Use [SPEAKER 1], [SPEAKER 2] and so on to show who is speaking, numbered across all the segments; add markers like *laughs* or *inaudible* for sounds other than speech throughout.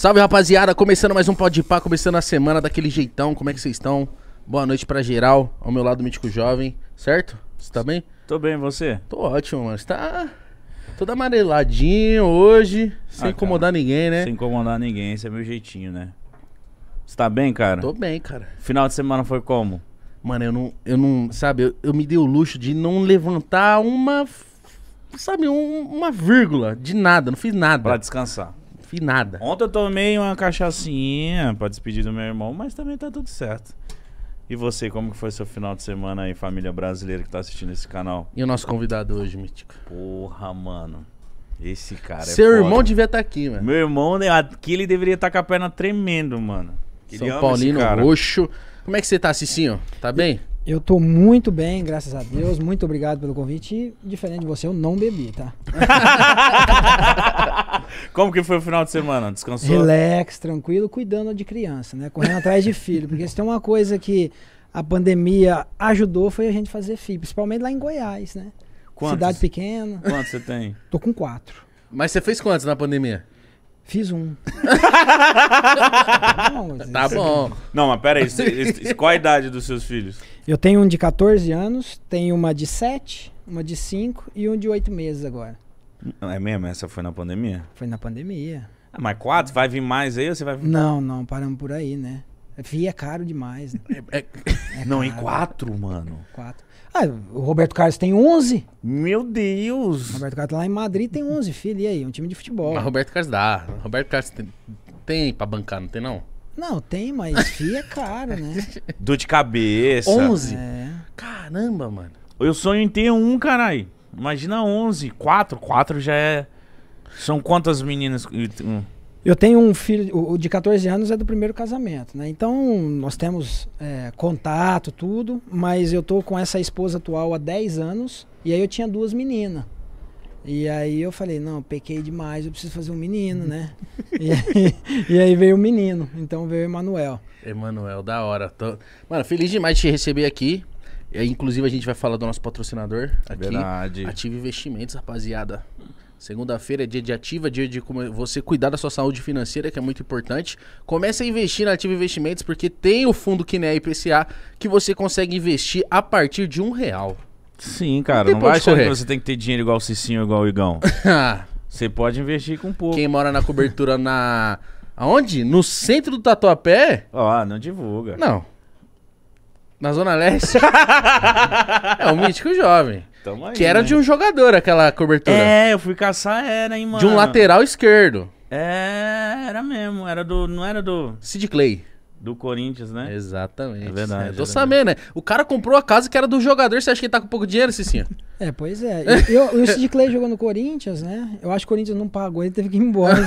[SPEAKER 1] Salve rapaziada, começando mais um Pode Pá, começando a semana daquele jeitão, como é que vocês estão? Boa noite pra geral, ao meu lado Mítico Jovem, certo? Você tá bem? Tô bem, você? Tô
[SPEAKER 2] ótimo, mano, você tá todo amareladinho hoje, sem ah, incomodar cara, ninguém, né? Sem incomodar ninguém, esse é meu jeitinho, né? Você tá bem, cara? Tô bem, cara. Final de semana foi como? Mano, eu não, eu não, sabe, eu, eu me dei o luxo de não levantar uma, sabe, um, uma vírgula de nada, não fiz nada. Pra descansar fiz nada. Ontem eu tomei uma cachaçinha pra despedir do meu irmão, mas também tá tudo certo. E você, como que foi seu final de semana aí, família brasileira que tá assistindo esse canal? E o nosso convidado hoje, Mítico? Porra, mano. Esse cara seu é Seu irmão devia estar tá aqui, mano. Meu irmão, né, aqui ele deveria estar tá com a perna tremendo, mano. Ele São Paulino roxo. Como é que você tá, Cicinho? Tá bem? Eu
[SPEAKER 3] tô muito bem, graças a Deus. Muito obrigado pelo convite. E, diferente de você, eu não bebi, tá? *laughs*
[SPEAKER 2] Como que foi o final de semana? Descansou? Relax,
[SPEAKER 3] tranquilo, cuidando de criança, né? Correndo atrás de filho. Porque se tem uma coisa que a pandemia ajudou foi a gente fazer filho, principalmente lá em Goiás, né? Quantos? Cidade pequena. Quantos você tem? Tô com quatro.
[SPEAKER 1] Mas você fez quantos na pandemia?
[SPEAKER 3] Fiz um. *laughs*
[SPEAKER 2] tá é bom. Não, mas pera aí. Qual a idade dos seus filhos?
[SPEAKER 3] Eu tenho um de 14 anos, tenho uma de 7, uma de 5 e um de 8 meses agora.
[SPEAKER 2] é mesmo? Essa foi na pandemia? Foi na pandemia. Ah, mas quatro? Vai vir mais aí ou você vai... Não, não, paramos por aí, né?
[SPEAKER 3] FII é caro demais. Né? *laughs* É, é...
[SPEAKER 2] É não, em quatro, mano. Quatro.
[SPEAKER 3] Ah, o Roberto Carlos tem 11. Meu Deus! O Roberto Carlos tá lá em Madrid tem 11, filho. E aí? Um time de futebol. Mas
[SPEAKER 1] Roberto Carlos dá. Roberto Carlos
[SPEAKER 2] tem, tem pra bancar, não tem não?
[SPEAKER 3] Não, tem, mas
[SPEAKER 1] fia é caro, né? *laughs*
[SPEAKER 2] Dor de cabeça. 11?
[SPEAKER 1] É. Caramba, mano.
[SPEAKER 2] Eu sonho em ter um, caralho. Imagina 11, 4. 4 já é. São quantas meninas?
[SPEAKER 3] Eu tenho um filho, o de 14 anos é do primeiro casamento, né? Então nós temos é, contato, tudo, mas eu tô com essa esposa atual há 10 anos e aí eu tinha duas meninas. E aí eu falei, não, pequei demais, eu preciso fazer um menino, né? *laughs* e, aí, e, aí, veio o menino, então veio o Emanuel.
[SPEAKER 1] Emanuel, da hora. Tô... Mano, feliz demais de te receber aqui. E, é, inclusive a gente vai falar do nosso patrocinador aqui. Verdade. Ativa Investimentos, rapaziada. Segunda-feira é dia de ativa, dia de você cuidar da sua saúde financeira, que é muito importante. Comece a investir na Ativa Investimentos, porque tem o fundo que nem a IPCA que você consegue investir a partir de um real.
[SPEAKER 2] Sim, cara. Não, não vai achar que você tem que ter dinheiro igual o Cicinho, igual o Igão. *laughs* Ah. você pode investir com pouco. Quem mora na cobertura na... Aonde? No centro do Tatuapé? Ó, oh, não divulga. Não.
[SPEAKER 1] Na Zona Leste. *laughs* é o mítico jovem. Tamo aí, que era né? de um jogador aquela cobertura. É, eu
[SPEAKER 2] fui caçar, era, hein, mano. De um lateral esquerdo. É, era mesmo. Era do. Não era do. Sid Clay. Do Corinthians, né? Exatamente. É verdade.
[SPEAKER 1] É, tô sabendo, né? O cara comprou a casa que era do jogador. Você acha que ele tá com pouco dinheiro, Cicinho?
[SPEAKER 3] É, pois é. Eu, eu, o Sid Clay jogou no Corinthians, né? Eu acho que o Corinthians não pagou, ele teve que ir embora. *laughs*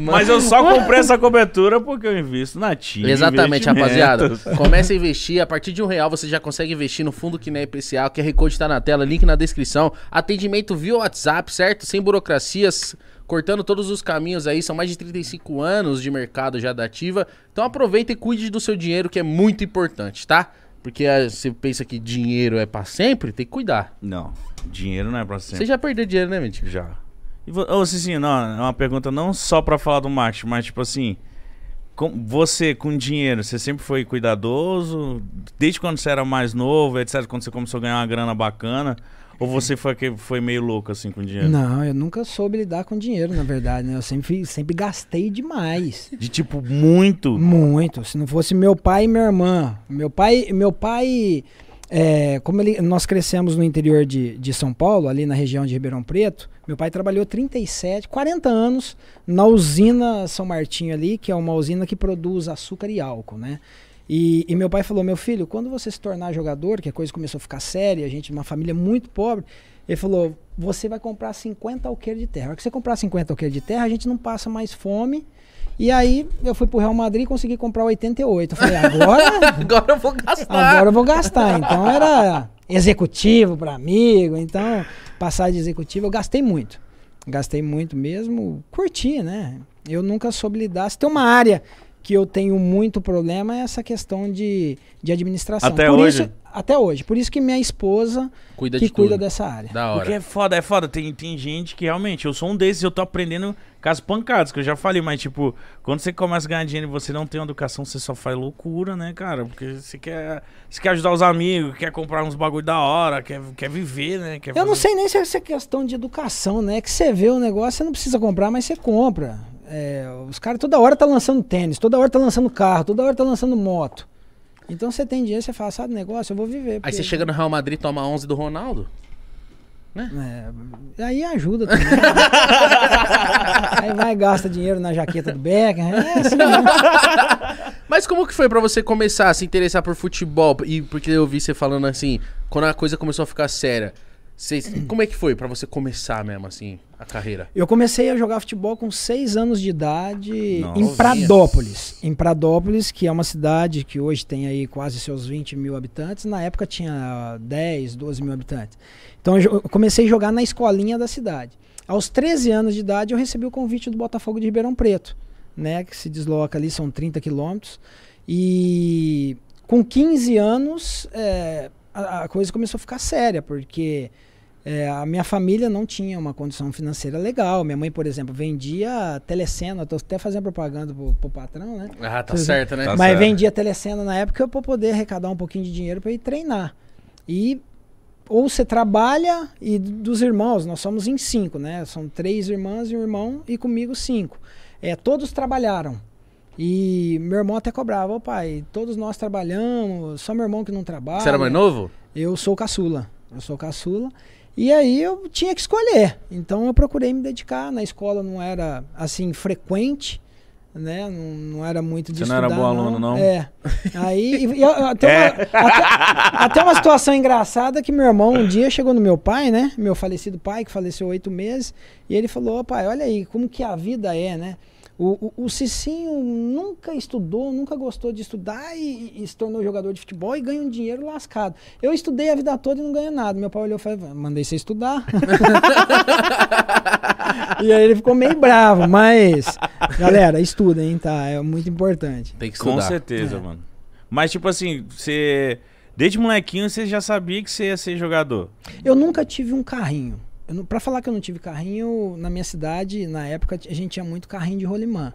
[SPEAKER 2] Mas eu só comprei essa cobertura porque eu invisto na TIM. Exatamente, rapaziada. *laughs* Comece
[SPEAKER 1] a investir. A partir de um real você já consegue investir no fundo que nem é IPCA. O QR Code tá na tela, link na descrição. Atendimento via WhatsApp, certo? Sem burocracias cortando todos os caminhos aí. São mais de 35 anos de mercado já da Ativa. Então aproveita e cuide do seu dinheiro, que é muito importante, tá? Porque ah, você pensa que dinheiro é para sempre,
[SPEAKER 2] tem que cuidar. Não, dinheiro não é pra sempre. Você já perdeu dinheiro, né, Mente? Já. E vo- Ô, Cicinho, não, é uma pergunta não só pra falar do marketing, mas tipo assim. com- você com dinheiro, você sempre foi cuidadoso? Desde quando você era mais novo, etc., quando você começou a ganhar uma grana bacana? Ou você foi, foi meio louco assim com dinheiro? Não,
[SPEAKER 3] eu nunca soube lidar com dinheiro, na verdade, né? Eu sempre, sempre gastei demais. De tipo, muito? Muito. Se não fosse meu pai e minha irmã. Meu pai. Meu pai. É, como ele, nós crescemos no interior de, de São Paulo, ali na região de Ribeirão Preto, meu pai trabalhou 37, 40 anos na usina São Martinho ali, que é uma usina que produz açúcar e álcool, né? E, e, meu pai falou: Meu filho, quando você se tornar jogador, que a coisa começou a ficar séria, a gente, uma família muito pobre, ele falou: Você vai comprar 50 alqueires de terra. que você comprar 50 alqueires de terra, a gente não passa mais fome. E aí eu fui pro Real Madrid e consegui comprar 88. Eu falei: Agora. *laughs* agora eu vou gastar. Agora eu vou gastar. Então era executivo para amigo, então passar de executivo, eu gastei muito. Gastei muito mesmo, curti, né? Eu nunca soube lidar. Se tem uma área que eu tenho muito problema é essa questão de, de administração. Até Por hoje? Isso, até hoje. Por isso que minha esposa cuida que cuida tudo. dessa área. Da hora. Porque é
[SPEAKER 2] foda, é foda. Tem, tem gente que realmente, eu sou um desses, eu tô aprendendo com as pancadas, que eu já falei, mas tipo, quando você começa a ganhar dinheiro e você não tem uma educação, você só faz loucura, né, cara? Porque você quer, você quer ajudar os amigos, quer comprar uns bagulho da hora, quer, quer viver, né? Quer eu fazer... não sei nem se
[SPEAKER 3] é questão de educação, né? Que você vê o negócio, você não precisa comprar, mas você compra. É, os caras toda hora tá lançando tênis, toda hora tá lançando carro, toda hora tá lançando moto. Então você tem dinheiro, você fala, sabe, negócio, eu vou viver. Aí você chega
[SPEAKER 1] no Real Madrid toma 11 do Ronaldo? Né? É, aí
[SPEAKER 3] ajuda também.
[SPEAKER 1] *laughs*
[SPEAKER 3] aí vai gasta dinheiro na jaqueta do Becker. É assim, né?
[SPEAKER 1] *laughs* Mas como que foi para você começar a se interessar por futebol? E porque eu vi você falando assim, quando a coisa começou a ficar séria, como é que foi para você começar mesmo assim? a carreira?
[SPEAKER 3] Eu comecei a jogar futebol com seis anos de idade Nossa. em Pradópolis. Em Pradópolis, que é uma cidade que hoje tem aí quase seus 20 mil habitantes. Na época tinha 10, 12 mil habitantes. Então eu comecei a jogar na escolinha da cidade. Aos 13 anos de idade eu recebi o convite do Botafogo de Ribeirão Preto, né? Que se desloca ali, são 30 quilômetros. E com 15 anos é, a, a coisa começou a ficar séria, porque... É, a minha família não tinha uma condição financeira legal. Minha mãe, por exemplo, vendia telecena. Estou até fazendo propaganda pro, pro patrão, né?
[SPEAKER 2] Ah, tá Vocês... certo, né? Tá Mas certo.
[SPEAKER 3] vendia telecena na época para poder arrecadar um pouquinho de dinheiro para ir treinar. E ou você trabalha e dos irmãos, nós somos em cinco, né? São três irmãs e um irmão e comigo cinco. É, todos trabalharam. E meu irmão até cobrava, ô pai, todos nós trabalhamos, só meu irmão que não trabalha. Você era mais novo? Eu sou caçula. Eu sou caçula. E aí eu tinha que escolher. Então eu procurei me dedicar. Na escola não era assim frequente, né? Não, não era muito de Você estudar, não era bom não. aluno, não? É. Aí e, e, até,
[SPEAKER 2] é. Uma, até, até,
[SPEAKER 3] uma situação engraçada que meu irmão um dia chegou no meu pai, né? Meu falecido pai, que faleceu oito meses, e ele falou: pai, olha aí, como que a vida é, né? O, o, o, Cicinho nunca estudou, nunca gostou de estudar e, e, se tornou jogador de futebol e ganha um dinheiro lascado. Eu estudei a vida toda e não ganhei nada. Meu pai olhou e falou: mandei você estudar. *laughs* e aí ele ficou meio bravo, mas. Galera, hein? tá? É muito importante. Tem que estudar.
[SPEAKER 2] Com certeza, é. mano. Mas, tipo assim, você. Desde molequinho você já sabia que você ia ser jogador?
[SPEAKER 3] Eu nunca tive um carrinho para falar que eu não tive carrinho, na minha cidade, na época, a gente tinha muito carrinho de rolimã.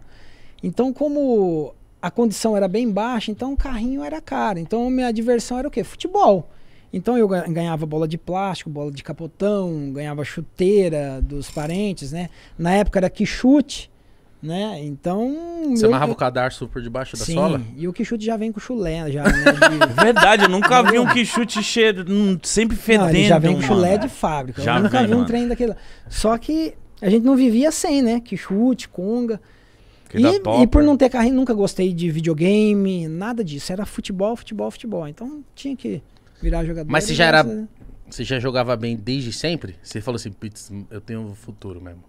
[SPEAKER 3] Então, como a condição era bem baixa, então o carrinho era caro. Então, minha diversão era o quê? Futebol. Então, eu ganhava bola de plástico, bola de capotão, ganhava chuteira dos parentes, né? Na época era que chute. Né? Então. Você amarrava eu... o
[SPEAKER 1] cadarço por debaixo da sola?
[SPEAKER 3] E o quichute já vem com chulé. Já, né? *laughs*
[SPEAKER 2] Verdade, eu nunca vi um quichute cheio, sempre fedendo. Não, já vem com chulé de fábrica. Já eu nunca vem, vi um mano. trem
[SPEAKER 3] daquele. Só que a gente não vivia sem, né? Quichute, conga. E, e, por né? não ter carrinho, nunca gostei de videogame, nada disso. Era futebol, futebol, futebol. Então tinha que virar jogador. Mas você já era.
[SPEAKER 1] Você já jogava bem desde sempre? Você falou assim, Pits, eu tenho um futuro mesmo.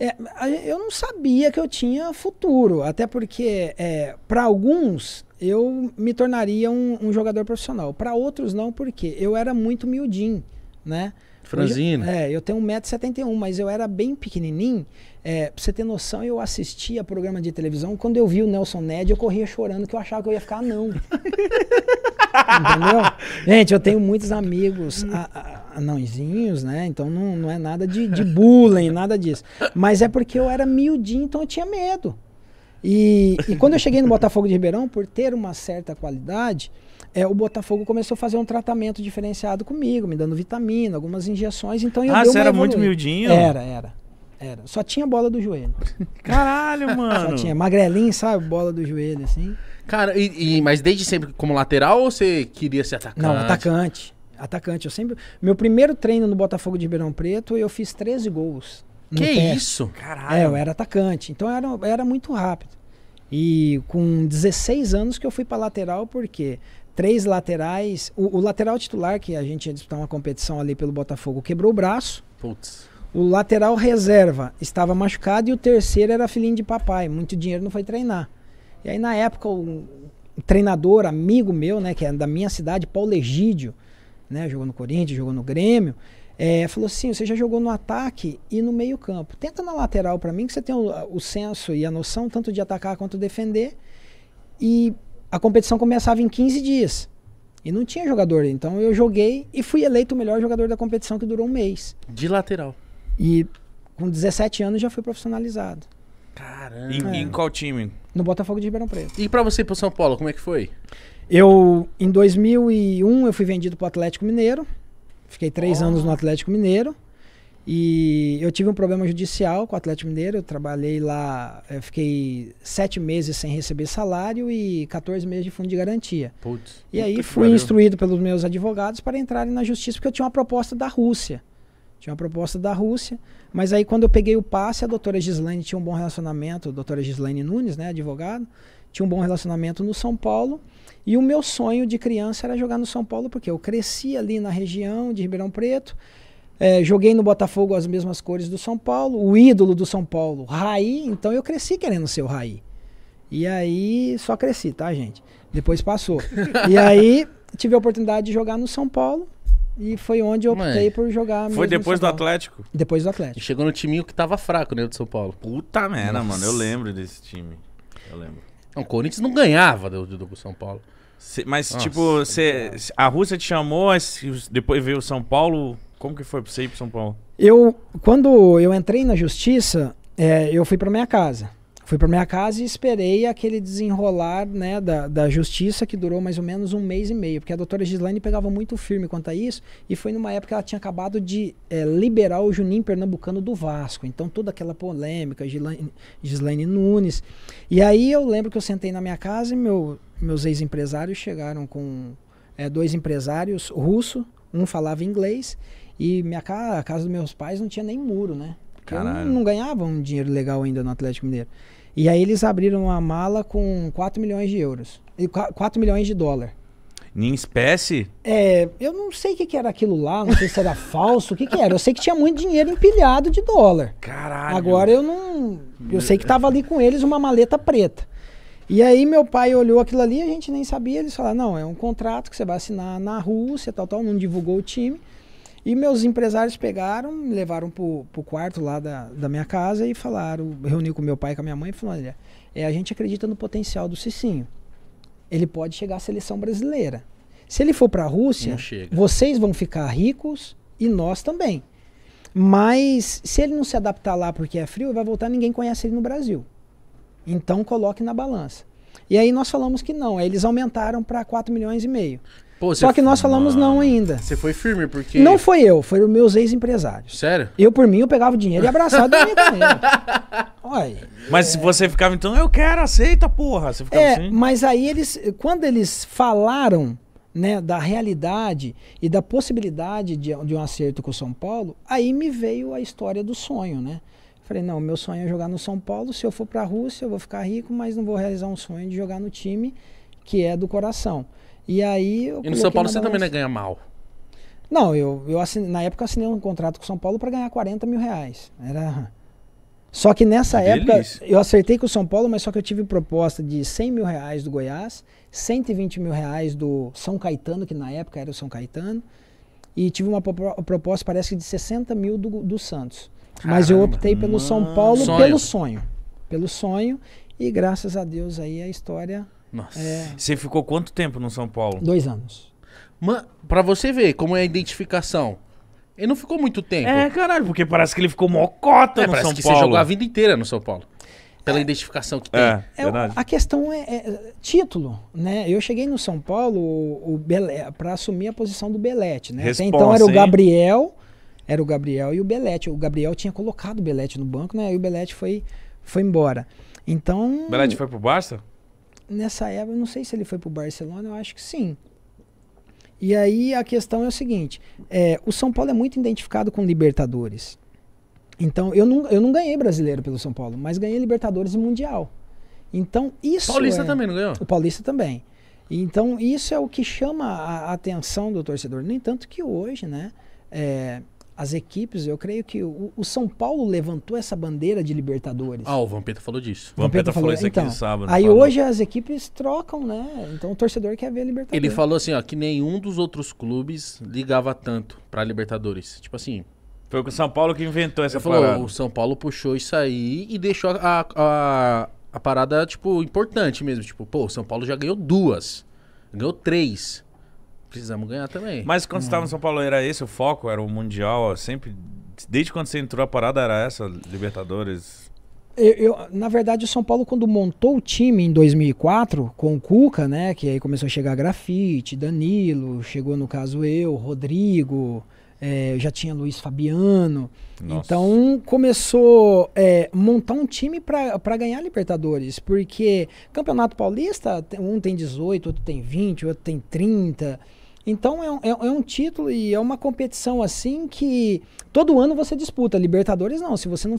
[SPEAKER 3] É, eu não sabia que eu tinha futuro, até porque é, para alguns eu me tornaria um, um jogador profissional, para outros não, porque eu era muito miudinho, né? Franzino. Hoje, é, eu tenho 1,71m, mas eu era bem pequenininho é, pra você ter noção, eu assistia programa de televisão. Quando eu vi o Nelson Ned, eu corria chorando que eu achava que eu ia ficar não. *laughs* Entendeu? Gente, eu tenho muitos amigos a, a, anãozinhos, né? Então não, não é nada de, de bullying, nada disso. Mas é porque eu era miudinho, então eu tinha medo. E, e quando eu cheguei no Botafogo de Ribeirão, por ter uma certa qualidade, é, o Botafogo começou a fazer um tratamento diferenciado comigo, me dando vitamina, algumas injeções. Então eu ah, você era muito miudinho? Era, era. Era. Só tinha bola do joelho. *laughs* Caralho, mano. Só tinha. Magrelinho, sabe? Bola do joelho, assim.
[SPEAKER 1] Cara, e, e mas desde sempre como lateral ou você queria ser atacante? Não,
[SPEAKER 3] atacante. Atacante. Eu sempre. Meu primeiro treino no Botafogo de Ribeirão Preto, eu fiz 13 gols. Que isso? Caralho. É, eu era atacante. Então era, era muito rápido. E com 16 anos que eu fui para lateral, porque três laterais. O, o lateral titular, que a gente ia disputar uma competição ali pelo Botafogo, quebrou o braço. Putz. O lateral reserva estava machucado e o terceiro era filhinho de papai. Muito dinheiro não foi treinar. E aí na época o treinador, amigo meu, né, que é da minha cidade, Paulo Egídio, né, jogou no Corinthians, jogou no Grêmio, é, falou assim: você já jogou no ataque e no meio campo. Tenta na lateral para mim que você tem o, o senso e a noção tanto de atacar quanto defender. E a competição começava em 15 dias. E não tinha jogador, então eu joguei e fui eleito o melhor jogador da competição que durou um mês.
[SPEAKER 1] De lateral. E
[SPEAKER 3] com 17 anos já fui profissionalizado.
[SPEAKER 1] Caramba. Em, em é. qual time?
[SPEAKER 3] No Botafogo de Ribeirão Preto.
[SPEAKER 1] E para você ir pro São Paulo, como é que foi? Eu,
[SPEAKER 3] em 2001, eu fui vendido pro Atlético Mineiro. Fiquei três oh. anos no Atlético Mineiro. E eu tive um problema judicial com o Atlético Mineiro. Eu trabalhei lá, eu fiquei sete meses sem receber salário e 14 meses de fundo de garantia. Putz, e aí fui instruído pelos meus advogados para entrarem na justiça, porque eu tinha uma proposta da Rússia. Tinha uma proposta da Rússia, mas aí quando eu peguei o passe, a doutora Gislaine tinha um bom relacionamento, a doutora Gislaine Nunes, né, advogado, tinha um bom relacionamento no São Paulo, e o meu sonho de criança era jogar no São Paulo, porque eu cresci ali na região de Ribeirão Preto, é, joguei no Botafogo as mesmas cores do São Paulo, o ídolo do São Paulo, Raí, então eu cresci querendo ser o Raí. E aí, só cresci, tá, gente? Depois passou. *laughs* e aí, tive a oportunidade de jogar no São Paulo, e foi
[SPEAKER 1] onde eu optei Mãe, por jogar Foi depois do Atlético? Depois do Atlético. E chegou no timinho que tava fraco, né, do São Paulo.
[SPEAKER 2] Puta merda, Nossa. mano. Eu lembro desse time. Eu lembro. Não, o Corinthians não ganhava do, do, São Paulo. Cê, mas, Nossa, tipo, cê, a Rússia te chamou, depois veio o São Paulo. Como que foi pra você ir pro São Paulo?
[SPEAKER 3] Eu, quando eu entrei na justiça, é, eu fui pra minha casa. Fui para minha casa e esperei aquele desenrolar né, da, da justiça que durou mais ou menos um mês e meio, porque a doutora Gislaine pegava muito firme quanto a isso, e foi numa época que ela tinha acabado de é, liberar o Juninho Pernambucano do Vasco. Então toda aquela polêmica, Gislaine, Gislaine Nunes. E aí eu lembro que eu sentei na minha casa e meu, meus ex-empresários chegaram com é, dois empresários russo, um falava inglês, e minha casa, a casa dos meus pais não tinha nem muro, né?
[SPEAKER 2] Porque não, não
[SPEAKER 3] ganhava um dinheiro legal ainda no Atlético Mineiro. E aí eles abriram uma mala com 4 milhões de euros. 4 milhões de dólar.
[SPEAKER 2] Em espécie?
[SPEAKER 3] É, eu não sei o que, que, era aquilo lá, não sei se era *laughs* falso, o que, que, era. Eu sei que tinha muito dinheiro empilhado de dólar. Caralho. Agora eu não. Eu sei que tava ali com eles uma maleta preta. E aí meu pai olhou aquilo ali, a gente nem sabia. Eles falaram: não, é um contrato que você vai assinar na Rússia, tal, tal. Não divulgou o time. E meus empresários pegaram, me levaram pro, pro quarto lá da, da minha casa e falaram, reuni com meu pai e com a minha mãe e falaram, olha, é, a gente acredita no potencial do Cicinho. Ele pode chegar à seleção brasileira. Se ele for para a Rússia, vocês vão ficar ricos e nós também. Mas se ele não se adaptar lá porque é frio, vai voltar ninguém conhece ele no Brasil. Então coloque na balança. E aí nós falamos que não, aí eles aumentaram para 4 milhões e meio. Pô, Só que nós falamos mano, não ainda.
[SPEAKER 1] Você foi firme, porque.
[SPEAKER 3] Não foi eu, foram meus ex-empresários. Sério? Eu, por mim, eu pegava o dinheiro e abraçava e também.
[SPEAKER 2] *laughs* Olha. Mas é... você ficava, então, eu quero, aceita, porra. Você ficava é, assim.
[SPEAKER 3] Mas aí eles. Quando eles falaram né, da realidade e da possibilidade de, de um acerto com o São Paulo, aí me veio a história do sonho, né? Falei, não, meu sonho é jogar no São Paulo. Se eu for para a Rússia, eu vou ficar rico, mas não vou realizar um sonho de jogar no time que é do coração. E aí eu E no São Paulo você também não ganha mal. Não, eu, eu na época eu assinei um contrato com o São Paulo para ganhar 40 mil reais. Era... Só que nessa época eu acertei com o São Paulo, mas só que eu tive proposta de 100 mil reais do Goiás, 120 mil reais do São Caetano, que na época era o São Caetano, e tive uma proposta, parece que de 60 mil do, do Santos. Caramba, mas eu optei pelo mano. São hum. Paulo sonho. pelo sonho. Pelo sonho, e graças a Deus aí a história nossa. É...
[SPEAKER 1] Você ficou
[SPEAKER 2] quanto tempo no São Paulo?
[SPEAKER 1] Dois anos. Man, pra você ver como é a identificação. Ele não ficou muito tempo. É, caralho, porque parece que
[SPEAKER 2] ele ficou mocota é, no São Paulo. Parece que você jogou a
[SPEAKER 1] vida inteira no São Paulo. Pela é, identificação que é, tem. É, é verdade. A questão é, é, título,
[SPEAKER 3] né? Eu cheguei no São Paulo o, o para assumir a posição do Belete, né? Responsa, Até então era o Gabriel, hein? era o Gabriel e o Belete. O Gabriel tinha colocado o Belete no banco, né? E o Belete foi, foi embora. Então... Belete foi pro Barça? nessa época, não sei se ele foi para o Barcelona, eu acho que sim. E aí a questão é o seguinte: é, o São Paulo é muito identificado com Libertadores. Então, eu não, eu não ganhei brasileiro pelo São Paulo, mas ganhei Libertadores e Mundial. Então, isso. Paulista é, também não ganhou? O Paulista também. Então, isso é o que chama a atenção do torcedor. No entanto, que hoje, né? É, as equipes, eu creio que o, o, São Paulo levantou essa bandeira de Libertadores.
[SPEAKER 1] Ah, o Vampeta falou disso. O Vampeta, falou, isso aqui então, sábado. Aí falou.
[SPEAKER 3] hoje as equipes trocam, né? Então o torcedor quer ver Libertadores. Ele falou
[SPEAKER 1] assim, ó, que nenhum dos outros clubes ligava tanto para Libertadores. Tipo assim,
[SPEAKER 2] foi o São Paulo que inventou essa falou, parada. O
[SPEAKER 1] São Paulo puxou isso aí e deixou a, a, a parada, tipo, importante mesmo. Tipo, pô, o São Paulo já ganhou duas.
[SPEAKER 2] Ganhou três.
[SPEAKER 1] Precisamos ganhar também. Mas quando hum. você estava no São
[SPEAKER 2] Paulo, era esse o foco? Era o Mundial? Sempre. Desde quando você entrou, a parada era essa? Libertadores?
[SPEAKER 3] Eu, eu, na verdade, o São Paulo, quando montou o time em 2004, com o Cuca, né? Que aí começou a chegar Grafite, Danilo, chegou no caso eu, Rodrigo, é, já tinha Luiz Fabiano. Nossa. Então começou é, montar um time para ganhar Libertadores, porque Campeonato Paulista, um tem 18, outro tem 20, outro tem 30. Então é um, é, é, um título e é uma competição assim que todo ano você disputa. Libertadores não, se você não.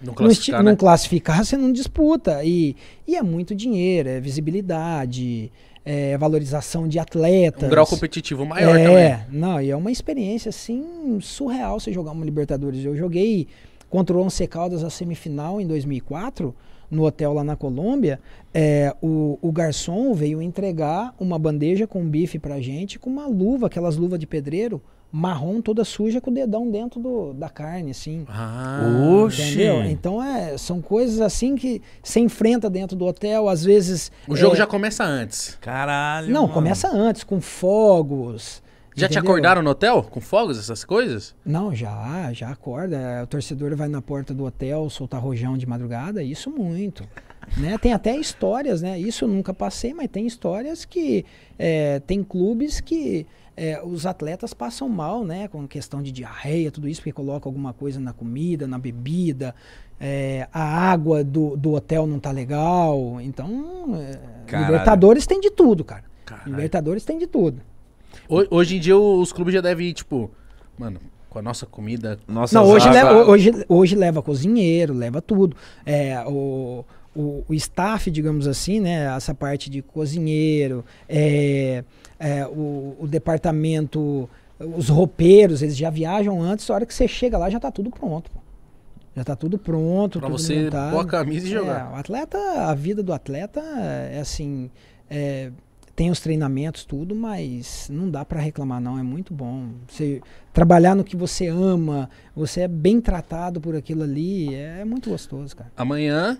[SPEAKER 1] Não classificar, não, né?
[SPEAKER 3] não classificar você não disputa. E, e é muito dinheiro, é visibilidade, é valorização de atletas. Um grau competitivo maior é, também. É, não, e é uma experiência assim surreal você jogar uma Libertadores. Eu joguei contra o Once Caldas a semifinal em 2004 no hotel lá na Colômbia, é, o, o, garçom veio entregar uma bandeja com bife pra gente, com uma luva, aquelas luvas de pedreiro, marrom, toda suja, com o dedão dentro do, da carne, assim. Ah, Oxi. Então é, são coisas assim que se enfrenta dentro do hotel, às vezes. O jogo é, já
[SPEAKER 1] começa antes. Caralho. Não, mano. começa
[SPEAKER 3] antes, com fogos.
[SPEAKER 1] Já Entendeu? te acordaram no hotel? Com fogos, essas coisas?
[SPEAKER 3] Não, já, já acorda. O torcedor vai na porta do hotel soltar rojão de madrugada, isso muito. Né? Tem até histórias, né? Isso eu nunca passei, mas tem histórias que é, tem clubes que é, os atletas passam mal, né? Com questão de diarreia, tudo isso, porque coloca alguma coisa na comida, na bebida, é, a água do, do hotel não tá legal. Então, é, Libertadores tem de tudo, cara. Caralho. Libertadores tem de tudo.
[SPEAKER 1] Hoje em dia os clubes já devem ir, tipo, mano, com a nossa comida. Nossa Não, hoje, leva, hoje,
[SPEAKER 3] hoje leva cozinheiro, leva tudo. É, o, o, o staff, digamos assim, né? Essa parte de cozinheiro, é, é o, o departamento, os roupeiros, eles já viajam antes, a hora que você chega lá já tá tudo pronto. Já tá tudo pronto. Pra tudo você montado. pôr a camisa e jogar. É, o atleta, a vida do atleta é assim. É, tem os treinamentos, tudo, mas não dá para reclamar, não. É muito bom. Você trabalhar no que você ama, você é bem tratado por aquilo ali, é muito gostoso, cara.
[SPEAKER 1] Amanhã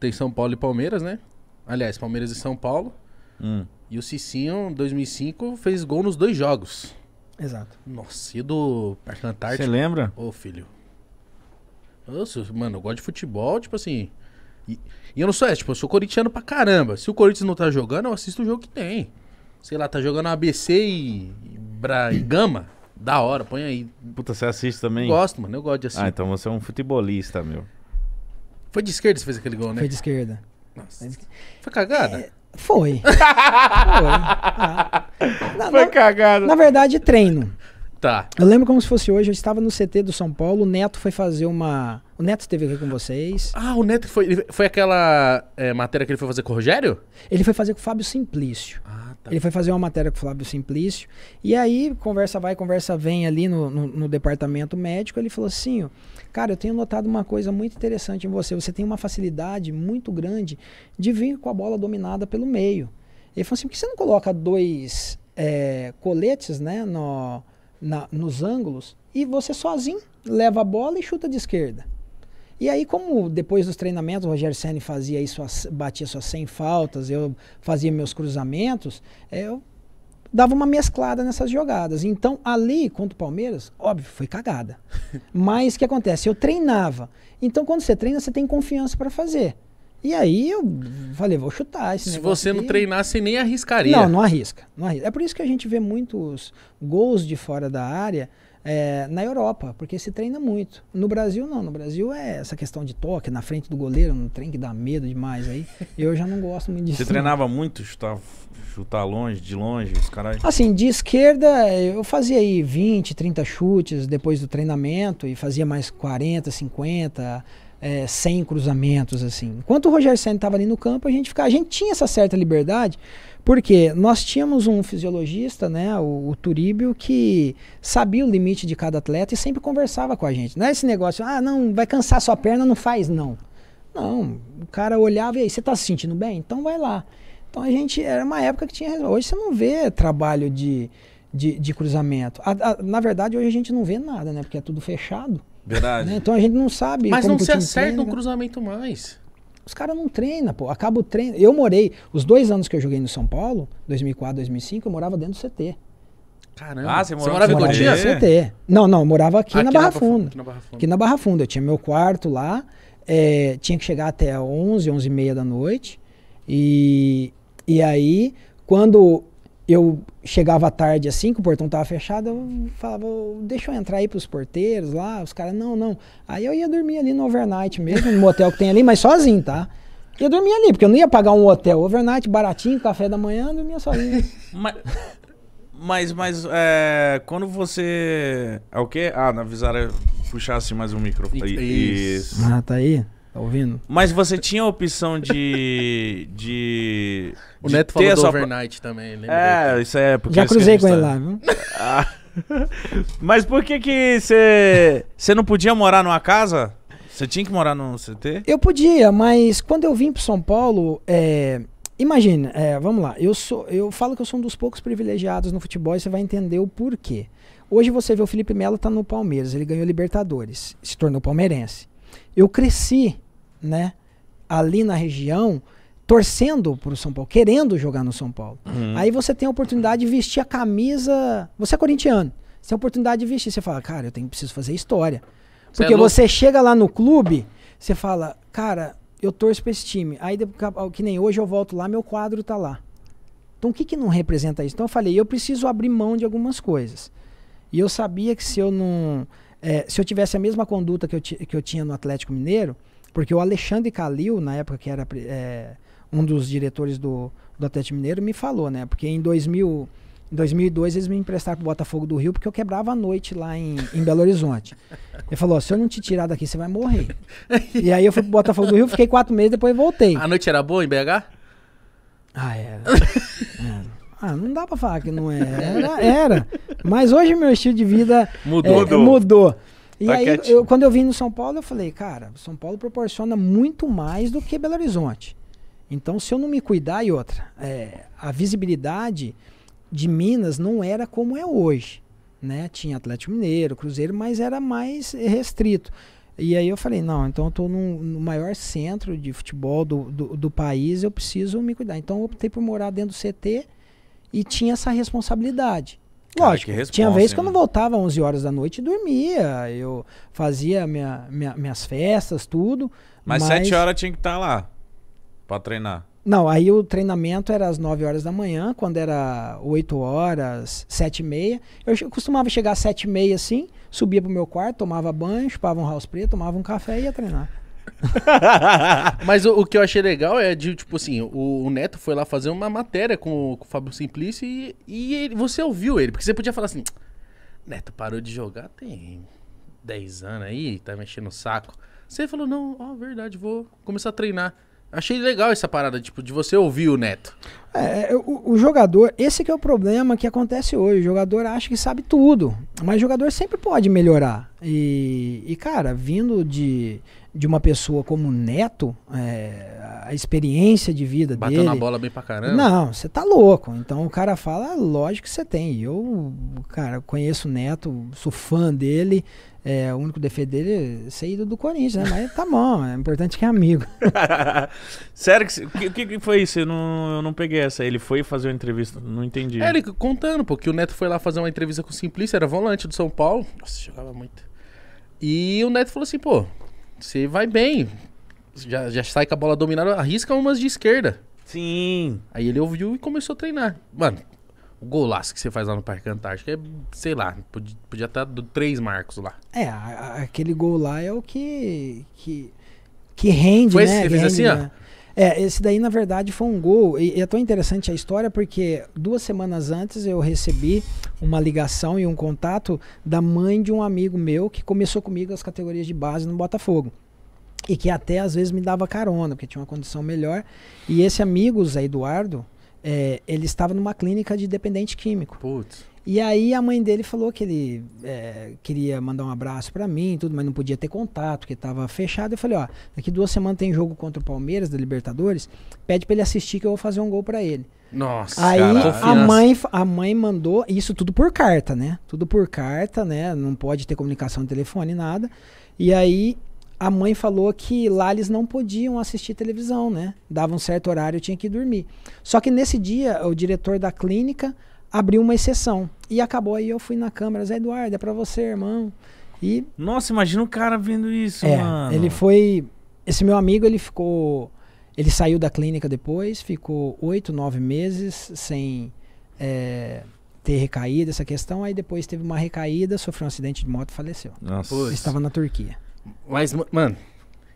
[SPEAKER 1] tem São Paulo e Palmeiras, né? Aliás, Palmeiras e São Paulo. Hum. E o Cicinho, em 2005, fez gol nos dois jogos. Exato. Nossa, e do Parque Você lembra? Ô, filho. Nossa, mano, eu gosto de futebol, tipo assim. E, e eu não sou esse, tipo, eu sou corintiano pra caramba. Se o Corinthians não tá jogando, eu assisto o jogo que tem. Sei lá, tá jogando ABC e, Bra... e Gama. Da hora, põe aí.
[SPEAKER 2] Puta, você assiste também? Gosto, mano, eu gosto de assistir. Ah, então você é um futebolista, meu.
[SPEAKER 1] Foi de esquerda que fez aquele gol, né? Foi de esquerda. Nossa. Foi cagada? É, foi. *laughs* foi.
[SPEAKER 2] Ah.
[SPEAKER 3] Na, Foi na, cagada. Na verdade, treino. Tá. Eu lembro como se fosse hoje, eu estava no CT do São Paulo, o Neto foi fazer uma. O Neto esteve aqui com vocês.
[SPEAKER 1] Ah, o Neto foi. Foi aquela é, matéria que ele foi fazer com o Rogério? Ele foi fazer com o Fábio Simplício.
[SPEAKER 3] Ah, tá. Ele foi fazer uma matéria com o Fábio Simplício. E aí, conversa vai, conversa vem ali no, no, no departamento médico. Ele falou assim: ó, Cara, eu tenho notado uma coisa muito interessante em você. Você tem uma facilidade muito grande de vir com a bola dominada pelo meio. Ele falou assim: por que você não coloca dois é, coletes, né? No, na, nos ângulos e você sozinho leva a bola e chuta de esquerda. E aí, como depois dos treinamentos, o Rogério Senna fazia isso, batia suas 100 faltas, eu fazia meus cruzamentos, é, eu dava uma mesclada nessas jogadas. Então, ali contra o Palmeiras, óbvio, foi cagada. *laughs* Mas o que acontece? Eu treinava. Então, quando você treina, você tem confiança para fazer. E aí eu falei, vou chutar esse Se você não aqui.
[SPEAKER 1] você nem arriscaria. Não, não
[SPEAKER 3] arrisca, não arrisca. É por isso que a gente vê muitos gols de fora da área é, na Europa, porque se treina muito. No Brasil, não. No Brasil é essa questão de toque na frente do goleiro, um trem que dá medo demais aí. *laughs* Eu já não gosto muito disso. Você treinava
[SPEAKER 2] muito chutar, chutar longe, de longe, os caras... Assim,
[SPEAKER 3] de esquerda, eu fazia aí 20, 30 chutes depois do treinamento e fazia mais 40, 50 é, sem cruzamentos, assim. Enquanto o Rogério Senna estava ali no campo, a gente, ficava, a gente tinha essa certa liberdade, porque nós tínhamos um fisiologista, né, o, o Turíbio, que sabia o limite de cada atleta e sempre conversava com a gente. Não é esse negócio, ah, não, vai cansar sua perna, não faz, não. Não, o cara olhava e aí, você está se sentindo bem? Então vai lá. Então a gente, era uma época que tinha, hoje você não vê trabalho de, de, de cruzamento. A, a, na verdade, hoje a gente não vê nada, né, porque é tudo fechado. Verdade. Né? Então a gente não sabe. Mas não se acerta um
[SPEAKER 1] cruzamento mais.
[SPEAKER 3] Os caras não treinam, pô. Acaba o treino. Eu morei, os dois anos que eu joguei no São Paulo, 2004, 2005, eu morava dentro do CT.
[SPEAKER 2] Caramba. Ah, você, morava, morava em Vigodia? CT.
[SPEAKER 3] Não, não, eu morava aqui, aqui na, Barra na, Funda. Aqui na Barra Funda. Aqui na Barra Funda. Eu tinha meu quarto lá, é, tinha que chegar até 11, 11 e meia da noite. E, e aí, quando eu chegava tarde assim, que o portão tava fechado, eu falava, deixa eu entrar aí pros porteiros lá, os caras, não, não. Aí eu ia dormir ali no overnight mesmo, no motel que tem ali, mas sozinho, tá? Ia dormir ali, porque eu não ia pagar um hotel. Overnight, baratinho, café da manhã, eu dormia
[SPEAKER 2] sozinho. *laughs* mas, mas, mas é, quando você. É o quê? Ah, não avisaram puxar assim mais um microfone. Isso.
[SPEAKER 3] Isso. Ah, tá aí? Tá ouvindo?
[SPEAKER 2] Mas você tinha a opção de. de. O de Neto falou do overnight também, lembra? É, isso é porque. Já cruzei com ele lá, viu? Ah. Mas por que que você. Você não podia morar numa casa? Você tinha que morar num CT? Eu
[SPEAKER 3] podia, mas quando eu vim pro São Paulo. É... Imagina, é, vamos lá, eu, sou, eu falo que eu sou um dos poucos privilegiados no futebol e você vai entender o porquê. Hoje você vê o Felipe Melo tá no Palmeiras, ele ganhou Libertadores, se tornou palmeirense. Eu cresci né, ali na região, torcendo pro São Paulo, querendo jogar no São Paulo. Uhum. Aí você tem a oportunidade de vestir a camisa. Você é corintiano. Você tem a oportunidade de vestir. Você fala, cara, eu tenho, preciso fazer história. Porque você, é você chega lá no clube, você fala, cara, eu torço pra esse time. Aí, que nem hoje eu volto lá, meu quadro tá lá. Então, o que, que não representa isso? Então, eu falei, eu preciso abrir mão de algumas coisas. E eu sabia que se eu não. É, se eu tivesse a mesma conduta que eu, que eu tinha no Atlético Mineiro, porque o Alexandre Calil, na época que era é, um dos diretores do, do Atlético Mineiro, me falou, né? Porque em 2000, 2002 eles me emprestaram pro Botafogo do Rio porque eu quebrava a noite lá em, em Belo Horizonte. Ele falou: se eu não te tirar daqui, você vai morrer. e aí eu fui pro Botafogo do Rio, fiquei quatro meses, depois voltei. A
[SPEAKER 1] noite era boa em BH? Ah, era. É.
[SPEAKER 3] era. É. Ah, não dá pra falar que não era. É. Era. era. Mas hoje meu estilo de vida mudou. É, mudou. mudou. E tá aí, eu, quando eu vim no São Paulo, eu falei, cara, São Paulo proporciona muito mais do que Belo Horizonte. Então, se eu não me cuidar, e outra, é, a visibilidade de Minas não era como é hoje. Né? Tinha Atlético Mineiro, Cruzeiro, mas era mais restrito. E aí eu falei, não, então eu estou no, no maior centro de futebol do, do, do, país, eu preciso me cuidar. Então eu optei por morar dentro do CT e tinha essa responsabilidade. Lógico,
[SPEAKER 1] tinha vez que eu não
[SPEAKER 3] né? voltava 11 horas da noite e dormia. Eu fazia minha, minha, minhas festas, tudo. Mas, mas 7
[SPEAKER 2] horas tinha que estar tá lá para treinar.
[SPEAKER 3] Não, aí o treinamento era às 9 horas da manhã, quando era 8 horas, 7 e meia. Eu costumava chegar às 7 e meia assim, subia pro meu quarto, tomava banho, chupava um house preto, tomava um café e ia treinar.
[SPEAKER 1] *laughs* Mas o, o, que eu achei legal é de, tipo assim, o, o Neto foi lá fazer uma matéria com, com o Fábio Simplício e, e ele, você ouviu ele, porque você podia falar assim: Neto parou de jogar tem 10 anos aí, tá mexendo o saco. Você falou: não, ó, verdade, vou começar a treinar. Achei legal essa parada, tipo, de você ouvir o Neto. É, é, o, o,
[SPEAKER 3] jogador, esse que é o problema que acontece hoje. O jogador acha que sabe tudo, mas o jogador sempre pode melhorar. E, e cara, vindo de, de uma pessoa como neto, é, a experiência de vida dele. batendo a bola
[SPEAKER 1] bem pra caramba. Não,
[SPEAKER 3] você tá louco. Então o cara fala, lógico que você tem. Eu, cara, conheço o neto, sou fã dele. É, o único defeito dele é ser ido do Corinthians, né? Mas tá bom, é importante que é amigo.
[SPEAKER 2] *laughs* Sério que o que, que, foi isso? Eu não, eu não peguei essa. Ele foi fazer uma entrevista, não entendi. É, ele
[SPEAKER 1] contando,
[SPEAKER 2] porque o Neto foi lá fazer uma entrevista com o Simplício, era volante do São Paulo. Nossa,
[SPEAKER 1] jogava muito. E o Neto falou assim, pô, você vai bem. Já, já sai com a bola dominada, arrisca umas de esquerda. Sim. Aí ele ouviu e começou a treinar. Mano, o golaço que você faz lá no Parque Antártico é, sei lá, podia, podia tá estar do três marcos lá.
[SPEAKER 3] É, a, aquele gol lá é o que. que, que rende, Foi né? que você fez rende, assim, né? ó. É, esse daí na verdade foi um gol. E, é tão interessante a história porque duas semanas antes eu recebi uma ligação e um contato da mãe de um amigo meu que começou comigo as categorias de base no Botafogo. E que até às vezes me dava carona, porque tinha uma condição melhor. E esse amigo, Zé Eduardo, é, ele estava numa clínica de dependente químico. Putz. E aí a mãe dele falou que ele é, queria mandar um abraço para mim tudo, mas não podia ter contato, que estava fechado. Eu falei, ó, daqui duas semanas tem jogo contra o Palmeiras da Libertadores, pede para ele assistir que eu vou fazer um gol para ele.
[SPEAKER 1] Nossa, aí a
[SPEAKER 3] mãe a mãe mandou isso tudo por carta, né? Tudo por carta, né? Não pode ter comunicação de telefone nada. E aí a mãe falou que lá eles não podiam assistir televisão, né? Dava um certo horário, eu tinha que dormir. Só que nesse dia, o diretor da clínica abriu uma exceção. E acabou aí, eu fui na câmera, Zé Eduardo, é pra você, irmão. E. Nossa, imagina o cara vendo isso, é, mano. Ele foi. Esse meu amigo, ele ficou. Ele saiu da clínica depois, ficou oito, nove meses sem é, ter recaída essa questão. Aí depois teve uma recaída, sofreu um acidente de moto e faleceu. Nossa. estava na Turquia.
[SPEAKER 1] Mas, mano,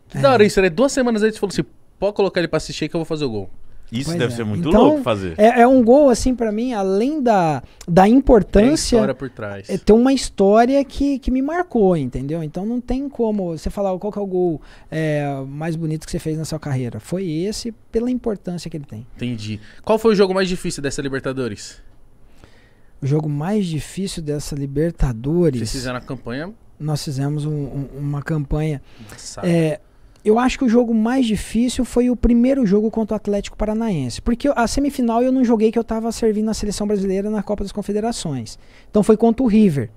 [SPEAKER 1] que é. da hora isso, né? Duas semanas antes falou assim: pode colocar ele pra assistir que eu vou fazer o gol. Isso pois deve é. ser muito então, louco fazer. É,
[SPEAKER 3] é um gol, assim, para mim, além da, da importância. Tem história por trás. É, tem uma história que, que me marcou, entendeu? Então não tem como você falar qual que é o gol é, mais bonito que você fez na sua carreira. Foi esse, pela importância que ele tem.
[SPEAKER 1] Entendi. Qual foi o jogo mais difícil dessa Libertadores?
[SPEAKER 3] O jogo mais difícil dessa Libertadores. Vocês fizeram a campanha? Nós fizemos um, um, uma campanha. Sabe. É, eu acho que o jogo mais difícil foi o primeiro jogo contra o Atlético Paranaense. Porque a semifinal eu não joguei que eu estava servindo a seleção brasileira na Copa das Confederações. Então foi contra o River.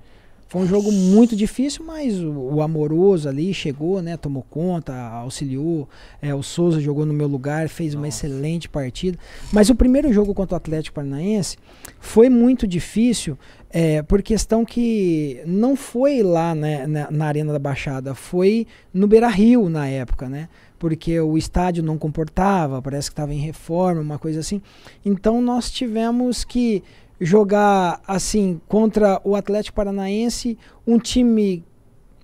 [SPEAKER 3] Foi um jogo muito difícil, mas o, o amoroso ali chegou, né? Tomou conta, auxiliou. É, o Souza jogou no meu lugar, fez Nossa. uma excelente partida. Mas o primeiro jogo contra o Atlético Paranaense foi muito difícil, é, por questão que não foi lá né, na, na Arena da Baixada, foi no Beira Rio na época, né? porque o estádio não comportava, parece que estava em reforma, uma coisa assim. Então nós tivemos que jogar assim contra o Atlético Paranaense, um time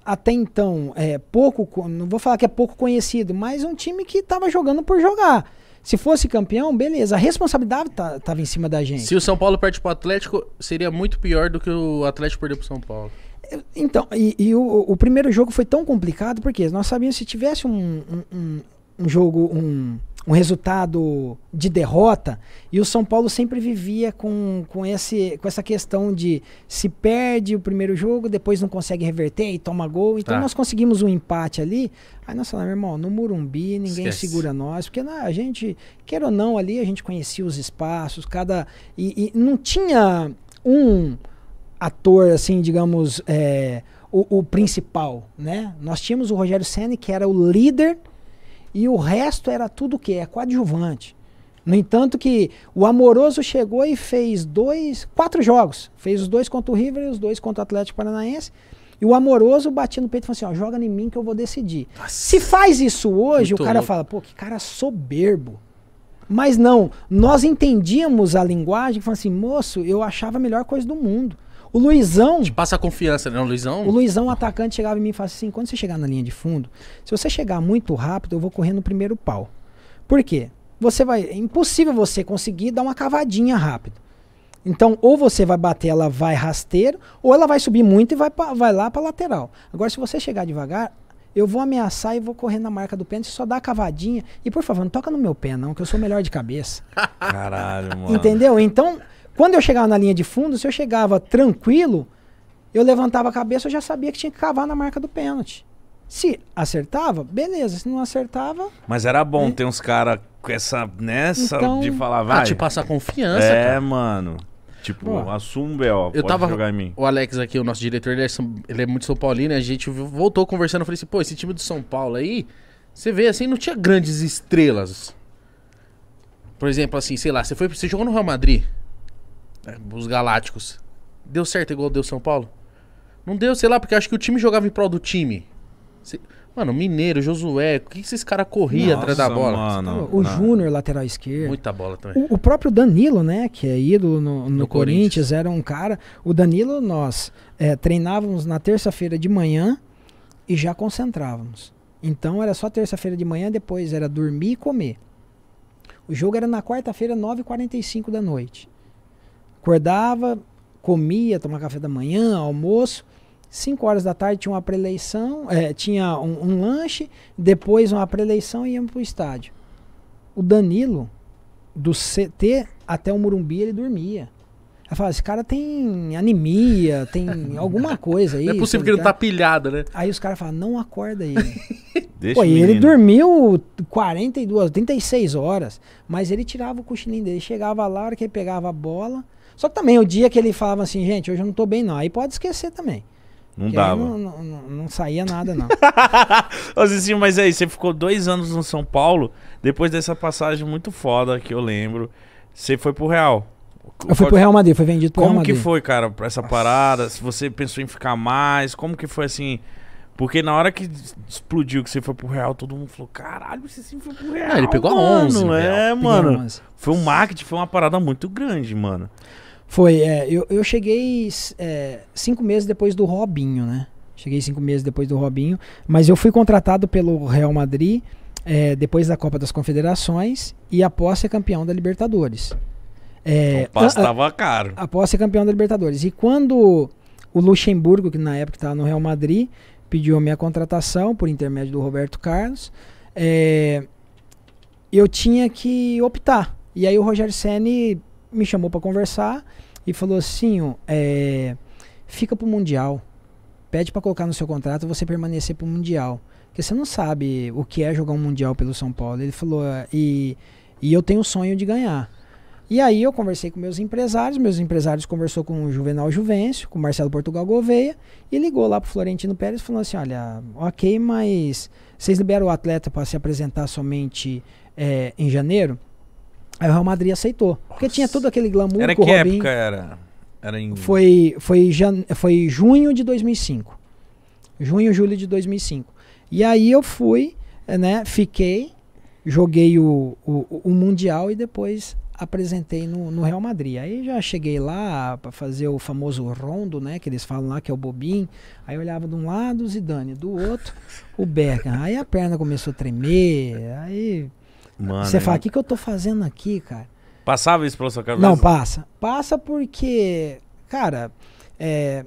[SPEAKER 3] até então é, pouco, não vou falar que é pouco conhecido, mas um time que estava jogando por jogar. Se fosse campeão, beleza. A responsabilidade estava em cima da gente. Se
[SPEAKER 1] o São Paulo perde para o Atlético, seria muito pior do que o Atlético perder para o São Paulo. É, então,
[SPEAKER 3] e, e o, o, primeiro jogo foi tão complicado porque nós sabíamos se tivesse um, um, um, um jogo, um, um resultado de derrota. E o São Paulo sempre vivia com, com, esse, com essa questão de se perde o primeiro jogo, depois não consegue reverter e toma gol. Então tá. nós conseguimos um empate ali. Aí nós falamos, irmão, no Murumbi ninguém Esquece. segura nós, porque não, né, a gente, quer ou não, ali a gente conhecia os espaços, cada. E, e não tinha um ator, assim, digamos, é, o, o principal, né? Nós tínhamos o Rogério Senna, que era o líder e o resto era tudo o que? É coadjuvante. No entanto que o Amoroso chegou e fez dois, quatro jogos. Fez os dois contra o River e os dois contra o Atlético Paranaense. E o Amoroso batia no peito e falou assim, ó, joga em mim que eu vou decidir. Nossa, Se faz isso hoje, o cara louco. fala, pô, que cara soberbo. Mas não, nós entendíamos a linguagem, falando assim, moço, eu achava a melhor coisa do mundo. O Luizão. Te
[SPEAKER 1] passa a confiança, né? O Luizão. O
[SPEAKER 3] Luizão, o atacante, chegava em mim e falava assim: quando você chegar na linha de fundo, se você chegar muito rápido, eu vou correr no primeiro pau. Por quê? Você vai. É impossível você conseguir dar uma cavadinha rápido. Então, ou você vai bater, ela vai rasteiro, ou ela vai subir muito e vai, pra, vai lá para lateral. Agora, se você chegar devagar, eu vou ameaçar e vou correr na marca do pênalti, só dá a cavadinha. E por favor, não toca no meu pé, não, que eu sou melhor de cabeça.
[SPEAKER 1] *laughs* Caralho, mano. Entendeu?
[SPEAKER 3] Então, quando eu chegava na linha de fundo, se eu chegava tranquilo, eu levantava a cabeça, eu já sabia que tinha que cavar na marca do pênalti. Se acertava, beleza. Se não acertava.
[SPEAKER 2] Mas era bom é. ter uns caras com essa. nessa né, então, de falar, ah, vai. Ah, te passar confiança. É, cara. mano. Tipo, Pô. ó. o B.O. Eu tava, jogar em mim. O Alex aqui, o nosso diretor, ele é, ele é muito
[SPEAKER 1] São Paulino. Né? A gente voltou conversando. Eu falei assim, pô, esse time do São Paulo aí, você vê assim, não tinha grandes estrelas. Por exemplo, assim, sei lá, você, foi, você jogou no Real Madrid. É, os Galácticos. Deu certo igual deu São Paulo? Não deu, sei lá, porque acho que o time jogava em prol do time. Mano, Mineiro, Josué, o que, esses caras corriam atrás da bola? Mano, então, o ah. Júnior,
[SPEAKER 3] lateral esquerdo.
[SPEAKER 1] Muita bola também. O,
[SPEAKER 3] o, próprio Danilo, né, que é ídolo no, no, no Corinthians, Corinthians, era um cara. O Danilo, nós é, treinávamos na terça-feira de manhã e já concentrávamos. Então era só terça-feira de manhã, depois era dormir e comer. O jogo era na quarta-feira, 9h45 da noite. Acordava, comia, tomava café da manhã, almoço. 5 horas da tarde tinha uma preleição, é, tinha um, um, lanche, depois uma preleição e íamos para o estádio. O Danilo, do CT até o Murumbi, ele dormia. Aí falava, esse cara tem anemia, tem *laughs* alguma coisa aí. Não é possível que ele tá
[SPEAKER 1] pilhado, né? Aí os caras falam, não acorda aí". *laughs* Deixa Pô, e ele
[SPEAKER 3] dormiu 42, 36 horas, mas ele tirava o cochilinho dele, chegava lá, a hora que ele pegava a bola, só que também o dia que ele falava assim, gente, hoje eu não tô bem, não. Aí pode esquecer também. Não dava. Não, não, não, saía nada, não.
[SPEAKER 2] assim, *laughs* mas aí, você ficou dois anos no São Paulo, depois dessa passagem muito foda que eu lembro. Você foi pro Real.
[SPEAKER 3] Eu fui pro Real Madrid, foi vendido pro Como Real Madrid. Como que
[SPEAKER 2] foi, cara, pra essa parada? Se você pensou em ficar mais, como que foi assim? Porque na hora que explodiu que você foi pro Real, todo mundo falou: caralho, você sim foi pro Real. Não, ele pegou mano, a 11. Né? É, mano. Foi um marketing, foi uma parada muito grande, mano.
[SPEAKER 3] Foi, é, eu, eu cheguei é, cinco meses depois do Robinho, né? Cheguei cinco meses depois do Robinho, mas eu fui contratado pelo Real Madrid é, depois da Copa das Confederações e após ser campeão da Libertadores. É, então, o estava caro. Após ser campeão da Libertadores. E quando o Luxemburgo, que na época estava no Real Madrid, pediu a minha contratação por intermédio do Roberto Carlos, é, eu tinha que optar. E aí o Roger Senni me chamou para conversar e falou assim: ó, é, fica pro Mundial. Pede para colocar no seu contrato você permanecer pro Mundial. Porque você não sabe o que é jogar um Mundial pelo São Paulo. Ele falou: é, e, e eu tenho o sonho de ganhar. E aí eu conversei com meus empresários, meus empresários conversou com o Juvenal Juvencio, com o Marcelo Portugal Gouveia, e ligou lá pro Florentino Pérez falando assim, olha, ok, mas vocês liberam o atleta para se apresentar somente é, em janeiro? Aí o Real Madrid aceitou. Nossa. Porque tinha todo aquele glamour era que o Robin... época
[SPEAKER 2] era? era em...
[SPEAKER 3] foi, foi, jan... foi junho de 2005. Junho, julho de 2005. E aí eu fui, eh, né? Fiquei, joguei o, o, o Mundial e depois apresentei no, no, Real Madrid. Aí já cheguei lá para fazer o famoso rondo, né, que eles falam lá que é o bobinho. Aí eu olhava de um lado o Zidane, do outro o Beckham. Aí a perna começou a tremer, aí
[SPEAKER 2] Mano, você é fala, o que,
[SPEAKER 3] que eu tô fazendo aqui, cara?
[SPEAKER 2] Passava isso pela sua cabeça? Não, passa.
[SPEAKER 3] Passa porque, cara, é,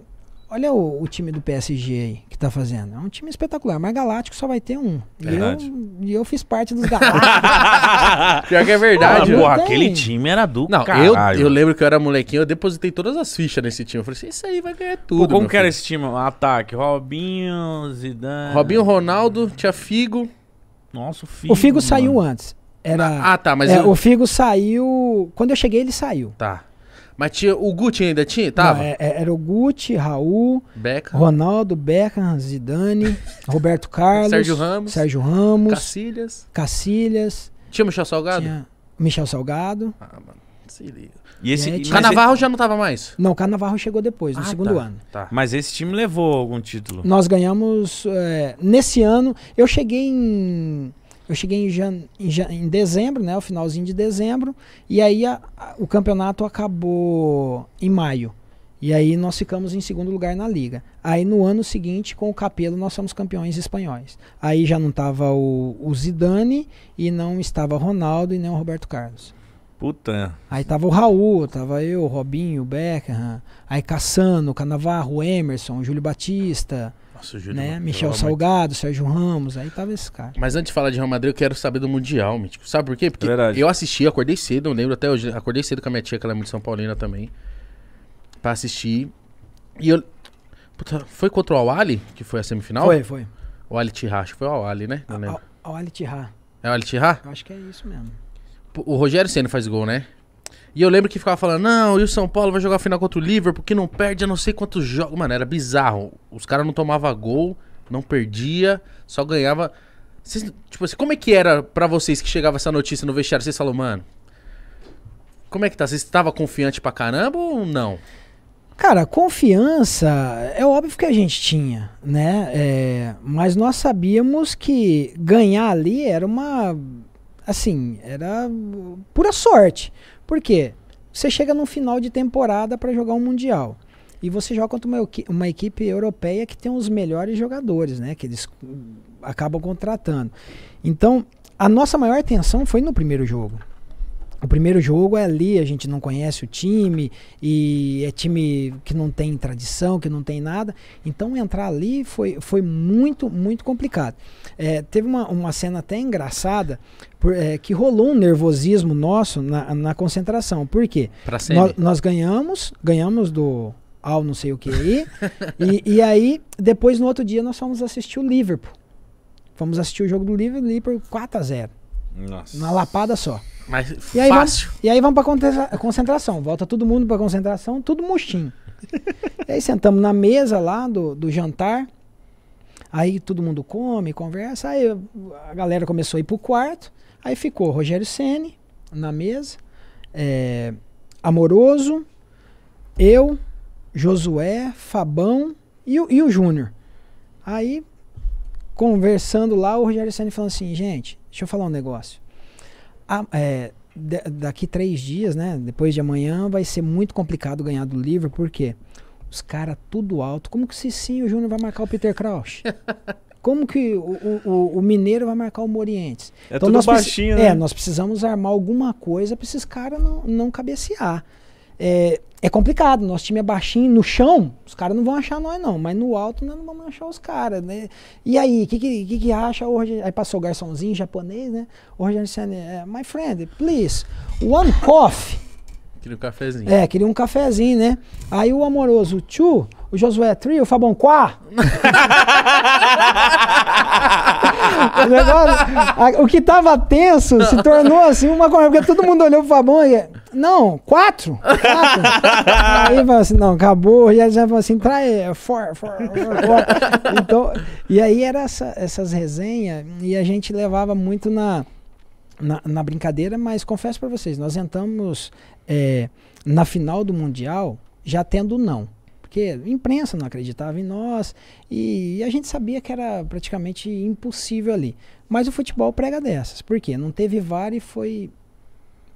[SPEAKER 3] olha o, o, time do PSG
[SPEAKER 1] aí que tá fazendo. É
[SPEAKER 3] um time espetacular, mas galáctico só vai ter um. E eu, e eu fiz parte dos *laughs* galácticos.
[SPEAKER 1] Pior que é verdade. Pô, aquele time era do Não, eu, eu, lembro que eu era molequinho, eu depositei todas as fichas nesse time. Eu falei assim, isso aí vai ganhar tudo. Pô, como que filho. era esse time? Ataque, Robinho, Zidane... Robinho, Ronaldo, tinha Figo... Nossa, o Figo. O Figo mano. saiu antes. Era, ah, tá, mas. É, eu... O
[SPEAKER 3] Figo saiu. Quando eu cheguei, ele saiu.
[SPEAKER 1] Tá. Mas tinha, o Gucci ainda tinha? Tava? Não, é,
[SPEAKER 3] é era o Gucci, Raul, Beca. Ronaldo, Beckham, Zidane, *laughs* Roberto Carlos, Sérgio Ramos, Sérgio Ramos, Cacilhas. Cacilhas.
[SPEAKER 1] Tinha Michel Salgado? Tinha
[SPEAKER 3] Michel Salgado. Ah,
[SPEAKER 1] mano, se liga.
[SPEAKER 2] E esse, é, Canavarro
[SPEAKER 3] já não estava mais? Não, Canavarro chegou depois, no ah, segundo tá, ano.
[SPEAKER 2] Tá. Mas esse time levou algum título? Nós
[SPEAKER 3] ganhamos. É, nesse ano, eu cheguei em eu cheguei em, jan, em, jan, em dezembro, né? O finalzinho de dezembro. E aí a, a, o campeonato acabou em maio. E aí nós ficamos em segundo lugar na liga. Aí no ano seguinte, com o Capelo, nós somos campeões espanhóis. Aí já não estava o, o, Zidane e não estava Ronaldo e nem o Roberto Carlos. Puta. É. Aí tava o Raul, tava eu, o Robinho, o Beckham, aí Cassano, Canavarro, Emerson, Júlio Batista,
[SPEAKER 1] nossa, Júlio né? Michel
[SPEAKER 3] Salgado, Sérgio Ramos, aí tava esse cara.
[SPEAKER 1] Mas antes de falar de Real Madrid, eu quero saber do Mundial, Mítico. Sabe por quê? Porque eu assisti, acordei cedo, eu lembro até hoje, acordei cedo com a minha tia, que ela é muito São Paulina também, pra assistir. E eu... Puta, foi contra o Awali, que foi a semifinal? Foi, foi. O Ali Tirra, acho que foi o Awali, né? Não lembro.
[SPEAKER 3] O Ali Tirra. É o Ali Tirra? acho que é isso mesmo.
[SPEAKER 1] O Rogério Senna faz gol, né? E eu lembro que ficava falando, não, e o São Paulo vai jogar a final contra o Liverpool, porque não perde a não sei quantos jogos. Mano, era bizarro. Os caras não tomavam gol, não perdia, só ganhava. Cês, tipo assim, como é que era para vocês que chegava essa notícia no vestiário? Vocês falaram, mano, como é que tá? Vocês estavam confiante pra caramba ou não?
[SPEAKER 3] Cara, confiança é óbvio que a gente tinha, né? É, mas nós sabíamos que ganhar ali era uma. Assim, era pura sorte. Por quê? Você chega num final de temporada para jogar um Mundial. E você joga contra uma, uma, equipe europeia que tem os melhores jogadores, né? Que eles acabam contratando. Então, a nossa maior atenção foi no primeiro jogo. O primeiro jogo é ali, a gente não conhece o time e é time que não tem tradição, que não tem nada. Então entrar ali foi, foi muito, muito complicado. É, teve uma, uma cena até engraçada por, é, que rolou um nervosismo nosso na, na concentração. Por quê? Nós, nós ganhamos, ganhamos do ao não sei o que aí. e, e aí, depois no outro dia, nós fomos assistir o Liverpool. Fomos assistir o jogo do Liverpool, Liverpool 4 a 0 nossa. Uma lapada só.
[SPEAKER 1] Mas fácil. e aí fácil.
[SPEAKER 3] Vamos, e aí vamos pra concentração. Volta todo mundo pra concentração, tudo murchinho. *laughs* e aí sentamos na mesa lá do, do jantar. Aí todo mundo come, conversa. Aí a galera começou a ir pro quarto. Aí ficou Rogério Ceni na mesa. É, Amoroso, eu, Josué, Fabão e, e o Júnior. Aí, conversando lá, o Rogério Ceni falando assim, gente, Deixa eu falar um negócio. é, daqui três dias, né? Depois de amanhã, vai ser muito complicado ganhar do Liverpool, porque os caras tudo alto. Como que se sim o Júnior vai marcar o Peter Crouch? *laughs* Como que o, o, o, Mineiro vai marcar o Morientes? É então tudo nós baixinho, né? É, nós precisamos armar alguma coisa para esses caras não, não cabecear é, é complicado. Nosso time é baixinho. No chão, os caras não vão achar nós, não. Mas no alto, nós não vamos achar os caras, né? E aí, o que, que, que, acha hoje? Aí passou o garçomzinho japonês, né? Hoje, é, my friend, please, one coffee.
[SPEAKER 1] Queria um cafezinho. É,
[SPEAKER 3] queria um cafezinho, né? Aí o amoroso, tio, o Josué Tri, o Fabão Quá. *laughs* o, negócio, o que tava tenso se tornou assim uma coisa, porque todo mundo olhou pro Fabão e. Não, quatro? quatro. Aí falou assim, não, acabou. E aí já falou assim, trai, for, for,
[SPEAKER 1] for,
[SPEAKER 3] Então, e aí era essa, essas resenhas, e a gente levava muito na. Na, na, brincadeira, mas confesso para vocês, nós entramos é, na final do Mundial já tendo não. Porque a imprensa não acreditava em nós e, e a gente sabia que era praticamente impossível ali. Mas o futebol prega dessas. Por quê? Não teve VAR e foi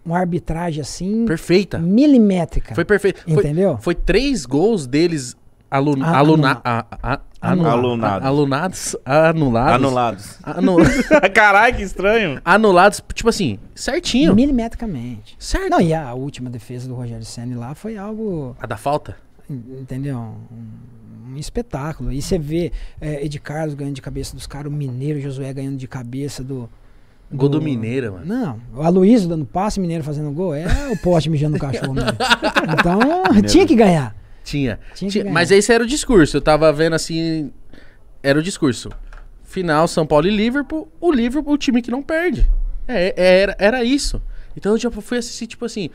[SPEAKER 3] uma arbitragem assim. Perfeita. Milimétrica. Foi
[SPEAKER 1] perfeita. Entendeu? Foi, foi três gols deles alun, ah, aluna, a, a, anulados alunados. Anulados. Anulados. *laughs* Caralho, que estranho. Anulados, tipo assim,
[SPEAKER 3] certinho. Milimetricamente. Certo. Não, e a última defesa do Rogério Senna lá foi algo. A da falta? Entendeu? Um, um espetáculo. E você vê é, Ed Carlos ganhando de cabeça dos caras, o Mineiro Josué ganhando de cabeça do. Do... Gol do Mineiro, mano. Não, o Aloysio dando passe, Mineiro fazendo gol, é o poste mijando o cachorro. Né? *laughs*
[SPEAKER 1] Então, Mineiro. tinha que ganhar. Tinha. Tinha, tinha mas esse era o discurso. Eu tava vendo assim. Era o discurso. Final, São Paulo e Liverpool. O Liverpool, o time que não perde. É, é era, era isso. Então eu já tipo, fui assistir, tipo assim.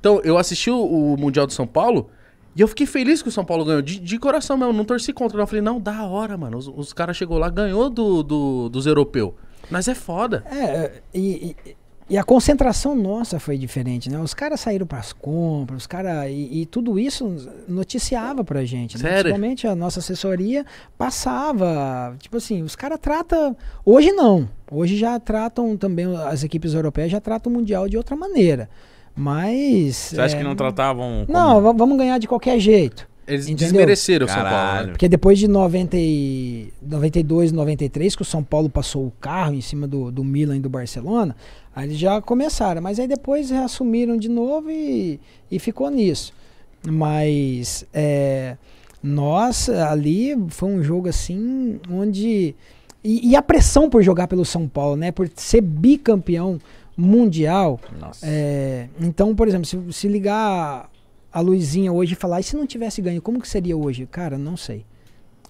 [SPEAKER 1] Então, eu assisti o, o Mundial de São Paulo. E eu fiquei feliz que o São Paulo ganhou, de, de coração mesmo, não torci contra. Não. Eu falei, não, da hora, mano. Os, os caras chegou lá, ganhou do, do, dos europeus. Mas é foda. É, é e,
[SPEAKER 3] e e a concentração nossa foi diferente, né? Os caras saíram para as compras, os caras. E, e, tudo isso noticiava pra gente. Né? Principalmente a nossa assessoria passava. Tipo assim, os caras tratam. Hoje não. Hoje já tratam também, as equipes europeias já tratam o Mundial de outra maneira. Mas. Você acha é, que não
[SPEAKER 2] tratavam. Como...
[SPEAKER 3] Não, vamos ganhar de qualquer jeito.
[SPEAKER 1] Eles Entendeu? desmereceram o São Paulo. Né? Porque
[SPEAKER 3] depois de 90 e... 92, 93, que o São Paulo passou o carro em cima do, do Milan e do Barcelona, aí eles já começaram. Mas aí depois reassumiram de novo e, e ficou nisso. Mas é, nós ali foi um jogo assim onde. E, e, a pressão por jogar pelo São Paulo, né? Por ser bicampeão mundial. Nossa. É, então, por exemplo, se, se ligar a luzinha hoje e falar, e se não tivesse ganho, como que seria hoje? Cara, não sei.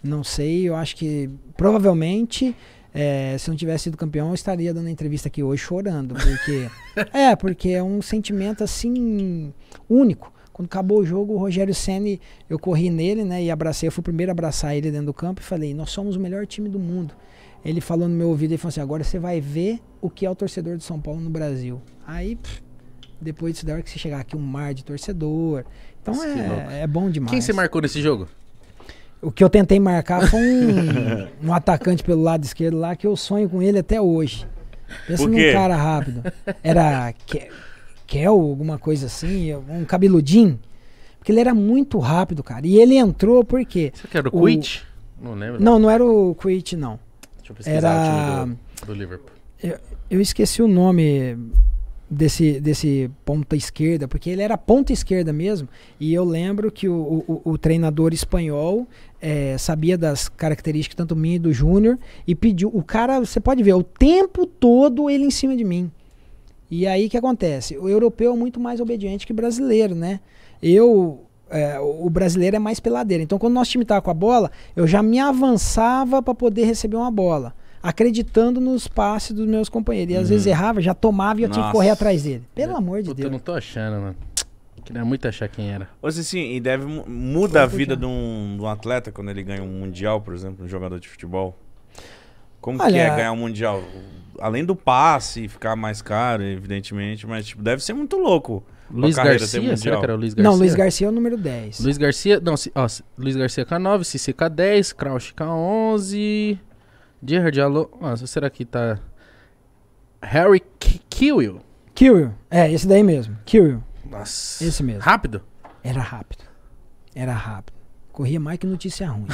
[SPEAKER 3] Não sei, eu acho que provavelmente é, se não tivesse sido campeão, eu estaria dando entrevista aqui hoje chorando. Porque, *laughs* é, porque é um sentimento assim único. Quando acabou o jogo, o Rogério Senni, eu corri nele, né? E abracei, eu fui o primeiro a abraçar ele dentro do campo e falei, nós somos o melhor time do mundo. Ele falou no meu ouvido, e falou assim, agora você vai ver o que é o torcedor de São Paulo no Brasil. Aí, pff, depois disso, da hora que você chegar aqui, um mar de torcedor.
[SPEAKER 1] Então é, é bom demais. Quem você marcou nesse jogo? O que eu tentei
[SPEAKER 3] marcar foi um, *laughs* um atacante pelo lado esquerdo lá, que eu sonho com ele até hoje. Pensa num cara rápido. Era Kel, alguma coisa assim, um cabeludinho. Porque ele era muito rápido, cara. E ele entrou porque. Será que era o, o... Quit? Não lembro. Não, não era o Quit, não. Deixa eu pesquisar era... o time
[SPEAKER 1] do, do Liverpool. Eu,
[SPEAKER 3] eu esqueci o nome desse, desse ponta esquerda, porque ele era ponta esquerda mesmo. E eu lembro que o, o, o treinador espanhol é, sabia das características tanto minha e do Júnior e pediu. O cara, você pode ver, o tempo todo ele em cima de mim. E aí o que acontece? O europeu é muito mais obediente que o brasileiro, né? Eu. É, o brasileiro é mais peladeiro. Então, quando o nosso time tava com a bola, eu já me avançava para poder receber uma bola acreditando nos passes dos meus companheiros. E às uhum. vezes errava, já
[SPEAKER 1] tomava e eu Nossa. tinha que correr atrás dele. Pelo amor de puta, Deus. Eu não tô achando, mano. Queria muito achar quem era.
[SPEAKER 2] Ou seja, sim e deve muda a vida de um, de um, atleta quando ele ganha um mundial, por exemplo, um jogador de futebol. Como Olha, que é ganhar um mundial? Além do passe ficar mais caro, evidentemente, mas tipo, deve ser muito louco. Luiz Garcia, será que era o Luiz Garcia? Não, Luiz
[SPEAKER 3] Garcia é o número 10.
[SPEAKER 1] Luiz Garcia, não, ó, Luiz Garcia K9, CC K10, Krausch K11, Jared Alô. Nossa, será que tá. Harry Kill?
[SPEAKER 3] Kill, é, esse daí mesmo. Kill. Nossa. Esse mesmo. Rápido? Era rápido. Era rápido. Corria mais que notícia ruim.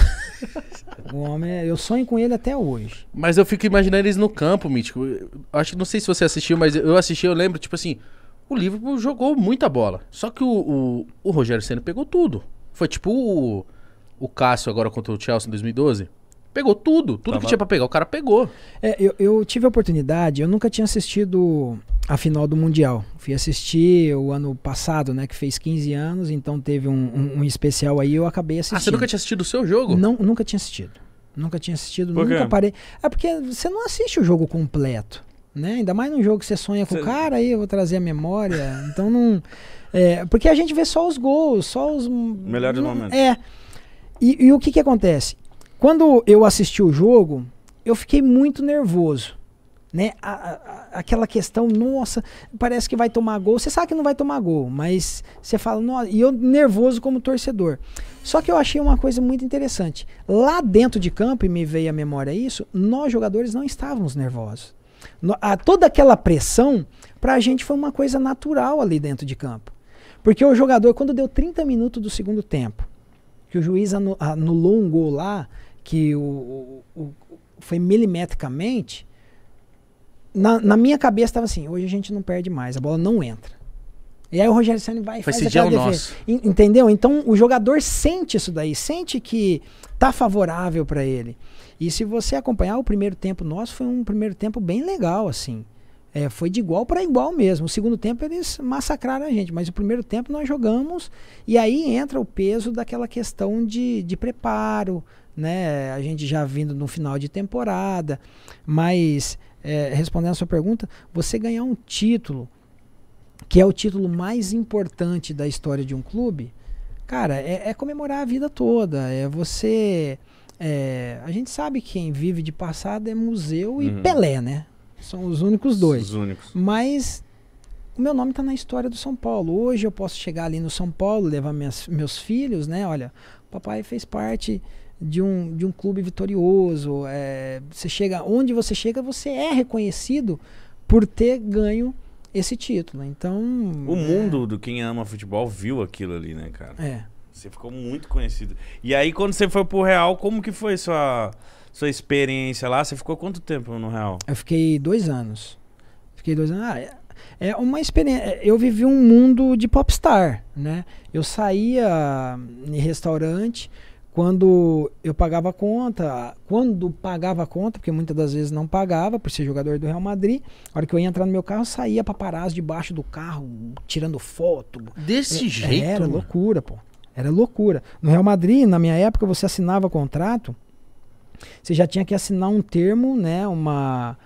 [SPEAKER 3] *laughs* o homem, é, eu sonho com ele até hoje.
[SPEAKER 1] Mas eu fico imaginando eles no campo, Mítico. acho que não sei se você assistiu, mas eu assisti, eu lembro, tipo assim, o Liverpool jogou muita bola. Só que o, o, o Rogério Senna pegou tudo. Foi tipo o, o Cássio agora contra o Chelsea em 2012. Pegou tudo, tudo Tava... que tinha para pegar, o cara pegou.
[SPEAKER 3] É, eu, eu, tive a oportunidade, eu nunca tinha assistido a final do Mundial. Fui assistir o ano passado, né, que fez 15 anos, então teve um, um, um especial aí, eu acabei assistindo. Ah, você nunca tinha
[SPEAKER 1] assistido o seu jogo?
[SPEAKER 3] Não, nunca tinha assistido. Nunca tinha assistido, Por nunca quê? parei. É porque você não assiste o jogo completo, né? Ainda mais num jogo que você sonha com o cara, aí eu vou trazer a memória. então não... É, porque a gente vê só os gols, só os...
[SPEAKER 2] Melhores momentos.
[SPEAKER 3] É. E, e o que que acontece? Quando eu assisti o jogo, eu fiquei muito nervoso. Né? A, a, aquela questão, nossa, parece que vai tomar gol. Você sabe que não vai tomar gol, mas você fala, nossa, e eu nervoso como torcedor. Só que eu achei uma coisa muito interessante. Lá dentro de campo, e me veio à memória isso, nós jogadores não estávamos nervosos. No, a, toda aquela pressão, para a gente foi uma coisa natural ali dentro de campo. Porque o jogador, quando deu 30 minutos do segundo tempo, que o juiz anulou um gol lá, que o, o, o foi milimetricamente, na, na minha cabeça estava assim, hoje a gente não perde mais, a bola não entra. E aí o Rogério Senna vai e faz aquela defesa. Nosso. Entendeu? Então o jogador sente isso daí, sente que tá favorável para ele. E se você acompanhar o primeiro tempo nosso, foi um primeiro tempo bem legal, assim. É, foi de igual para igual mesmo. O segundo tempo eles massacraram a gente, mas o primeiro tempo nós jogamos e aí entra o peso daquela questão de, de preparo, né? A gente já vindo no final de temporada, mas é, respondendo a sua pergunta, você ganhar um título que é o título mais importante da história de um clube, cara, é, é comemorar a vida toda. É você. É, a gente sabe que quem vive de passado é museu uhum. e Pelé, né? São os únicos dois. Os únicos. Mas o meu nome está na história do São Paulo. Hoje eu posso chegar ali no São Paulo, levar minhas, meus filhos, né? Olha, o papai fez parte de um, de um clube vitorioso. É, você chega onde você chega, você é reconhecido por ter ganho esse título. Então. O é mundo
[SPEAKER 2] do quem ama futebol viu aquilo ali, né, cara? É. Você ficou muito conhecido. E aí, quando você foi pro Real, como que foi sua, sua experiência lá? Você ficou quanto tempo no Real?
[SPEAKER 3] Eu fiquei dois anos. Fiquei dois anos. Ah, é, é uma experiência. É, eu vivi um mundo de popstar, né? Eu saía em restaurante, quando eu pagava a conta, quando pagava a conta, porque muitas das vezes não pagava por ser jogador do Real Madrid, a hora que eu ia entrar no meu carro, saía parar debaixo do carro, tirando foto. Desse é, jeito? Era mano. loucura, pô. Era loucura. No Real Madrid, na minha época, você assinava contrato, você já tinha que assinar um termo, né, uma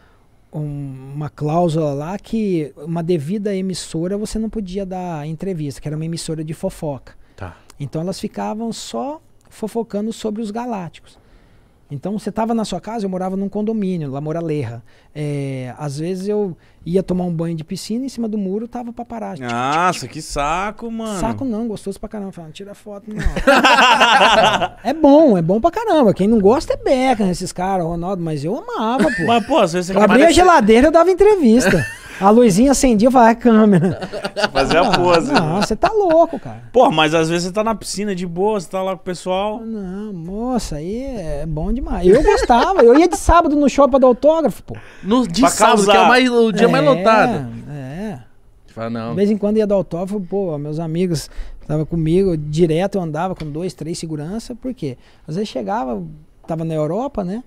[SPEAKER 3] um, uma cláusula lá que uma devida emissora você não podia dar entrevista, que era uma emissora de fofoca. Tá. Então elas ficavam só fofocando sobre os galácticos. Então você estava na sua casa, eu morava num condomínio, lá mora É, às vezes eu ia tomar um banho de piscina em cima do muro tava paparazzi.
[SPEAKER 2] Nossa, que saco, mano. Saco
[SPEAKER 3] não, gostoso pra caramba.
[SPEAKER 2] Falando, tira foto, não.
[SPEAKER 3] *laughs* é bom, é bom pra caramba. Quem não gosta é beca, esses caras, Ronaldo, mas eu
[SPEAKER 2] amava, pô. Mas, pô, às vezes você Abria a
[SPEAKER 3] geladeira e dava entrevista. *laughs* A luzinha acendia e falava, câmera.
[SPEAKER 2] Fazer a ah, pose. Não, né? você tá louco, cara. Pô, mas às vezes você tá na piscina de boa, você tá lá com o pessoal. Ah, não, moça, aí é bom demais. Eu
[SPEAKER 3] gostava, eu ia de sábado no shopping pra dar autógrafo, pô. No, de pra sábado, causar. que é o, mais, o dia é, mais lotado. É.
[SPEAKER 1] Fala, não. De vez
[SPEAKER 3] em quando ia dar autógrafo, pô, meus amigos estavam comigo, direto eu andava com dois, três segurança, por quê? Às vezes chegava, tava na Europa, né?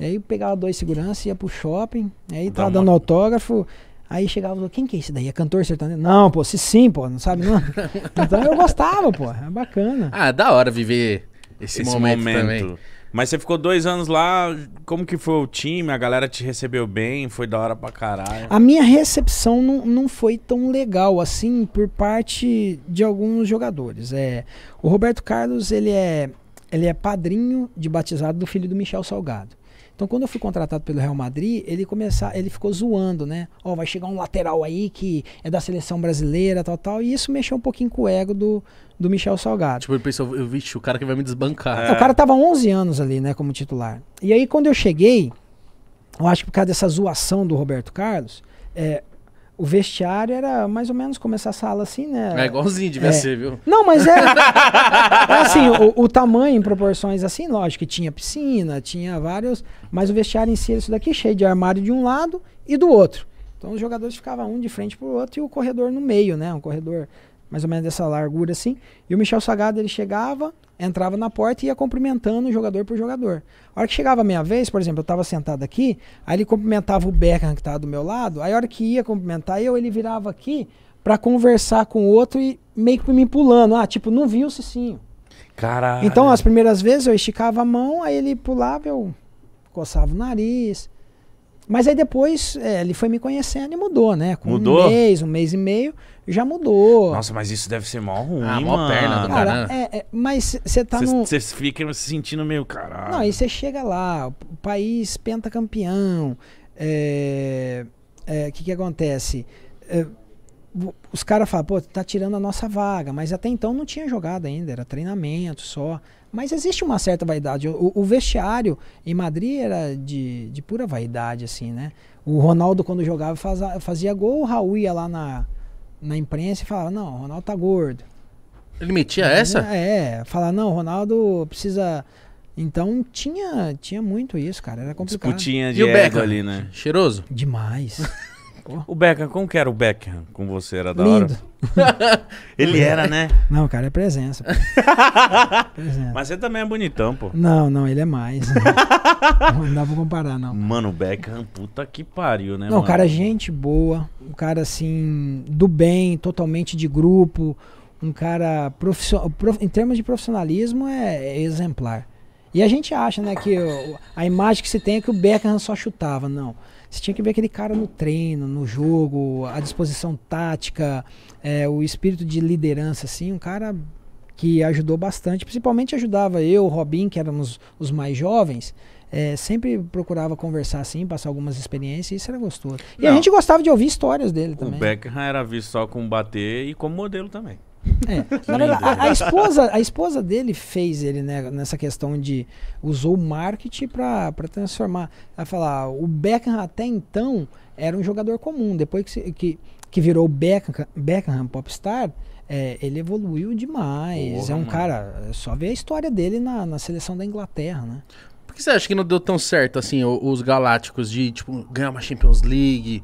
[SPEAKER 3] E aí pegava dois segurança, ia pro shopping, aí tava dando autógrafo. Aí chegava e falou, quem que é esse daí? É cantor sertanejo? Não, pô, se sim, pô, não sabe não. *laughs* então eu gostava, pô, é bacana.
[SPEAKER 2] Ah, da hora viver esse, esse momento, momento, também. Mas você ficou dois anos lá, como que foi o time? A galera te recebeu bem? Foi da hora pra caralho? A minha
[SPEAKER 3] recepção não, não foi tão legal assim por parte de alguns jogadores. É, o Roberto Carlos, ele é, ele é padrinho de batizado do filho do Michel Salgado. Então, quando eu fui contratado pelo Real Madrid, ele começar, ele ficou zoando, né? Ó, oh, vai chegar um lateral aí que é da seleção brasileira, tal, tal. E isso mexeu um pouquinho com o ego do, do Michel
[SPEAKER 1] Salgado. Tipo, ele pensou, eu, vixe, o cara que vai me desbancar. É. O cara
[SPEAKER 3] tava 11 anos ali, né, como titular. E aí, quando eu cheguei, eu acho que por causa dessa zoação do Roberto Carlos, é, o vestiário era mais ou menos como essa sala assim, né? É igualzinho, devia é. ser, viu? Não, mas é. é *laughs* assim, o, o, tamanho em proporções assim, lógico, que tinha piscina, tinha vários. Mas o vestiário em si era isso daqui, cheio de armário de um lado e do outro. Então os jogadores ficavam um de frente pro outro e o corredor no meio, né? Um corredor mais ou menos dessa largura assim. E o Michel Sagado ele chegava, entrava na porta e ia cumprimentando jogador por jogador. A hora que chegava a minha vez, por exemplo, eu estava sentado aqui, aí ele cumprimentava o Beckham que estava do meu lado, aí a hora que ia cumprimentar eu, ele virava aqui para conversar com o outro e meio que me pulando. Ah, tipo, não viu o Cicinho.
[SPEAKER 2] Caralho. Então,
[SPEAKER 3] as primeiras vezes eu esticava a mão, aí ele pulava, eu coçava o nariz. Mas aí depois é, ele foi me conhecendo e mudou, né?
[SPEAKER 2] Com mudou? um mês,
[SPEAKER 3] um mês e meio,
[SPEAKER 2] já mudou. Nossa, mas isso deve ser mó ruim, ah, mó perna do cara. Né?
[SPEAKER 3] é, é, mas você tá cês, no... Você
[SPEAKER 2] fica se sentindo meio caralho.
[SPEAKER 3] Não, você chega lá, o país pentacampeão, o é, é, que que acontece? É, os caras falam, pô, tá tirando a nossa vaga, mas até então não tinha jogado ainda, era treinamento só. Mas existe uma certa vaidade. O, o vestiário em Madrid era de, de pura vaidade, assim, né? O Ronaldo, quando jogava, fazia gol, o Raul ia lá na, na imprensa e falava, não, o Ronaldo tá gordo. Ele metia essa? Né, é, falar, não, o Ronaldo precisa. Então tinha, tinha muito isso, cara. Era complicado. Disputinha de e ego ali, né?
[SPEAKER 2] Cheiroso? Demais. *laughs* O Beckham, como que era o Beckham com você? Era da Lindo. hora? *laughs* Ele era, né?
[SPEAKER 3] Não, cara, é presença,
[SPEAKER 2] *laughs* presença. Mas você também é bonitão, pô. Não,
[SPEAKER 3] não, ele é mais. *laughs* Né? não dá pra comparar, não.
[SPEAKER 2] Mano, o Beckham, puta que pariu, né, Não, é mano? cara,
[SPEAKER 3] gente boa. Um cara, assim, do bem, totalmente de grupo. Um cara, profissional, prof... em termos de profissionalismo, é, é exemplar. E a gente acha, né, que a imagem que se tem é que o Beckham só chutava. Não. Você tinha que ver aquele cara no treino, no jogo, a disposição tática, é, o espírito de liderança, assim, um cara que ajudou bastante, principalmente ajudava eu, o Robin, que éramos os mais jovens, é, sempre procurava conversar assim, passar algumas experiências, e isso era gostoso. E Não, a gente gostava de ouvir histórias dele também. O
[SPEAKER 2] Beckham era visto só como bater e como modelo também.
[SPEAKER 3] É. *laughs* Na verdade, a, a, esposa, a esposa dele fez ele né, nessa questão de usou o marketing para transformar. A falar, ah, o Beckham até então era um jogador comum. Depois que, que, que virou Beckham, Beckham Popstar, é, ele evoluiu demais. Porra, é um mano. cara. Só vê a história dele na, na seleção da Inglaterra, né?
[SPEAKER 1] Por que você acha que não deu tão certo assim os Galácticos de tipo ganhar uma Champions League?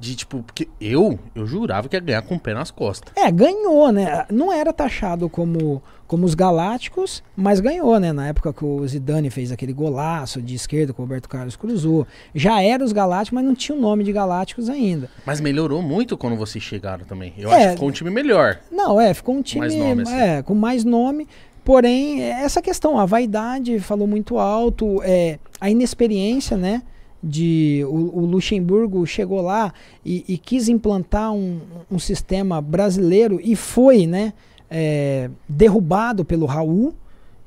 [SPEAKER 1] De tipo, porque eu, eu jurava que ia ganhar com o pé nas costas.
[SPEAKER 3] É, ganhou, né? Não era taxado como, como os Galácticos, mas ganhou, né? Na época que o Zidane fez aquele golaço de esquerda que o Roberto
[SPEAKER 1] Carlos cruzou.
[SPEAKER 3] Já era os Galácticos, mas não tinha o nome de Galácticos ainda.
[SPEAKER 1] Mas melhorou muito quando vocês chegaram também. Eu é, acho que ficou um time melhor. Não, é, ficou um time mais nome, assim. é,
[SPEAKER 3] com mais nome. Porém, essa questão, a vaidade falou muito alto, é, a inexperiência, né? de o, o, Luxemburgo chegou lá e, e quis implantar um, um, sistema brasileiro e foi né, é, derrubado pelo Raul.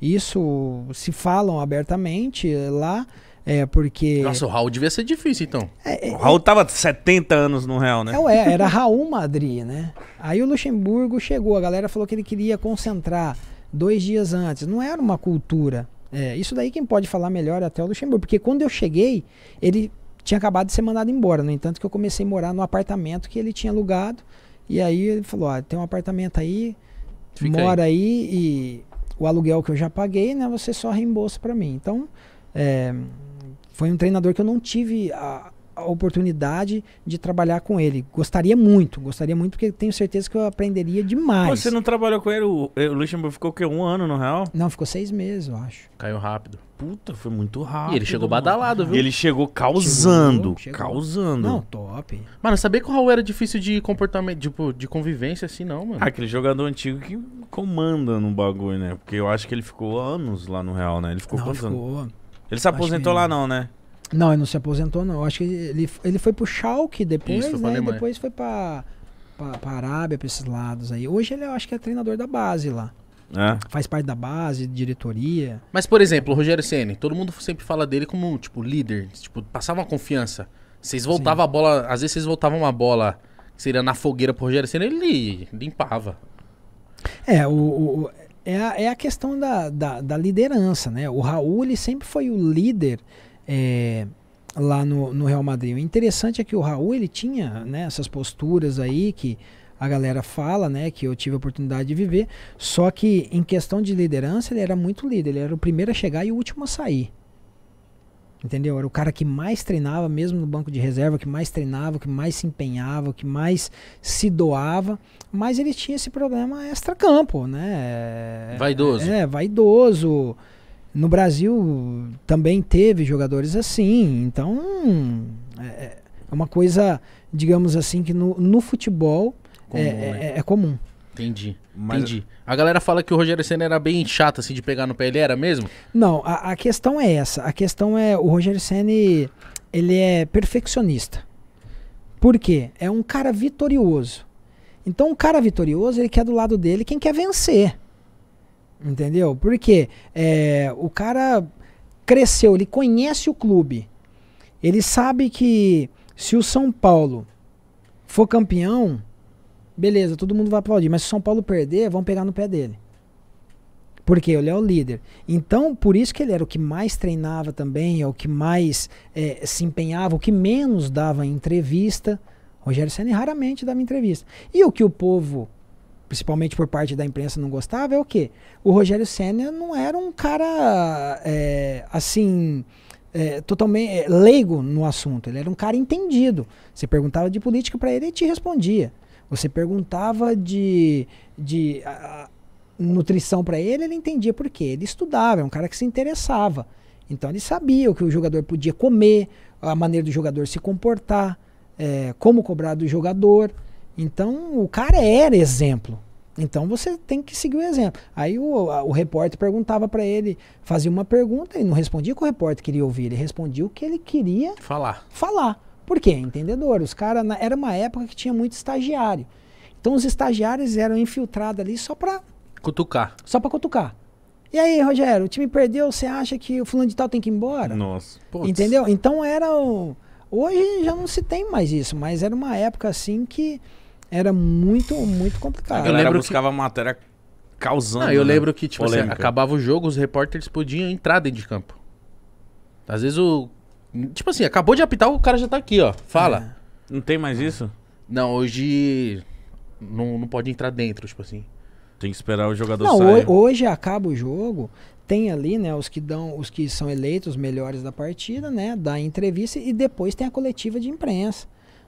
[SPEAKER 3] Isso se falam abertamente lá.
[SPEAKER 2] É, porque. Nossa, o Raul devia ser difícil, então. É, é o Raul é tava 70 anos no Real, né? É, era Raul
[SPEAKER 3] Madrid, né? Aí o Luxemburgo chegou, a galera falou que ele queria concentrar dois dias antes. Não era uma cultura. É, isso daí quem pode falar melhor é até o Luxemburgo, porque quando eu cheguei, ele tinha acabado de ser mandado embora. No entanto, que eu comecei a morar no apartamento que ele tinha alugado. E aí ele falou: ah tem um apartamento aí, Fica mora aí. aí. e o aluguel que eu já paguei, né? Você só reembolsa para mim. Então, é, foi um treinador que eu não tive a, a oportunidade de trabalhar com ele. Gostaria muito, gostaria muito, porque tenho certeza que eu aprenderia demais. você não
[SPEAKER 2] trabalhou com ele, o, eh, o Luxemburgo ficou o quê? Um ano, no real?
[SPEAKER 3] Não, ficou seis meses, eu acho.
[SPEAKER 2] Caiu rápido. Puta, foi muito rápido. E ele chegou
[SPEAKER 1] badalado, viu? Ele
[SPEAKER 2] chegou causando, chegou, chegou.
[SPEAKER 1] causando. Não, top. Mano, sabia que o Raul era difícil de comportamento, tipo, de convivência assim, não, mano. Ah,
[SPEAKER 2] aquele jogador antigo que comanda no bagulho, né? Porque eu acho que ele ficou anos lá no Real, né? Ele ficou não, ficou... Ele se aposentou que... lá não, né?
[SPEAKER 3] Não, ele não se aposentou, não. Eu acho que ele, ele foi pro Schalke depois, Isso, né? depois foi pra, pra, pra Arábia, pra esses lados aí. Hoje ele eu acho que é treinador da base lá. É. Faz parte da base, diretoria.
[SPEAKER 1] Mas, por exemplo, o Rogério Senna, todo mundo sempre fala dele como, tipo, líder. Tipo, passava uma confiança. Vocês voltavam a bola, às vezes vocês voltavam uma bola que seria na fogueira pro Rogério Senna, ele limpava.
[SPEAKER 3] É, o, o é, a, é a questão da, da, da liderança, né? O Raul, ele sempre foi o líder é, lá no, no, Real Madrid. O interessante é que o Raul ele tinha né, essas posturas aí que a galera fala, né, que eu tive a oportunidade de viver, só que em questão de liderança ele era muito líder, ele era o primeiro a chegar e o último a sair. Entendeu? Era o cara que mais treinava, mesmo no banco de reserva, que mais treinava, que mais se empenhava, que mais se doava, mas ele tinha esse problema extra-campo, né? Vaidoso. É, é vaidoso. No Brasil também teve jogadores assim, então é, é, é, uma coisa, digamos assim, que no, no futebol é, comum, é, né? é, é, comum.
[SPEAKER 1] Entendi. Mas... Entendi. A galera fala que o Rogério Senna era bem chato assim de pegar no pé, ele era mesmo?
[SPEAKER 3] Não, a, a questão é essa. A questão é o Rogério Senna, ele é perfeccionista. Por quê? É um cara vitorioso. Então, um cara vitorioso, ele quer do lado dele quem quer vencer. Entendeu? Porque é, o cara cresceu, ele conhece o clube. Ele sabe que se o São Paulo for campeão, beleza, todo mundo vai aplaudir. Mas se o São Paulo perder, vão pegar no pé dele. Porque ele é o líder. Então, por isso que ele era o que mais treinava também, é o que mais é, se empenhava, o que menos dava entrevista. Rogério Senna raramente dava entrevista. E o que o povo principalmente por parte da imprensa, não gostava, é o quê? O Rogério Senna não era um cara é, assim. É, totalmente é, leigo no assunto, ele era um cara entendido. Você perguntava de política para ele, ele te respondia. Você perguntava de, de a, a nutrição para ele, ele entendia por quê. Ele estudava, é um cara que se interessava. Então ele sabia o que o jogador podia comer, a maneira do jogador se comportar, é, como cobrar do jogador. Então o cara era exemplo. Então você tem que seguir o exemplo. Aí o, a, o repórter perguntava para ele, fazia uma pergunta e não respondia o que o repórter queria ouvir, ele respondia o que ele queria falar. Falar. Por quê? Entendedor. Os caras, era uma época que tinha muito estagiário. Então os estagiários eram infiltrados ali só para cutucar. Só para cutucar. E aí, Rogério, o time perdeu, você acha que o fulano de tal tem que ir embora? Nossa. Putz. Entendeu? Então era o Hoje já não se tem mais isso, mas era uma época assim que era muito, muito complicado.
[SPEAKER 2] Eu lembro buscava que... matéria causando. Não, eu né, lembro que, tipo assim, acabava
[SPEAKER 1] o jogo, os repórteres podiam entrar dentro de campo. Às vezes o. Tipo assim, acabou de apitar, o cara já tá aqui, ó. Fala. É. Não tem mais isso? Não, hoje. Não, não pode entrar dentro, tipo assim.
[SPEAKER 2] Tem que esperar o jogador não, sair.
[SPEAKER 3] Hoje acaba o jogo, tem ali, né, os que dão, os que são eleitos os melhores da partida, né, da entrevista e depois tem a coletiva de imprensa.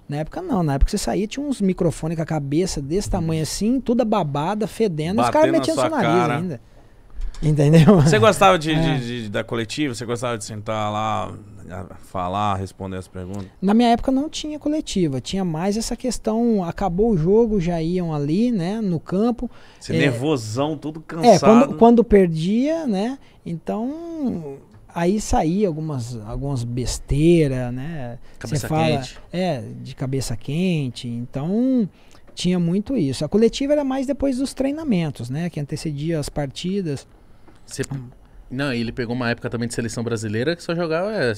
[SPEAKER 3] Na época não, na época você saía, tinha uns microfones com a cabeça desse tamanho assim, toda babada, fedendo, os caras metiam seu nariz cara. ainda. Entendeu? Você gostava de, é.
[SPEAKER 2] de, de, da coletiva? Você gostava de sentar lá, falar, responder as perguntas?
[SPEAKER 3] Na minha época não tinha coletiva, tinha mais essa questão. Acabou o jogo, já iam ali, né, no campo. Você é,
[SPEAKER 2] nervosão, todo cansado. É, quando,
[SPEAKER 3] quando perdia, né? Então aí saía algumas, algumas besteiras, né? Cabeça fala, quente. É, de cabeça quente. Então, tinha muito isso. A coletiva era mais depois dos treinamentos, né? Que antecedia as partidas. Você...
[SPEAKER 1] Não, ele pegou uma época também de seleção brasileira que só jogava. É,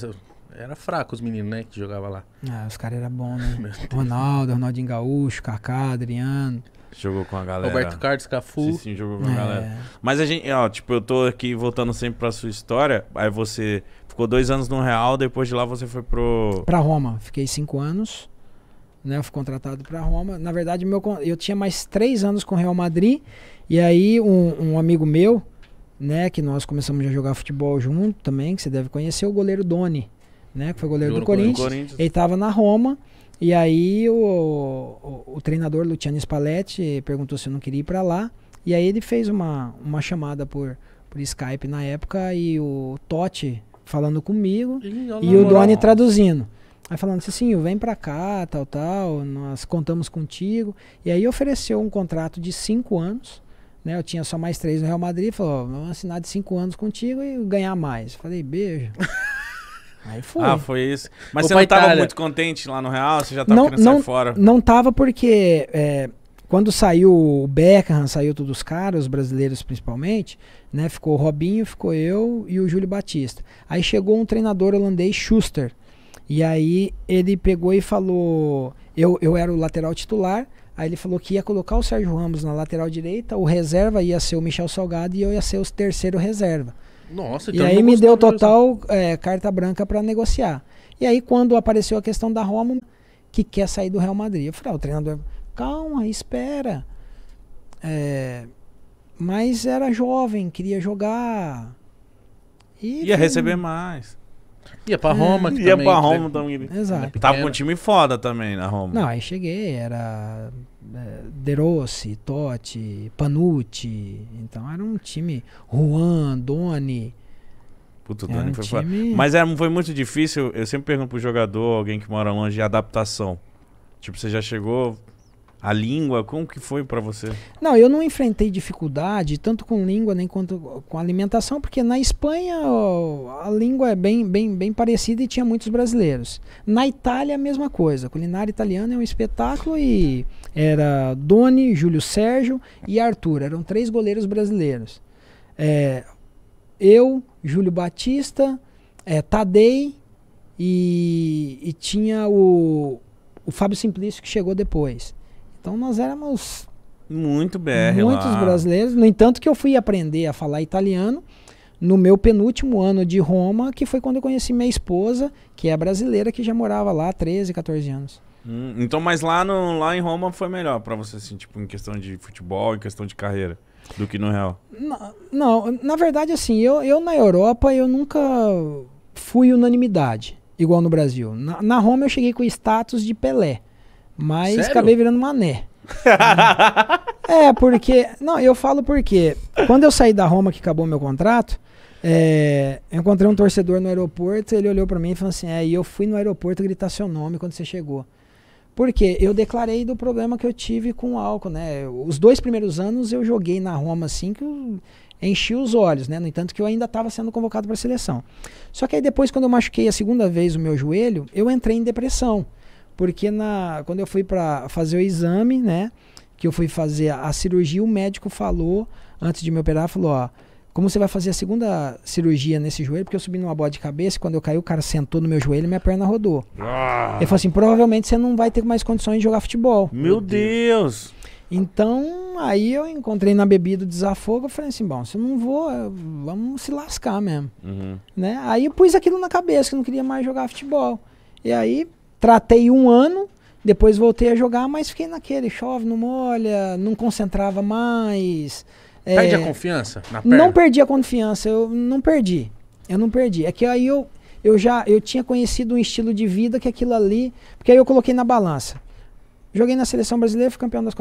[SPEAKER 1] era fraco os meninos, né? Que jogava lá.
[SPEAKER 3] Ah, os caras eram bons, né? *laughs* Ronaldo, Ronaldinho Gaúcho, Kaká, Adriano.
[SPEAKER 2] Jogou com a galera. Roberto Carlos,
[SPEAKER 1] Cafu. Sim, sim jogou com a é. galera.
[SPEAKER 2] Mas a gente, ó, tipo, eu tô aqui voltando sempre pra sua história. Aí você ficou dois anos no Real, depois de lá você foi pro. Pra
[SPEAKER 3] Roma. Fiquei cinco anos. Né, eu fui contratado para Roma. Na verdade, meu, eu tinha mais três anos com o Real Madrid. E aí, um, um amigo meu, né, que nós começamos a jogar futebol junto também, que você deve conhecer, o goleiro Doni, né, que foi goleiro do Corinthians. Corinthians. Ele estava na Roma e aí o, o, o treinador Luciano Spalletti perguntou se eu não queria ir para lá. E aí ele fez uma, uma chamada por, por Skype na época e o Totti falando comigo e, o Doni traduzindo. Aí falando assim, sim, vem para cá, tal, tal, nós contamos contigo. E aí ofereceu um contrato de cinco anos, né? Eu tinha só mais três no Real Madrid, falou, vamos assinar de cinco anos contigo e ganhar mais. falei, beijo. *laughs*
[SPEAKER 2] Aí foi. Ah, foi isso. Mas você não tava Itália. muito contente lá no Real? Você já tava não, querendo não, sair fora? Não
[SPEAKER 3] tava porque é, quando saiu o Beckham, saiu todos os caras, os brasileiros principalmente, né? Ficou o Robinho, ficou eu e o Júlio Batista. Aí chegou um treinador holandês, Schuster. E aí ele pegou e falou... Eu, eu era o lateral titular, Aí ele falou que ia colocar o Sérgio Ramos na lateral direita, o reserva ia ser o Michel Salgado e eu ia ser o terceiro reserva.
[SPEAKER 1] Nossa, então E aí me deu total
[SPEAKER 3] é, carta branca para negociar. E aí quando apareceu a questão da Roma, que quer sair do Real Madrid. Eu falei, ah, o treinador, calma, espera. É, mas era jovem, queria jogar. E ia receber mais. Ia pra Roma é. também. Ia pra Roma também. Exato.
[SPEAKER 2] Tava com um time foda também na Roma.
[SPEAKER 3] Não, aí cheguei, era é, Derossi, Totti, Panucci. Então era um time. Juan, Doni.
[SPEAKER 2] Puta, Doni um foi time... Mas era, foi muito difícil. Eu sempre pergunto pro jogador, alguém que mora longe, de adaptação. Tipo, você já chegou, a língua? Como que foi para você?
[SPEAKER 3] Não, eu não enfrentei dificuldade tanto com língua nem quanto com alimentação, porque na Espanha a língua é bem, bem, bem parecida e tinha muitos brasileiros. Na Itália a mesma coisa. A culinária italiana é um espetáculo e era Doni, Júlio Sérgio e Arthur. Eram três goleiros brasileiros. É, eu, Júlio Batista, é, Tadei e, e tinha o, o Fábio Simplício que chegou depois. Então nós éramos
[SPEAKER 2] muito BR muitos lá.
[SPEAKER 3] brasileiros. No entanto que eu fui aprender a falar italiano no meu penúltimo ano de Roma, que foi quando eu conheci minha esposa, que é brasileira, que já morava lá há 13, 14 anos.
[SPEAKER 2] Hum, então, mas lá, no, lá em Roma foi melhor para você, assim, tipo, em questão de futebol, em questão de carreira, do que no Real?
[SPEAKER 3] Não, não na verdade, assim, eu, eu na Europa, eu nunca fui unanimidade, igual no Brasil. Na, na Roma eu cheguei com o status de Pelé. Mas Sério? acabei virando mané. *laughs* é, porque. Não, eu falo porque. Quando eu saí da Roma, que acabou meu contrato, é, eu encontrei um torcedor no aeroporto. Ele olhou para mim e falou assim: É, e eu fui no aeroporto gritar seu nome quando você chegou. Porque eu declarei do problema que eu tive com o álcool, né? Os dois primeiros anos eu joguei na Roma assim que eu enchi os olhos, né? No entanto que eu ainda estava sendo convocado para a seleção. Só que aí depois quando eu machuquei a segunda vez o meu joelho, eu entrei em depressão. Porque na, quando eu fui para fazer o exame, né? Que eu fui fazer a, cirurgia, o médico falou, antes de me operar, falou: ó, como você vai fazer a segunda cirurgia nesse joelho, porque eu subi numa bola de cabeça, e quando eu caí, o cara sentou no meu joelho e minha perna rodou. Ah. Ele falou assim: provavelmente você não vai ter mais condições de jogar futebol. Meu Deus! Então, aí eu encontrei na bebida o desafogo, eu falei assim, bom, se eu não vou, vamos se lascar mesmo. Uhum. Né? Aí eu pus aquilo na cabeça, que eu não queria mais jogar futebol. E aí Tratei um ano, depois voltei a jogar, mas fiquei naquele, chove, não molha, não concentrava mais.
[SPEAKER 1] É, Perde é, a confiança na perna? Não
[SPEAKER 3] perdi a confiança, eu não perdi. Eu não perdi. É que aí eu, eu já eu tinha conhecido um estilo de vida que aquilo ali. Porque aí eu coloquei na balança. Joguei na seleção brasileira, fui campeão das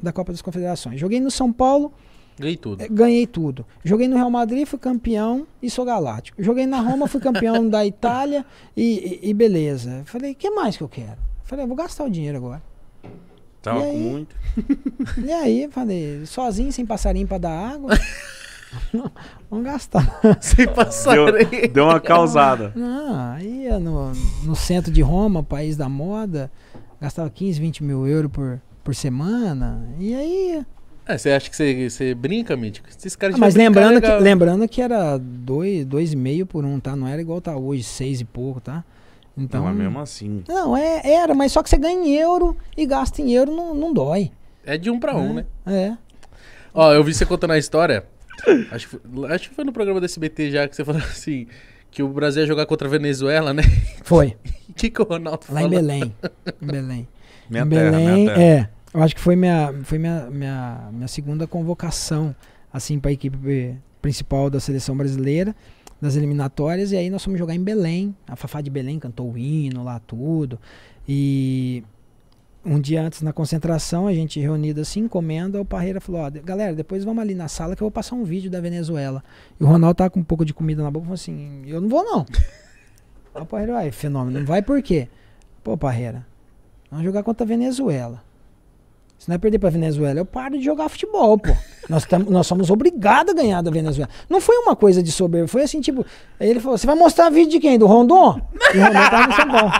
[SPEAKER 3] da Copa das Confederações. Joguei no São Paulo, Ganhei tudo. É, ganhei tudo. Joguei no Real Madrid, fui campeão e sou galáctico. Joguei na Roma, fui campeão *laughs* da Itália e, e, e beleza. Falei, o que mais que eu quero? Falei, vou gastar o dinheiro agora.
[SPEAKER 2] Tava com muito.
[SPEAKER 3] *laughs* E aí, falei, sozinho, sem passarinho pra dar água. *laughs* vamos gastar. Sem passarinho. Deu, deu uma causada. Não, ia no, no centro de Roma, país da moda, gastava 15, 20 mil euros por, por semana. E aí,
[SPEAKER 1] é, você acha que você, você brinca, Mítico? ah, mas lembrando que,
[SPEAKER 3] lembrando que era 2,5 dois, dois e meio por um, tá? Não era igual tá hoje, 6 e pouco,
[SPEAKER 1] tá? Então, não, é mesmo assim.
[SPEAKER 3] Não, é, era, mas só que você ganha em euro e gasta em euro, não, não dói.
[SPEAKER 1] É de um pra um, é, né? É. Ó, eu vi você contando a história. acho, que foi, acho que foi no programa da SBT já que você falou assim: que o Brasil ia jogar contra a Venezuela, né? Foi. *laughs* O que, que o Ronaldo falou? Lá em Belém. Em Belém. Minha em terra, Belém, minha terra. é.
[SPEAKER 3] Eu acho que foi minha, foi minha, minha, minha segunda convocação assim para a equipe principal da seleção brasileira nas eliminatórias e aí nós fomos jogar em Belém. A Fafá de Belém cantou o hino lá tudo e um dia antes na concentração a gente reunido assim comendo o Parreira falou: ó, galera, depois vamos ali na sala que eu vou passar um vídeo da Venezuela. E o Ronaldo tá com um pouco de comida na boca, falou assim: eu não vou não. *laughs* o Parreira, vai, fenômeno, não vai por quê? Pô, Parreira, vamos jogar contra a Venezuela. Se não é perder para Venezuela, eu paro de jogar futebol, pô. nós, nós somos obrigados a ganhar da Venezuela. Não foi uma coisa de soberba, foi assim, tipo, ele falou: você vai mostrar vídeo de quem? Do Rondon? E o Rondon tava no São Paulo.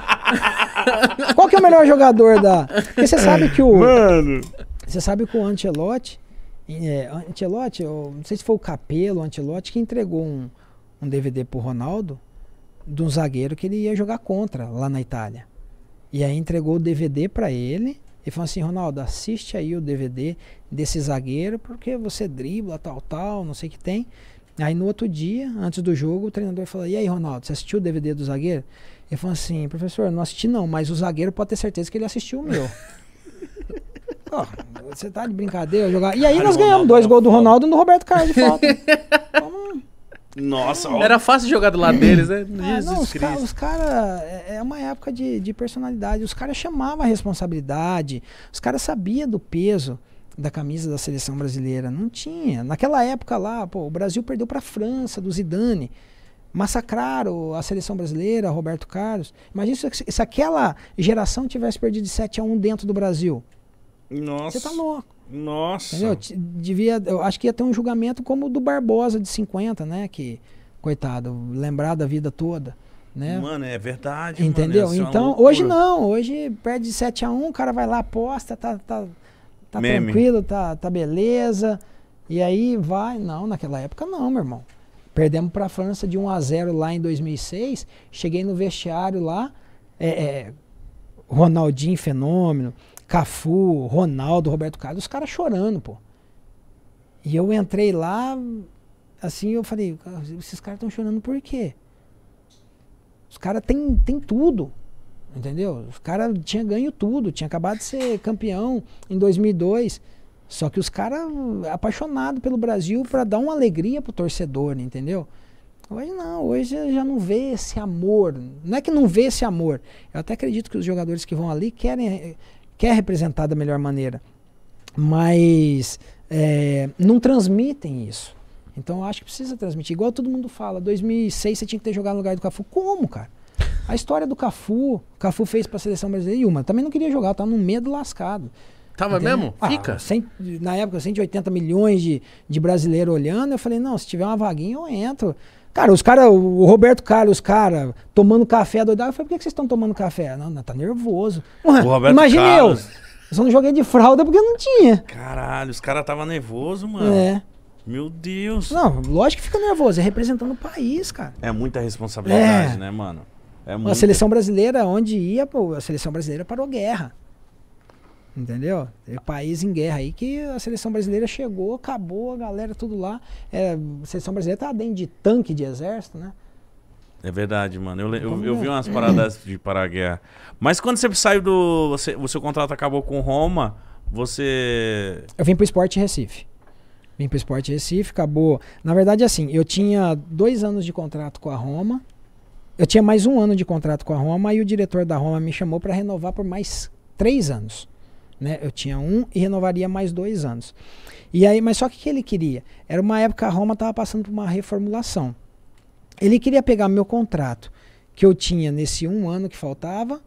[SPEAKER 3] Qual que é o melhor jogador da. Porque você sabe que o. Mano! Você sabe que o Ancelotti. É, Ancelotti, eu, não sei se foi o Capelo, o Ancelotti, que entregou um, um DVD pro Ronaldo de um zagueiro que ele ia jogar contra lá na Itália. E aí entregou o DVD para ele ele falou assim, Ronaldo, assiste aí o DVD desse zagueiro, porque você dribla, tal, tal, não sei o que tem. Aí no outro dia, antes do jogo, o treinador falou, e aí Ronaldo, você assistiu o DVD do zagueiro? Ele falou assim, professor, não assisti não, mas o zagueiro pode ter certeza que ele assistiu o meu. Oh, *laughs* você tá de brincadeira jogar. E aí Cara, nós ganhamos Ronaldo dois gols do Ronaldo e do Roberto Carlos de falta. *laughs*
[SPEAKER 2] Nossa, Era fácil jogar do lado deles, né? Ah, Jesus não, os caras.
[SPEAKER 3] Cara, é, é uma época de, de personalidade. Os caras chamavam a responsabilidade. Os caras sabiam do peso da camisa da seleção brasileira. Não tinha. Naquela época lá, pô, o Brasil perdeu para a França, do Zidane. Massacraram a seleção brasileira, Roberto Carlos. Imagina se, se aquela geração tivesse perdido de 7 a 1 dentro do Brasil.
[SPEAKER 2] Nossa. Você tá louco.
[SPEAKER 3] Nossa. Entendeu? Devia, eu acho que ia ter um julgamento como o do Barbosa de 50, né? Que, coitado, lembrar da vida toda. Né? Mano,
[SPEAKER 2] é verdade. Entendeu? Mano, é então, hoje não.
[SPEAKER 3] Hoje perde 7 a 1 o cara vai lá, aposta, tá, tá,
[SPEAKER 2] tá tranquilo,
[SPEAKER 3] tá, tá beleza. E aí vai. Não, naquela época não, meu irmão. Perdemos para a França de 1 a 0 lá em 2006. Cheguei no vestiário lá, é, é, Ronaldinho Fenômeno, Cafu, Ronaldo, Roberto Carlos, os caras chorando, pô. E eu entrei lá, assim, eu falei, esses caras estão chorando por quê? Os caras têm tem tudo, entendeu? Os caras tinham ganho tudo, tinha acabado de ser campeão em 2002. Só que os caras apaixonados pelo Brasil para dar uma alegria pro torcedor, entendeu? Hoje não, hoje já não vê esse amor. Não é que não vê esse amor. Eu até acredito que os jogadores que vão ali querem quer representar da melhor maneira, mas é, não transmitem isso. Então eu acho que precisa transmitir. Igual todo mundo fala, 2006 você tinha que ter jogado no lugar do Cafu. Como, cara? A história do Cafu, o Cafu fez para a seleção brasileira e uma, também não queria jogar, tava tá no medo lascado. Tava Entendeu? mesmo? Ah, Fica. 100, na época, 180 milhões de, de brasileiros olhando, eu falei, não, se tiver uma vaguinha eu entro. Cara, os caras, o Roberto Carlos, os caras, tomando café doidado. Eu falei, por que vocês estão tomando café? Não, não, tá nervoso. Ué, imagina eu. Eu só não joguei de fralda porque não tinha.
[SPEAKER 2] Caralho, os caras estavam nervosos, mano. É. Meu Deus.
[SPEAKER 3] Não, lógico que fica nervoso. É representando o país, cara.
[SPEAKER 2] É muita responsabilidade, é. né, mano? É muita. A seleção
[SPEAKER 3] brasileira, onde ia, pô, a seleção brasileira parou guerra. Entendeu? É país em guerra aí que a seleção brasileira chegou, acabou, a galera tudo lá. É, a seleção brasileira tá dentro de tanque de exército, né?
[SPEAKER 2] É verdade, mano. Eu, eu, então, eu vi né? umas paradas de parar a guerra. Mas quando você saiu do. Você, o seu contrato acabou com Roma, você.
[SPEAKER 3] Eu vim pro Esporte Recife. Vim pro Esporte Recife, acabou. Na verdade, assim, eu tinha dois anos de contrato com a Roma. Eu tinha mais um ano de contrato com a Roma e o diretor da Roma me chamou para renovar por mais três anos. Né? Eu tinha um e renovaria mais dois anos. E aí, mas só que o que ele queria? Era uma época a Roma estava passando por uma reformulação. Ele queria pegar meu contrato que eu tinha nesse um ano que faltava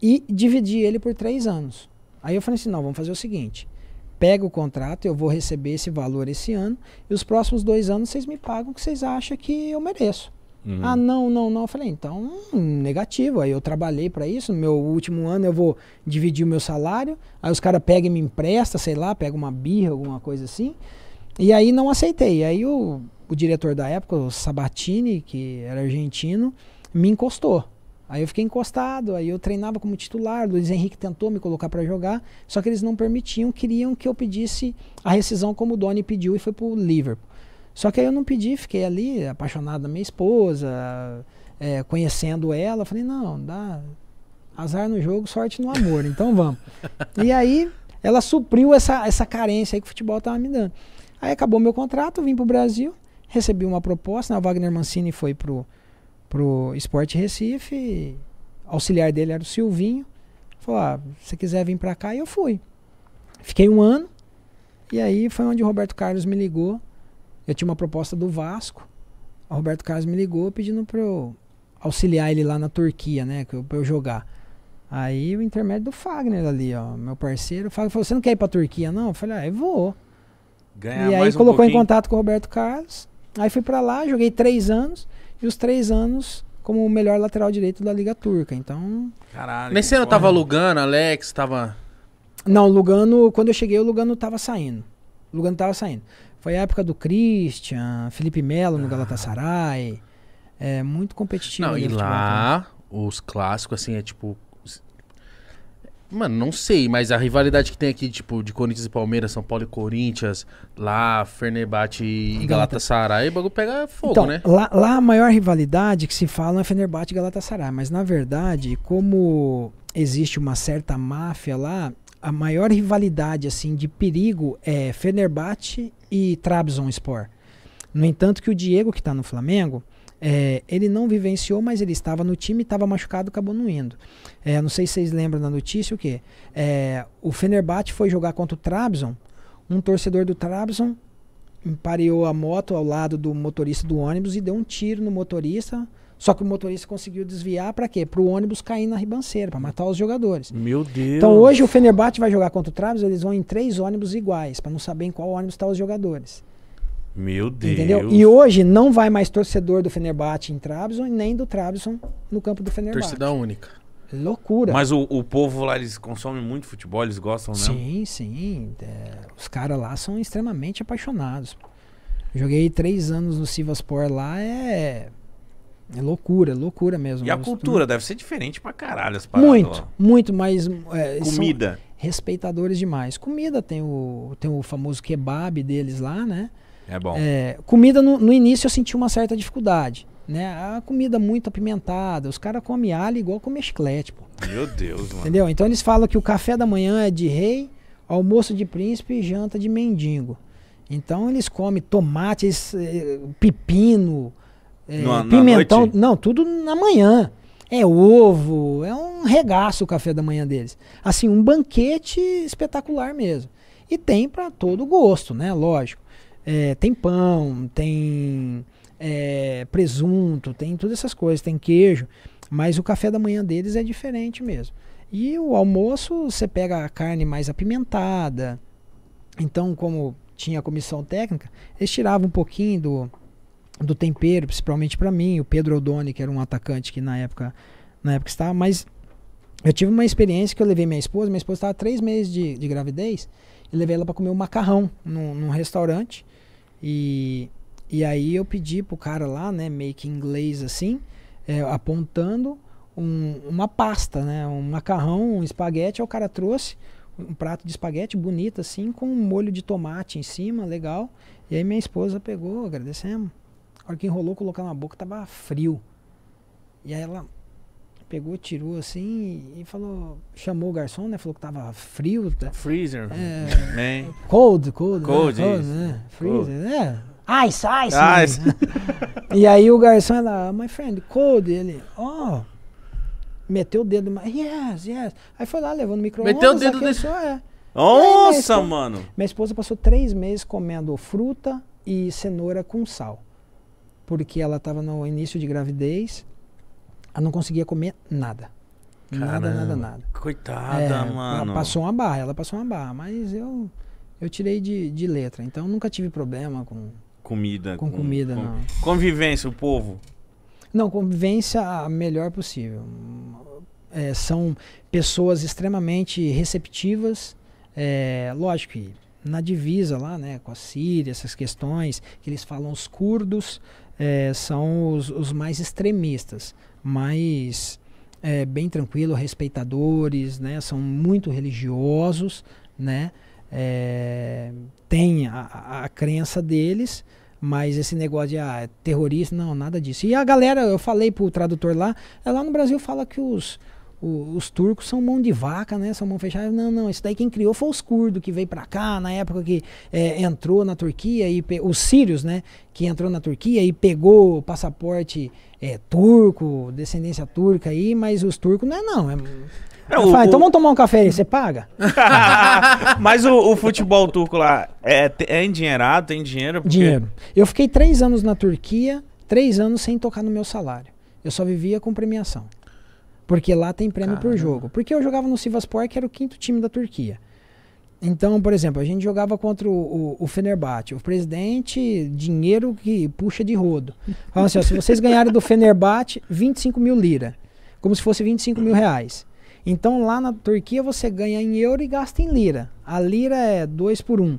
[SPEAKER 3] e dividir ele por três anos. Aí eu falei assim, não, vamos fazer o seguinte. Pega o contrato, eu vou receber esse valor esse ano, e os próximos dois anos vocês me pagam o que vocês acham que eu mereço. Uhum. Ah, não, não, não. Eu falei, então, hum, negativo. Aí eu trabalhei para isso. No meu último ano eu vou dividir o meu salário. Aí os caras pegam e me empresta, sei lá, pega uma birra, alguma coisa assim. E aí não aceitei. Aí o, o diretor da época, o Sabatini, que era argentino, me encostou. Aí eu fiquei encostado, aí eu treinava como titular. Luiz Henrique tentou me colocar para jogar, só que eles não permitiam, queriam que eu pedisse a rescisão como o Doni pediu e foi pro Liverpool. Só que aí eu não pedi, fiquei ali apaixonado da minha esposa, é, conhecendo ela. Falei, não, dá azar no jogo, sorte no amor, então vamos. *laughs* e aí ela supriu essa, essa carência aí que o futebol estava me dando. Aí acabou meu contrato, vim para o Brasil, recebi uma proposta, né, o Wagner Mancini foi pro, pro Esporte Recife, auxiliar dele era o Silvinho. Falou, ah, se quiser vir para cá, e eu fui. Fiquei um ano, e aí foi onde o Roberto Carlos me ligou eu tinha uma proposta do Vasco. O Roberto Carlos me ligou pedindo pra eu auxiliar ele lá na Turquia, né? Pra eu, jogar. Aí o intermédio do Fagner ali, ó, meu parceiro. O Fagner falou: Você não quer ir pra Turquia, não? Eu falei: Ah, eu vou.
[SPEAKER 2] Ganhar e aí colocou um em contato
[SPEAKER 3] com o Roberto Carlos. Aí fui para lá, joguei três anos. E os três anos como o melhor lateral direito da Liga Turca. Então.
[SPEAKER 1] Caralho. Mas você não tava Lugano, Alex? Tava.
[SPEAKER 3] Não, Lugano, quando eu cheguei, o Lugano tava saindo. O Lugano tava saindo. Foi a época do Christian, Felipe Melo no ah. Galatasaray. É muito competitivo. Não, e lá,
[SPEAKER 1] né? os clássicos, assim, é tipo. Mano, não sei, mas a rivalidade que tem aqui, tipo, de Corinthians e Palmeiras, São Paulo e Corinthians, lá, Fenerbahçe e Galatasaray, o bagulho pega fogo, então, né? Lá,
[SPEAKER 3] lá a maior rivalidade que se fala é Fenerbahçe e Galatasaray, mas na verdade, como existe uma certa máfia lá, a maior rivalidade, assim, de perigo é Fenerbahçe e Trabzonspor. No entanto, que o Diego, que está no Flamengo, é, ele não vivenciou, mas ele estava no time, estava machucado, acabou não indo. É, não sei se vocês lembram da notícia o que é, o Fenerbahçe foi jogar contra o Trabzon. Um torcedor do Trabzon pareou a moto ao lado do motorista do ônibus e deu um tiro no motorista só que o motorista conseguiu desviar para quê? Para o ônibus cair na ribanceira, para matar os jogadores.
[SPEAKER 2] Meu então, Deus. Então hoje
[SPEAKER 3] o Fenerbahçe vai jogar contra o Traves, eles vão em três ônibus iguais, para não saber em qual ônibus estão tá os jogadores.
[SPEAKER 2] Meu Deus. Entendeu? E
[SPEAKER 3] hoje não vai mais torcedor do Fenerbahçe em Trabzon, nem do Trabzon no campo do Fenerbahçe. Torcida
[SPEAKER 2] única. Loucura. Mas o, o povo lá, eles consomem muito futebol, eles gostam, né? Sim,
[SPEAKER 3] sim. É, os caras lá são extremamente apaixonados. Joguei três anos no Sivaspor lá, é é loucura, é loucura mesmo. E a cultura deve
[SPEAKER 2] ser diferente pra caralho as paradas. Muito, lá.
[SPEAKER 3] muito, mas. É, Comida. Respeitadores demais. Comida tem o, tem o famoso kebab deles lá, né? É bom. É, comida, no, no, início eu senti uma certa dificuldade. Né? A comida muito apimentada. Os caras comem alho igual comem chiclete, pô.
[SPEAKER 2] Meu Deus, mano.
[SPEAKER 3] Entendeu? Então eles falam que o café da manhã é de rei, almoço de príncipe e janta de mendigo. Então eles comem tomate, eh, pepino é, na, pimentão. não, tudo na manhã. É ovo, é um regaço o café da manhã deles. Assim, um banquete espetacular mesmo. E tem para todo gosto, né? Lógico. É, tem pão, tem é, presunto, tem todas essas coisas, tem queijo. Mas o café da manhã deles é diferente mesmo. E o almoço, você pega a carne mais apimentada. Então, como tinha a comissão técnica, eles tiravam um pouquinho do, do tempero, principalmente para mim. O Pedro Odoni, que era um atacante que na época, na época estava, mas eu tive uma experiência que eu levei minha esposa, minha esposa estava três meses de, de gravidez, e levei ela para comer um macarrão num, num, restaurante. E, e aí eu pedi pro cara lá, né, meio que inglês assim, é, apontando um, uma pasta, né, um macarrão, um espaguete. o cara trouxe um prato de espaguete bonito assim, com um molho de tomate em cima, legal. E aí minha esposa pegou, agradecemos. A hora que enrolou, colocou na boca, tava frio. E aí ela pegou, tirou assim e falou, chamou o garçom, né? Falou que tava frio.
[SPEAKER 2] Tá, Freezer.
[SPEAKER 3] É, Man. cold, cold. Cold, né? cold né? Freezer, cold. né? Ice, ice. ice. *laughs* e aí o garçom, ela, my friend, cold. E ele, oh. Meteu o dedo, yes, yes. Aí foi lá, levando no micro Meteu o dedo desse... É.
[SPEAKER 2] Nossa, aí, minha esposa, mano.
[SPEAKER 3] Minha esposa passou três meses comendo fruta e cenoura com sal porque ela estava no início de gravidez, ela não conseguia comer nada.
[SPEAKER 2] Caramba, nada, nada, nada. Coitada, é, mano. Ela passou
[SPEAKER 3] uma barra, ela passou uma barra, mas eu eu tirei de, de letra. Então nunca tive problema com
[SPEAKER 2] comida. Com, com comida, com, não. Convivência, o povo.
[SPEAKER 3] Não, convivência a melhor possível. É, são pessoas extremamente receptivas. É, lógico que na divisa lá, né, com a Síria, essas questões, que eles falam os curdos, é, são os, os, mais extremistas, mais é, bem tranquilo, respeitadores, né? São muito religiosos, né? É, tem a, a crença deles, mas esse negócio de ah, terrorista, não, nada disso. E a galera, eu falei pro tradutor lá, é lá no Brasil fala que os o, os turcos são mão de vaca, né? São mão fechada. Não, não, isso daí quem criou foi os curdos que veio para cá na época que é, entrou na Turquia e os sírios, né? Que entrou na Turquia e pegou o passaporte é, turco, descendência turca aí, mas os turcos não é não. É, é, é o, então vamos tomar um café aí, você paga?
[SPEAKER 2] *laughs* Mas o, o, futebol turco lá é, é endinheirado, tem dinheiro? Porque... Dinheiro. Eu fiquei três
[SPEAKER 3] anos na Turquia, três anos sem tocar no meu salário. Eu só vivia com premiação. Porque lá tem prêmio Caramba. por jogo. Porque eu jogava no Sivaspor, que era o quinto time da Turquia. Então, por exemplo, a gente jogava contra o, o, o Fenerbahçe. O presidente, dinheiro que puxa de rodo. Falando assim, ó, se vocês ganharem do Fenerbahçe, 25 mil lira. Como se fosse 25 mil reais. Então, lá na Turquia, você ganha em euro e gasta em lira. A lira é 2 por 1. Um.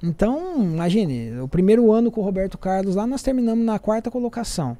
[SPEAKER 3] Então, imagine, o primeiro ano com o Roberto Carlos lá, nós terminamos na quarta colocação.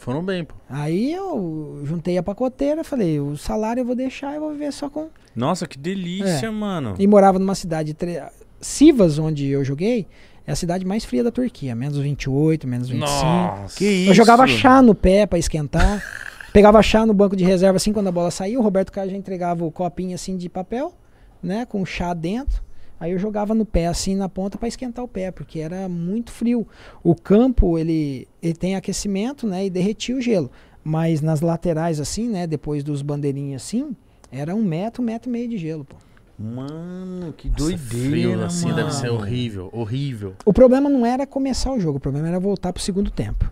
[SPEAKER 3] Foram bem, pô. Aí eu juntei a pacoteira, falei, o salário eu vou deixar, eu vou viver só com.
[SPEAKER 2] Nossa, que delícia, é. mano. E
[SPEAKER 3] morava numa cidade. Tre... Sivas, onde eu joguei, é a cidade mais fria da Turquia, menos 28, menos 25. Nossa, que isso. Eu jogava chá no pé para esquentar. *laughs* pegava chá no banco de reserva assim quando a bola saía, o Roberto Carlos já entregava o copinho assim de papel, né, com chá dentro. Aí eu jogava no pé assim na ponta para esquentar o pé, porque era muito frio. O campo ele, ele tem aquecimento, né, e derretia o gelo. Mas nas laterais assim, né, depois dos bandeirinhos assim, era um metro, um metro e meio de gelo, pô. Mano,
[SPEAKER 1] que Nossa, doideira, frio, assim deve ser horrível, horrível.
[SPEAKER 3] O problema não era começar o jogo, o problema era voltar pro segundo tempo.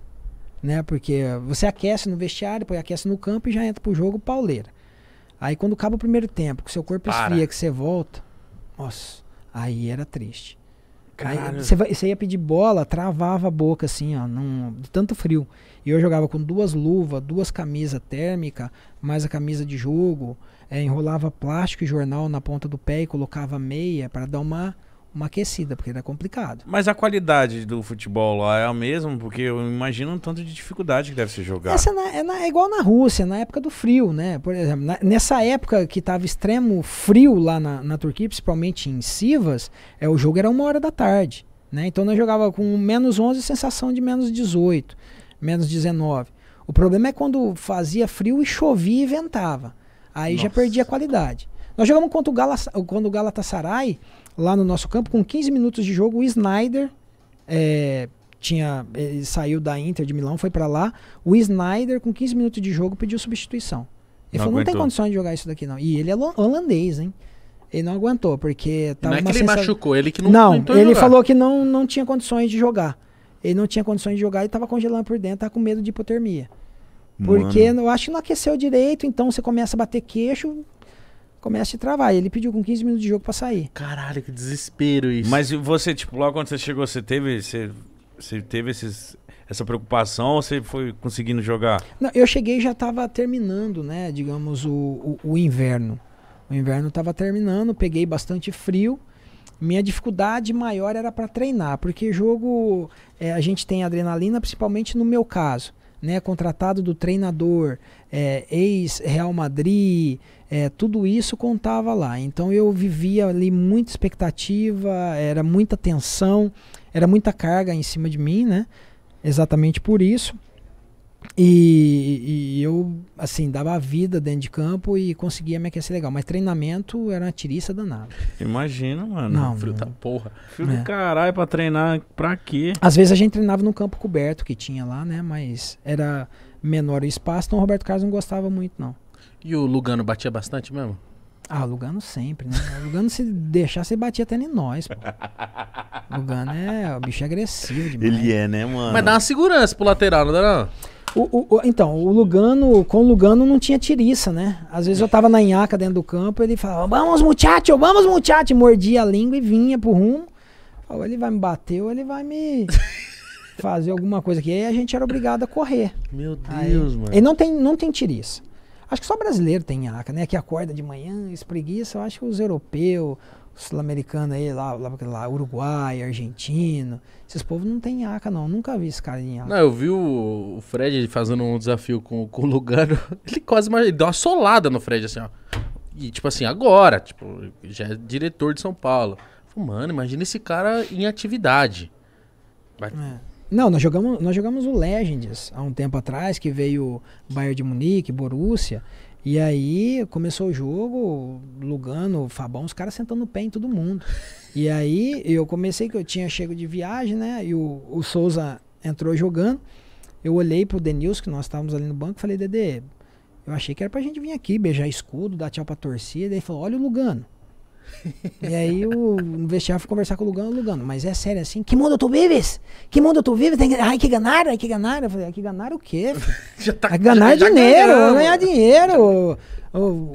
[SPEAKER 3] Né? Porque você aquece no vestiário, depois aquece no campo e já entra pro jogo pauleira. Aí quando acaba o primeiro tempo, que seu corpo Para. esfria, que você volta. Nossa. Aí era triste. Aí você, você ia pedir bola, travava a boca assim, ó, num, de tanto frio. E eu jogava com duas luvas, duas camisas térmica, mais a camisa de jogo, é, enrolava plástico e jornal na ponta do pé e colocava meia para dar uma uma aquecida, porque não é complicado.
[SPEAKER 2] Mas a qualidade do futebol lá é a mesma, porque eu imagino um tanto de dificuldade que deve se jogar. Essa é,
[SPEAKER 3] na, é, na, é, igual na Rússia, na época do frio, né? Por exemplo, na, nessa época que tava extremo frio lá na, na Turquia, principalmente em Sivas, é, o jogo era uma hora da tarde. Né? Então nós jogava com menos 11 sensação de menos 18, menos 19. O problema é quando fazia frio e chovia e ventava. Aí Nossa. já perdia a qualidade. Nós jogamos contra o, Galas, contra o Galatasaray, lá no nosso campo. Com 15 minutos de jogo, o Snyder é, tinha, ele é, saiu da Inter de Milão, foi para lá. O Snyder, com 15 minutos de jogo, pediu substituição. Ele não falou: aguentou. não tem condições de jogar isso daqui, não. E ele é holandês, hein? Ele não aguentou, porque tava Não é que sensação... ele machucou, ele que não Não, ele jogar. falou que não, não tinha condições de jogar. Ele não tinha condições de jogar e tava congelando por dentro, tava tá com medo de hipotermia. Porque Mano. eu acho que não aqueceu direito, então você começa a bater queixo, começa a travar. ele pediu com 15 minutos de jogo pra
[SPEAKER 1] sair. Caralho, que
[SPEAKER 2] desespero isso. Mas você, tipo, logo quando você chegou, você teve. Você, você teve esses, essa preocupação ou você foi conseguindo jogar?
[SPEAKER 3] Não, eu cheguei e já tava terminando, né? Digamos, o, o, o inverno. O inverno tava terminando, peguei bastante frio. Minha dificuldade maior era para treinar, porque jogo é, a gente tem adrenalina, principalmente no meu caso né, contratado do treinador, é, ex-Real Madrid, é, tudo isso contava lá. Então eu vivia ali muita expectativa, era muita tensão, era muita carga em cima de mim, né? Exatamente por isso. E, e, eu, assim, dava a vida dentro de campo e conseguia me aquecer legal. Mas treinamento era uma tiriça danada.
[SPEAKER 2] Imagina, mano. Não, frio não. da porra. Frio é. do caralho pra treinar, pra quê? Às vezes a
[SPEAKER 3] gente treinava no campo coberto que tinha lá, né? Mas era menor o espaço, então o Roberto Carlos não gostava muito, não.
[SPEAKER 1] E o Lugano batia bastante mesmo?
[SPEAKER 3] Ah, Lugano sempre, né? Lugano se deixar, você batia até em nós, pô.
[SPEAKER 1] *laughs* Lugano é. O bicho é agressivo demais. Ele é, né, mano? Mas dá uma segurança pro lateral, não dá não?
[SPEAKER 3] O, o, então, o Lugano, com o Lugano não tinha tiriça, né? Às vezes eu tava na Inhaca dentro do campo, ele falava, vamos muchacho, vamos muchacho, mordia a língua e vinha pro rumo. Ou ele vai me bater ou ele vai me *laughs* fazer alguma coisa aqui. E aí a gente era obrigado a correr.
[SPEAKER 2] Meu Deus, aí, mano. Ele
[SPEAKER 3] não tem, não tem tiriça. Acho que só brasileiro tem Inhaca, né? Que acorda de manhã, espreguiça. Eu acho que os europeus, sul-americano aí, lá, lá, lá, Uruguai, Argentina. Esses povos não tem aca, não. Nunca vi esse cara em aca.
[SPEAKER 1] Não, eu vi o, o Fred fazendo um desafio com, com o Lugano. *laughs* Ele quase ele deu uma solada no Fred, assim, ó. E, tipo assim, agora, tipo, já é diretor de São Paulo. Falei, mano, imagina esse cara em atividade. Vai. É.
[SPEAKER 3] Não, nós jogamos, nós jogamos o Legends há um tempo atrás, que veio Bayern de Munique, Borussia. E aí começou o jogo, Lugano, Fabão, os caras sentando o pé em todo mundo. E aí eu comecei que eu tinha chego de viagem, né? E o, o Souza entrou jogando. Eu olhei pro Denilson, que nós estávamos ali no banco, falei, Dede, eu achei que era pra gente vir aqui, beijar escudo, dar tchau pra torcida. Ele falou, olha o Lugano e aí o vestiário foi conversar com o Lugano, Lugano, mas é sério assim? Que mundo tu vives? Que mundo tu vives? Tem... Ai, que ganhar, ai, que ganhar, Eu falei, ai, que ganhar o quê? *laughs* já tá, já, dinheiro, já ganhar dinheiro. Oh,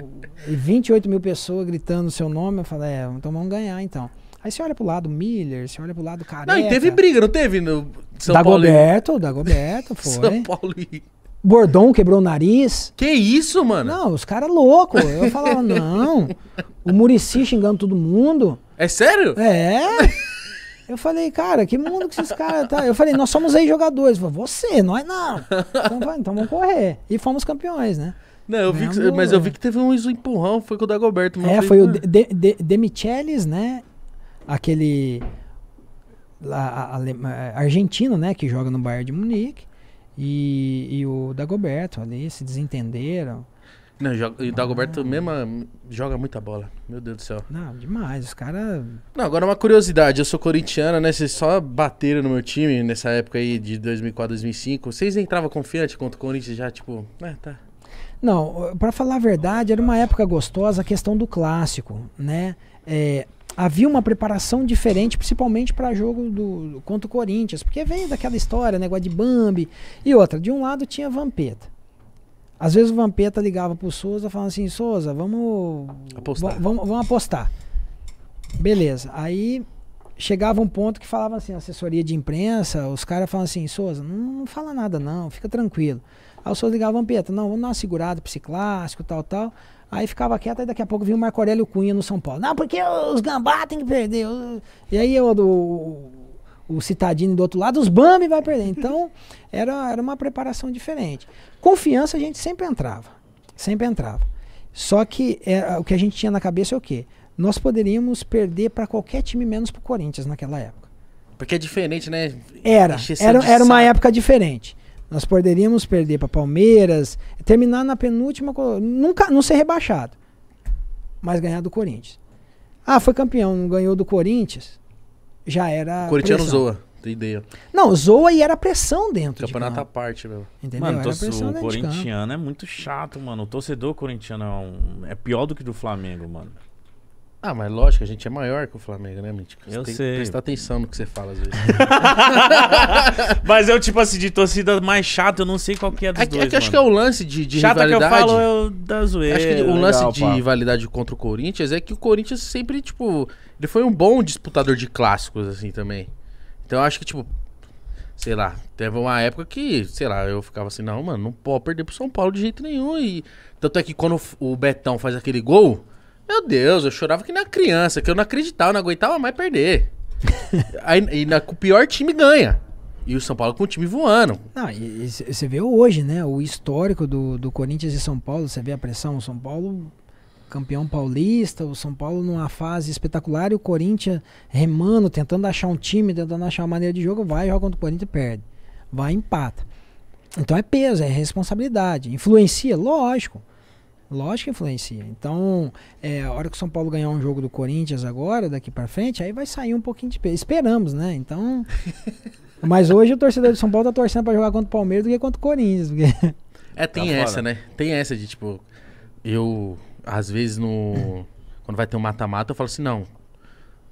[SPEAKER 3] e 28 mil pessoas gritando o seu nome, eu falei, é, então vamos ganhar então. Aí você olha pro lado Miller, você olha pro lado Careca. Não, e teve
[SPEAKER 1] briga, não teve no São
[SPEAKER 3] Dagoberto, Paulo? Dagoberto, Dagoberto, *laughs* foi. São Paulo e... Bordão quebrou o nariz. Que isso, mano? Não, os caras é loucos. Eu falava, *laughs* não. O Murici xingando todo mundo. É sério? É. Eu falei, cara, que mundo que esses caras tá? Eu falei, nós somos aí jogadores. Falei, Você, nós não. Então, então vamos correr. E fomos campeões, né?
[SPEAKER 1] Não, eu vi que, mas eu vi que teve um empurrão, foi com o Dagoberto. É, foi o
[SPEAKER 3] de, de, de né? Aquele lá, argentino, né? Que joga no Bayern de Munique e, e o Dagoberto ali se desentenderam.
[SPEAKER 1] Não, joga, e o ah. Dagoberto ah. mesmo joga muita bola. Meu Deus do céu. Não,
[SPEAKER 3] demais. Os caras.
[SPEAKER 1] Não, agora uma curiosidade. Eu sou corintiano né? Vocês só bateram no meu time nessa época aí de 2004, 2005. Vocês entravam confiante contra o Corinthians já, tipo. É, tá.
[SPEAKER 3] Não, para falar a verdade, era uma época gostosa a questão do clássico, né? É, havia uma preparação diferente, principalmente para jogo do, contra o Corinthians, porque veio daquela história, né, negócio de Bambi e outra. De um lado tinha Vampeta. Às vezes o Vampeta ligava pro Souza falando assim, Souza, vamos apostar. Vamos, vamos apostar. Beleza. Aí chegava um ponto que falava assim, assessoria de imprensa, os caras falavam assim, Souza, não, não, fala nada não, fica tranquilo. Aí o Souza ligava, Vampeta, não, vamos dar uma segurada pra clássico, tal, tal. Aí ficava quieto, aí daqui a pouco vinha o Marco Aurélio Cunha no São Paulo. Não, porque os gambá tem que perder. E aí eu, o citadino do outro lado, os Bambi vai perder. Então, *laughs* era, era uma preparação diferente. Confiança a gente sempre entrava. Sempre entrava. Só que é, o que a gente tinha na cabeça é o quê? Nós poderíamos perder para qualquer time, menos para o Corinthians naquela época.
[SPEAKER 1] Porque é diferente, né? Era. Era, era uma
[SPEAKER 3] época diferente. Nós poderíamos perder para Palmeiras, terminar na penúltima, nunca não ser rebaixado, mas ganhar do Corinthians. Ah, foi campeão, não ganhou do Corinthians, já era. Corintiano
[SPEAKER 2] zoa. Ideia.
[SPEAKER 3] Não, zoa e era pressão dentro. Campeonato
[SPEAKER 2] de à parte, meu. Entendeu? Mano, torcedor corintiano é muito chato, mano. O torcedor corintiano é, um, é pior do que do Flamengo, mano. Ah, mas lógico, a gente é maior que o Flamengo, né, Mítico? Você eu tem sei. que prestar atenção no que você fala às vezes. *laughs* mas eu, tipo assim, de torcida mais chata, eu não sei qual que é dos é, é dois, é que acho que é o lance de, de chata rivalidade... Chata que eu falo é o da zoeira. Acho que o lance Legal, de pá.
[SPEAKER 1] rivalidade contra o Corinthians é que o Corinthians sempre, tipo... Ele foi um bom disputador de clássicos, assim, também. Então eu acho que, tipo... Sei lá, teve uma época que, sei lá, eu ficava assim, não, mano, não pode perder pro São Paulo de jeito nenhum. E tanto é que quando o Betão faz aquele gol, meu Deus, eu chorava que na criança, que eu não acreditava, não aguentava mais perder. *laughs* Aí, e na, o pior time ganha. E o São Paulo com o time voando.
[SPEAKER 3] Ah, e, você vê hoje, né? O histórico do, do Corinthians e São Paulo, você vê a pressão, o São Paulo campeão paulista, o São Paulo numa fase espetacular e o Corinthians remando, tentando achar um time, tentando achar uma maneira de jogo, vai, joga contra o Corinthians e perde. Vai, empata. Então é peso, é responsabilidade. Influencia? Lógico. Lógico que influencia. Então, é, a hora que o São Paulo ganhar um jogo do Corinthians agora, daqui para frente, aí vai sair um pouquinho de peso. Esperamos, né? Então. *laughs* mas hoje o torcedor do São Paulo tá torcendo para jogar contra o Palmeiras do que contra o Corinthians. Porque...
[SPEAKER 1] É, tem tá essa, né? Tem essa de tipo. Eu, às vezes, no. quando vai ter um mata-mata, eu falo assim, não.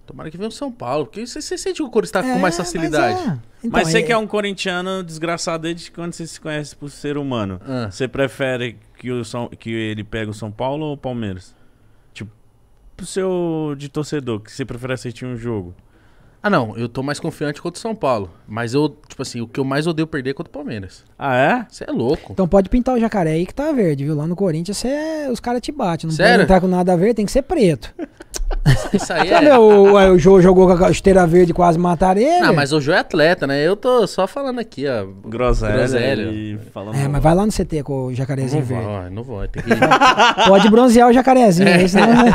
[SPEAKER 1] Tomara que venha o São Paulo, porque você, você sente que o Corinthians tá é, com mais facilidade. Mas, é. então, mas você é... que é um
[SPEAKER 2] corintiano desgraçado desde quando você se conhece por ser humano. Ah. Você prefere que, o São, que ele pega o São Paulo ou o Palmeiras? Tipo, pro seu de torcedor, que você prefere assistir um jogo. Ah, não, eu tô mais confiante contra o São Paulo. Mas eu, tipo assim,
[SPEAKER 1] o que eu mais odeio perder é contra o Palmeiras. Ah, é? Você é louco.
[SPEAKER 3] Então pode pintar o jacaré aí que tá verde, viu? Lá no Corinthians cê, é, os caras te batem. Não Sério? pode entrar com nada verde, tem que ser preto. *laughs* Isso aí Sabe, é. o, o Jô jogou com a esteira verde quase mataram ele. Não, mas
[SPEAKER 1] o Jô é atleta, né? Eu tô só falando aqui, ó. Groselha. groselha. É, mas vai lá no
[SPEAKER 3] CT com o jacarezinho não verde.
[SPEAKER 1] não vou, tem que... *laughs* Pode
[SPEAKER 3] bronzear o jacarezinho. É. Né? Senão, né?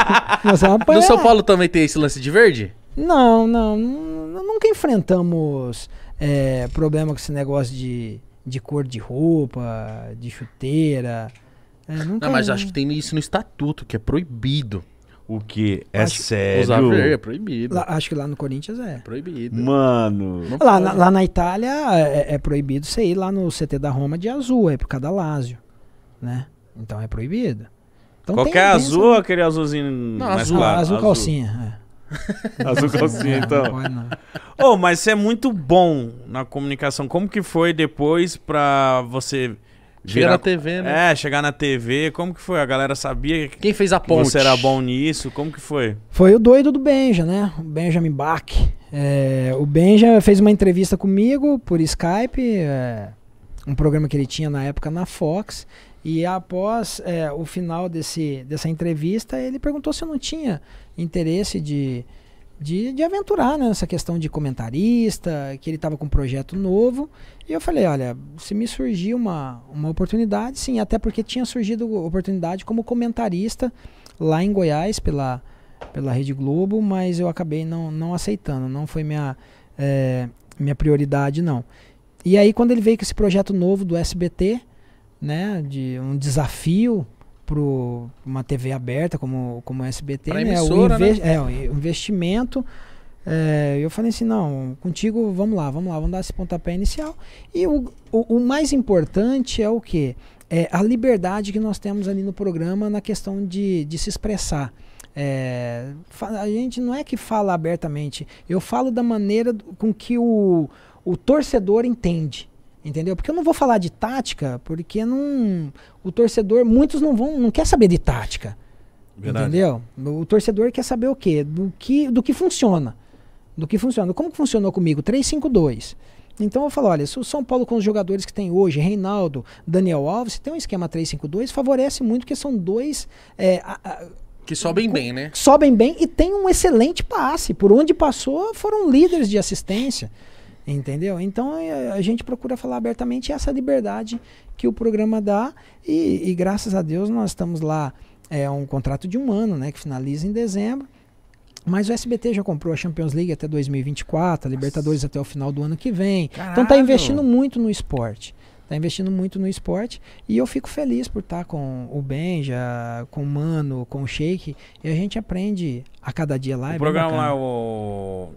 [SPEAKER 1] senão no São Paulo também tem esse lance de verde?
[SPEAKER 3] Não, não. Nunca enfrentamos é, problema com esse negócio de, de cor de roupa, de chuteira. É, não, mas acho que
[SPEAKER 1] tem isso no estatuto, que é proibido. O que? É acho, sério? Usar verde é proibido. Lá,
[SPEAKER 3] acho que lá no Corinthians é. é
[SPEAKER 1] proibido.
[SPEAKER 2] Mano.
[SPEAKER 1] Lá na, lá
[SPEAKER 3] na, Itália é, é, é, proibido você ir lá no CT da Roma de azul, é por causa da Lazio. Né? Então
[SPEAKER 2] é proibido. Então Qualquer tem, é azul tem aquele azulzinho não, mais azul, claro? Azul, calcinha. É. *laughs* azul calcinha, então. Não, pode, não. Oh, mas você é muito bom na comunicação. Como que foi depois pra você Chegar na TV, né? É, chegar na TV. Como que foi? A galera sabia Quem fez a ponte? você era bom nisso? Como que foi?
[SPEAKER 3] Foi o doido do Benja, né? O Benjamin Bach. É, o Benja fez uma entrevista comigo por Skype, é, um programa que ele tinha na época na Fox. E após é, o final desse, dessa entrevista, ele perguntou se eu não tinha interesse de de, de aventurar né, nessa questão de comentarista, que ele estava com um projeto novo. E eu falei, olha, se me surgir uma, uma oportunidade, sim, até porque tinha surgido oportunidade como comentarista lá em Goiás pela, pela Rede Globo, mas eu acabei não, não aceitando, não foi minha, é, minha prioridade, não. E aí quando ele veio com esse projeto novo do SBT, né, de um desafio para uma TV aberta como como o SBT, pra né? o né? É, investimento. É, eu falei assim, não, contigo, vamos lá, vamos lá, vamos dar esse pontapé inicial. E o, o, o mais importante é o que? É a liberdade que nós temos ali no programa na questão de, de se expressar. É, a gente não é que fala abertamente, eu falo da maneira com que o, o torcedor entende. Entendeu? Porque eu não vou falar de tática, porque não, o torcedor, muitos não vão, não quer saber de tática. Verdade. Entendeu? O torcedor quer saber o quê? Do que, do que funciona. Do que funciona. Como que funcionou comigo? 3-5-2. Então eu falo, olha, se o São Paulo com os jogadores que tem hoje, Reinaldo, Daniel Alves, tem um esquema 3-5-2, favorece muito, porque são dois. É, a, a,
[SPEAKER 1] que sobem com, bem, né?
[SPEAKER 3] Sobem bem e tem um excelente passe. Por onde passou, foram líderes de assistência. Entendeu? Então a, é, a gente procura falar abertamente essa é liberdade que o programa dá, e, e graças a Deus nós estamos lá é um contrato de um ano, né, que finaliza em dezembro. Mas o SBT já comprou a Champions League até 2024, a Libertadores Nossa. até o final do ano que vem. Caralho. Então tá investindo muito no esporte. Tá investindo muito no esporte. E eu fico feliz por estar tá com o Benja, com o Mano, com o Sheik. E a gente aprende a cada dia lá. O é programa lá é
[SPEAKER 2] o...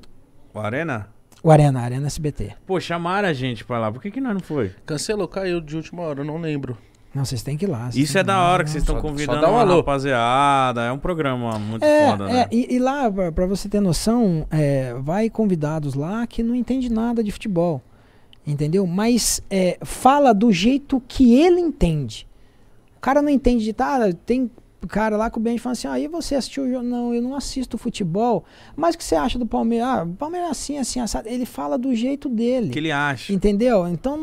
[SPEAKER 2] o Arena?
[SPEAKER 3] O Arena, Arena SBT.
[SPEAKER 2] Pô, chamaram a gente pra lá. Por que, que nós não foi?
[SPEAKER 1] Cancelou, caiu de última hora, não lembro. Não, vocês têm que ir lá. Isso é da hora que vocês estão convidando só um alô.
[SPEAKER 2] rapaziada. É um programa muito é, foda, né? é,
[SPEAKER 1] E, e lá, para você
[SPEAKER 3] ter noção, é, vai convidados lá que não entende nada de futebol. Entendeu? Mas é, fala do jeito que ele entende. O cara não entende de tá, tem cara lá com o Ben falando assim: aí ah, você assistiu o jogo? Não, eu não assisto futebol. Mas o que você acha do Palmeiras? Ah, o Palmeiras é assim, assim, assado. Ele fala do jeito dele. Que ele acha. Entendeu? Então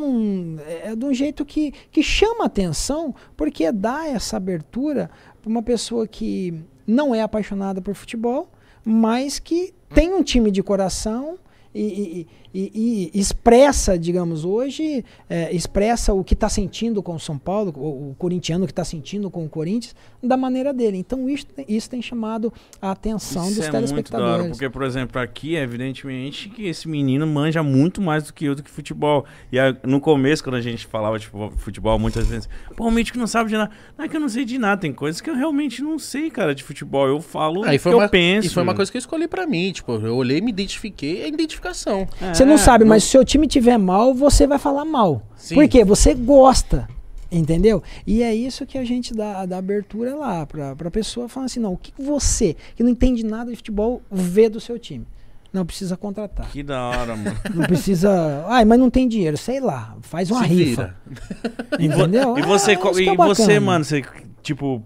[SPEAKER 3] é, é de um jeito que, que chama atenção, porque dá essa abertura para uma pessoa que não é apaixonada por futebol, mas que tem um time de coração e, e e, e expressa, digamos, hoje, é, expressa o que está sentindo com o São Paulo, o, o corintiano que está sentindo com o Corinthians, da maneira dele. Então isso, isso tem chamado a atenção isso dos é telespectadores. Muito da hora,
[SPEAKER 2] porque, por exemplo, aqui é evidentemente que esse menino manja muito mais do que eu do que futebol. E a, no começo, quando a gente falava de tipo, futebol, muitas vezes, pô, o Mítico não sabe de nada. Não é que eu não sei de nada, tem coisas que eu realmente não sei, cara, de futebol. Eu falo Aí ah, o que uma, eu penso. E foi uma coisa que eu escolhi para mim, tipo, eu olhei, me identifiquei, é identificação. É. Você não é, sabe, mas se
[SPEAKER 3] o seu time tiver mal, você vai falar mal. Sim. Por quê? Você gosta. Entendeu? E é isso que a gente dá, dá abertura lá, pra, pra pessoa falar assim: não, o que você, que não entende nada de futebol, vê do seu time? Não precisa contratar.
[SPEAKER 2] Que da hora, mano. Não precisa.
[SPEAKER 3] Ai, mas não tem dinheiro, sei lá. Faz uma Se rifa.
[SPEAKER 2] Vira. Entendeu? *laughs* E você, ah, e é você mano, você, tipo,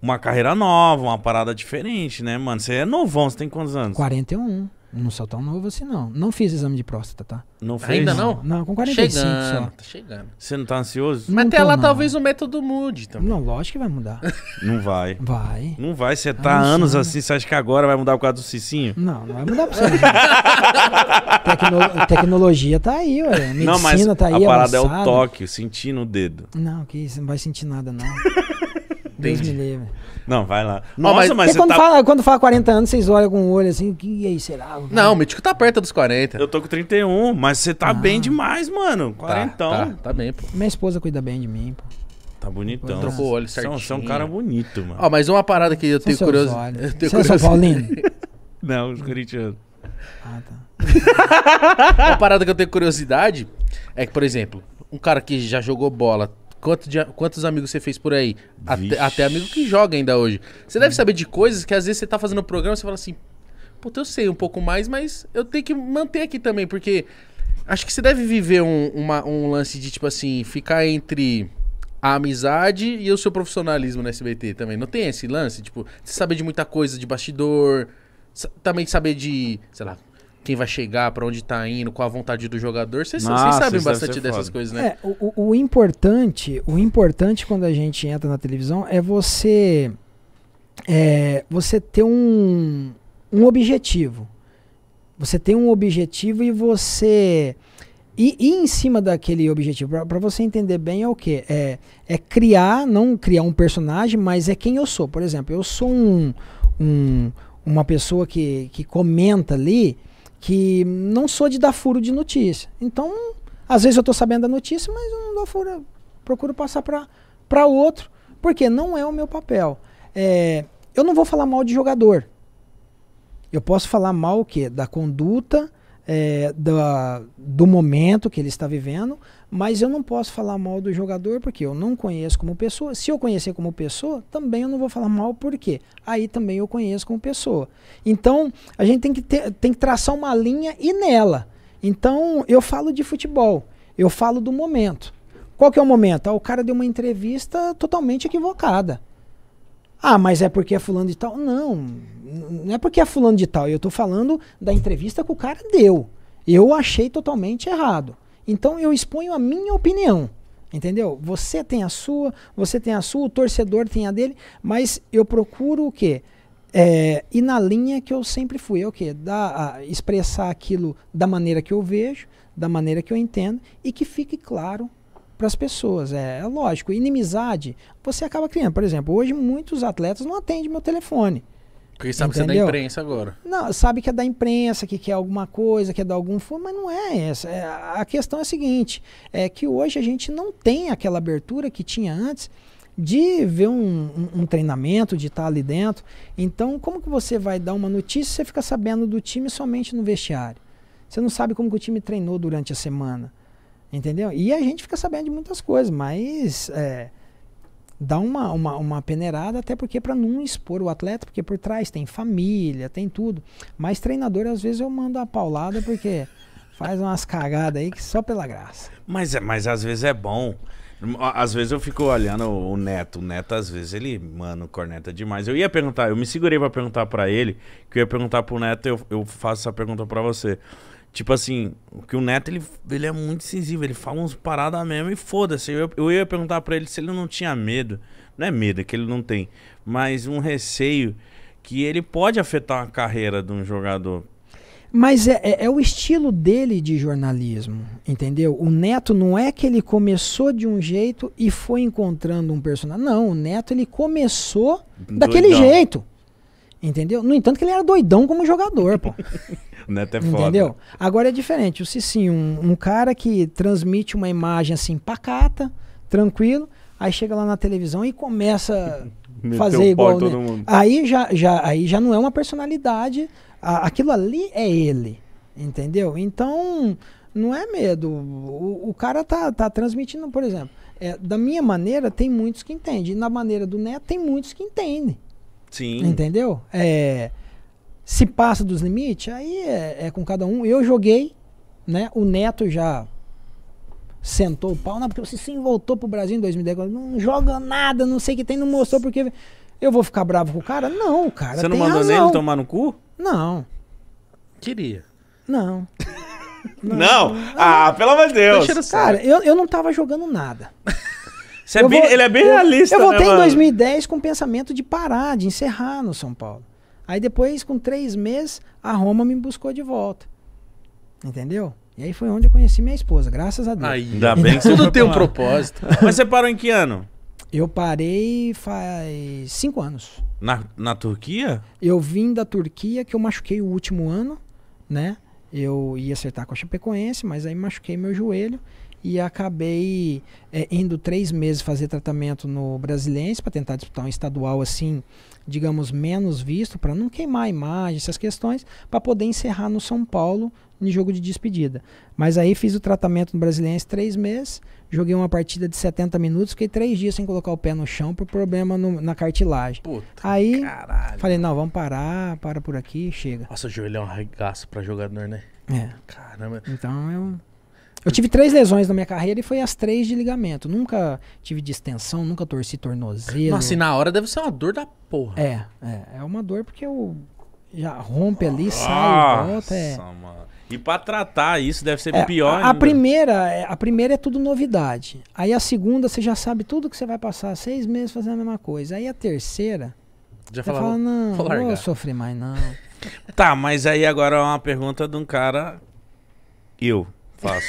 [SPEAKER 2] uma carreira nova, uma parada diferente, né, mano? Você é novão, você tem quantos anos?
[SPEAKER 3] 41. Não sou tão novo assim, não. Não fiz exame de próstata, tá? Não fez? Ainda não? Não, com 45 chegando, só.
[SPEAKER 2] Tá chegando. Você não tá ansioso? Mas até lá não. talvez
[SPEAKER 1] o método mude também. Não, lógico que vai mudar.
[SPEAKER 2] *laughs* não vai. Vai. Não vai. Você tá há anos sei. assim, você acha que agora vai mudar por causa do Cicinho? Não, não vai mudar pra você.
[SPEAKER 3] *laughs* Tecno tecnologia tá aí, ué. Medicina não, mas tá aí, a parada avançada. é o
[SPEAKER 2] toque, o sentir no dedo. Não, que isso, não vai sentir nada, não. *laughs* Deus me livre. Não, vai lá. Nossa, mas, mas quando, tá...
[SPEAKER 3] fala, quando fala 40 anos, vocês olham com o olho assim, que e é aí, será?
[SPEAKER 2] Não, o Mítico tá perto dos 40. Eu tô com 31, mas você tá ah. bem demais, mano. Tá, Quarentão. Tá, tá,
[SPEAKER 3] tá, bem, pô. Minha esposa cuida bem de mim, pô.
[SPEAKER 2] Tá bonitão. Não trocou o olho certinho. Você é um é
[SPEAKER 3] cara bonito, mano. Ó, mas uma parada que eu tenho curiosidade. Eu tenho curioso... É São Paulino? *laughs*
[SPEAKER 1] Não, os corintianos. Ah, tá. *laughs* uma parada que eu tenho curiosidade é que, por exemplo, um cara que já jogou bola Quanto de, quantos amigos você fez por aí? Até, até, amigo que joga ainda hoje. Você deve saber de coisas que às vezes você tá fazendo o programa e você fala assim: Puta, eu sei um pouco mais, mas eu tenho que manter aqui também, porque acho que você deve viver um, uma, um lance de tipo assim, ficar entre a amizade e o seu profissionalismo no SBT também. Não tem esse lance? Tipo, você saber de muita coisa de bastidor, também saber de, sei lá, quem vai chegar, para onde tá indo, qual a vontade do jogador. Vocês sabem bastante dessas foda. coisas, né?
[SPEAKER 3] É, o, o, importante, o importante quando a gente entra na televisão é você é, você ter um, um objetivo. Você tem um objetivo e você e, e, em cima daquele objetivo, para você entender bem, é o que? É, é criar, não criar um personagem, mas é quem eu sou. Por exemplo, eu sou um, um uma pessoa que, que comenta ali que não sou de dar furo de notícia. Então, às vezes eu estou sabendo da notícia, mas eu não dou furo, eu procuro passar para outro, porque não é o meu papel. É, eu não vou falar mal de jogador. Eu posso falar mal o quê? Da conduta, é, da, do momento que ele está vivendo, mas eu não posso falar mal do jogador porque eu não conheço como pessoa. Se eu conhecer como pessoa, também eu não vou falar mal porque aí também eu conheço como pessoa. Então, a gente tem que, ter, tem que traçar uma linha e nela. Então, eu falo de futebol, eu falo do momento. Qual que é o momento? Ah, o cara deu uma entrevista totalmente equivocada. Ah, mas é porque é fulano de tal? Não, não é porque é fulano de tal. Eu estou falando da entrevista que o cara deu. Eu achei totalmente errado. Então eu exponho a minha opinião. Entendeu? Você tem a sua, você tem a sua, o torcedor tem a dele, mas eu procuro o quê? É, e na linha que eu sempre fui, é o quê? Da, expressar aquilo da maneira que eu vejo, da maneira que eu entendo e que fique claro para as pessoas. É, é lógico, inimizade você acaba criando. Por exemplo, hoje muitos atletas não atendem meu telefone.
[SPEAKER 1] Porque sabe Entendeu? que é da imprensa agora.
[SPEAKER 3] Não, sabe que é da imprensa, que quer alguma coisa, que é de algum fundo, mas não é essa. É, a questão é a seguinte: é que hoje a gente não tem aquela abertura que tinha antes de ver um, um, um treinamento, de estar ali dentro. Então, como que você vai dar uma notícia se você fica sabendo do time somente no vestiário? Você não sabe como que o time treinou durante a semana. Entendeu? E a gente fica sabendo de muitas coisas, mas é, dá uma, uma, uma peneirada, até porque para não expor o atleta, porque por trás tem família, tem tudo. Mas treinador, às vezes eu mando a paulada porque *laughs* faz umas cagadas aí que só pela graça.
[SPEAKER 2] Mas, é, mas às vezes é bom. Às vezes eu fico olhando o Neto. O Neto, às vezes, ele, mano, corneta demais. Eu ia perguntar, eu me segurei para perguntar para ele, que eu ia perguntar pro Neto, eu, eu faço essa pergunta para você. Tipo assim, que o Neto, ele, ele é muito sensível, ele fala uns paradas mesmo e foda-se. Eu, eu ia perguntar para ele se ele não tinha medo. Não é medo, é que ele não tem, mas um receio que ele pode afetar a carreira de um jogador.
[SPEAKER 3] Mas é, é, é, o estilo dele de jornalismo, entendeu? O Neto não é que ele começou de um jeito e foi encontrando um personagem. Não, o Neto ele começou Doidão. daquele jeito. Entendeu? No entanto, que ele era doidão como jogador, pô.
[SPEAKER 2] *laughs* o Neto é foda. Entendeu?
[SPEAKER 3] Agora é diferente. O Cicinho, um, um cara que transmite uma imagem assim, pacata, tranquilo, aí chega lá na televisão e começa
[SPEAKER 2] a *laughs* fazer igual. Né?
[SPEAKER 3] Aí, já, já, aí já não é uma personalidade. A, aquilo ali é ele. Entendeu? Então, não é medo. O, o cara tá, tá transmitindo, por exemplo. É, da minha maneira, tem muitos que entendem. E na maneira do Neto, tem muitos que entendem. Sim. Entendeu? É, se passa dos limites, aí é, é, com cada um. Eu joguei, né? O Neto já sentou o pau. Não, porque você sim voltou pro Brasil em 2010. Não joga nada, não sei o que tem, não mostrou porque. Eu vou ficar bravo com o cara? Não, cara. Você não mandou razão. nele tomar no cu? Não. Queria. Não. *laughs*
[SPEAKER 2] Não. não. Ah, pelo amor de Deus. Cara,
[SPEAKER 3] eu, eu não tava jogando nada.
[SPEAKER 2] É bem, vou, ele é bem eu, realista. Eu voltei né, em
[SPEAKER 3] 2010 com o pensamento de parar, de encerrar no São Paulo. Aí depois, com três meses, a Roma me buscou de volta. Entendeu? E aí foi onde eu conheci minha esposa, graças a Deus.
[SPEAKER 2] Aí, ainda né? bem que tudo tem um propósito. Mas você parou em que ano?
[SPEAKER 3] Eu parei
[SPEAKER 2] faz
[SPEAKER 3] cinco anos. Na, na Turquia? Eu vim da Turquia, que eu machuquei o último ano, né? Eu ia acertar com a Chapecoense, mas aí machuquei meu joelho e acabei é, indo três meses fazer tratamento no Brasiliense para tentar disputar um estadual assim, digamos, menos visto, para não queimar a imagem, essas questões, para poder encerrar no São Paulo em jogo de despedida. Mas aí fiz o tratamento no Brasiliense três meses, joguei uma partida de 70 minutos, fiquei três dias sem colocar o pé no chão por problema no, na cartilagem. Puta, aí caralho. falei, não, vamos parar, para por aqui, chega.
[SPEAKER 1] Nossa, o joelho é um arregaço para jogador, né? É. Caramba. Então eu
[SPEAKER 3] eu tive três lesões na minha carreira e foi as três de ligamento. Nunca tive distensão, nunca torci tornozelo. Nossa, e
[SPEAKER 1] na hora deve ser uma dor da porra.
[SPEAKER 3] É,
[SPEAKER 2] é.
[SPEAKER 1] É uma dor porque eu
[SPEAKER 3] já rompe ali, Nossa, sai, volta. É.
[SPEAKER 2] Mano. E para tratar isso deve ser é, pior. A, a
[SPEAKER 3] primeira, é, a primeira é tudo novidade. Aí a segunda você já sabe tudo que você vai passar seis meses fazendo a mesma coisa. Aí a
[SPEAKER 2] terceira já fala não, *laughs* vou, vou sofrer mais não. tá, mas aí agora é uma pergunta de um cara eu Faço.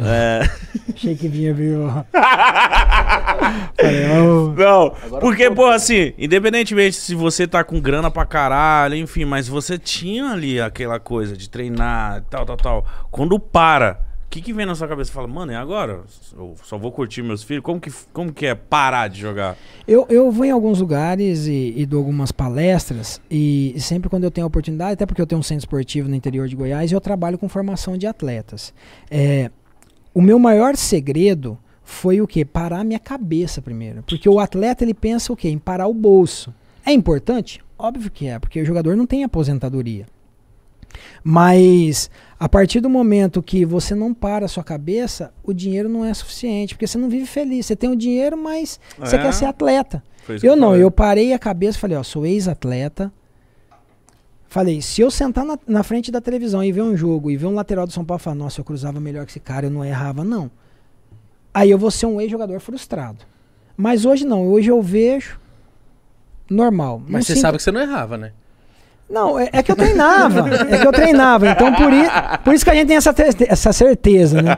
[SPEAKER 2] É.
[SPEAKER 3] Achei que vinha viu. *laughs*
[SPEAKER 2] Não, porque, pô, assim. assim, independentemente se você tá com grana pra caralho, enfim, mas você tinha ali aquela coisa de treinar, tal, tal, tal. Quando para que, que vem na sua cabeça? Fala, mano, é agora? Eu só vou curtir meus filhos? Como que, como que é parar de jogar? Eu, eu vou
[SPEAKER 3] em alguns lugares e, e dou algumas palestras, e sempre quando eu tenho a oportunidade, até porque eu tenho um centro esportivo no interior de Goiás, eu trabalho com formação de atletas. É, o meu maior segredo foi o que? Parar a minha cabeça primeiro. Porque o atleta ele pensa o quê? Em parar o bolso. É importante? Óbvio que é, porque o jogador não tem aposentadoria. Mas a partir do momento que você não para a sua cabeça, o dinheiro não é suficiente, porque você não vive feliz. Você tem o dinheiro, mas é. você quer é. ser atleta. Eu não, eu parei a cabeça, falei, ó, sou ex-atleta. Falei, se eu sentar na, na, frente da televisão e ver um jogo e ver um lateral do São Paulo falar, nossa, eu cruzava melhor que esse cara, eu não errava, não. Aí eu vou ser um ex-jogador frustrado. Mas hoje não, hoje eu vejo normal. Mas você sinto... sabe
[SPEAKER 1] que você não errava, né?
[SPEAKER 3] Não, é, é, que eu treinava. é que eu treinava. Então, por, i, por isso que a gente tem essa, essa certeza, né?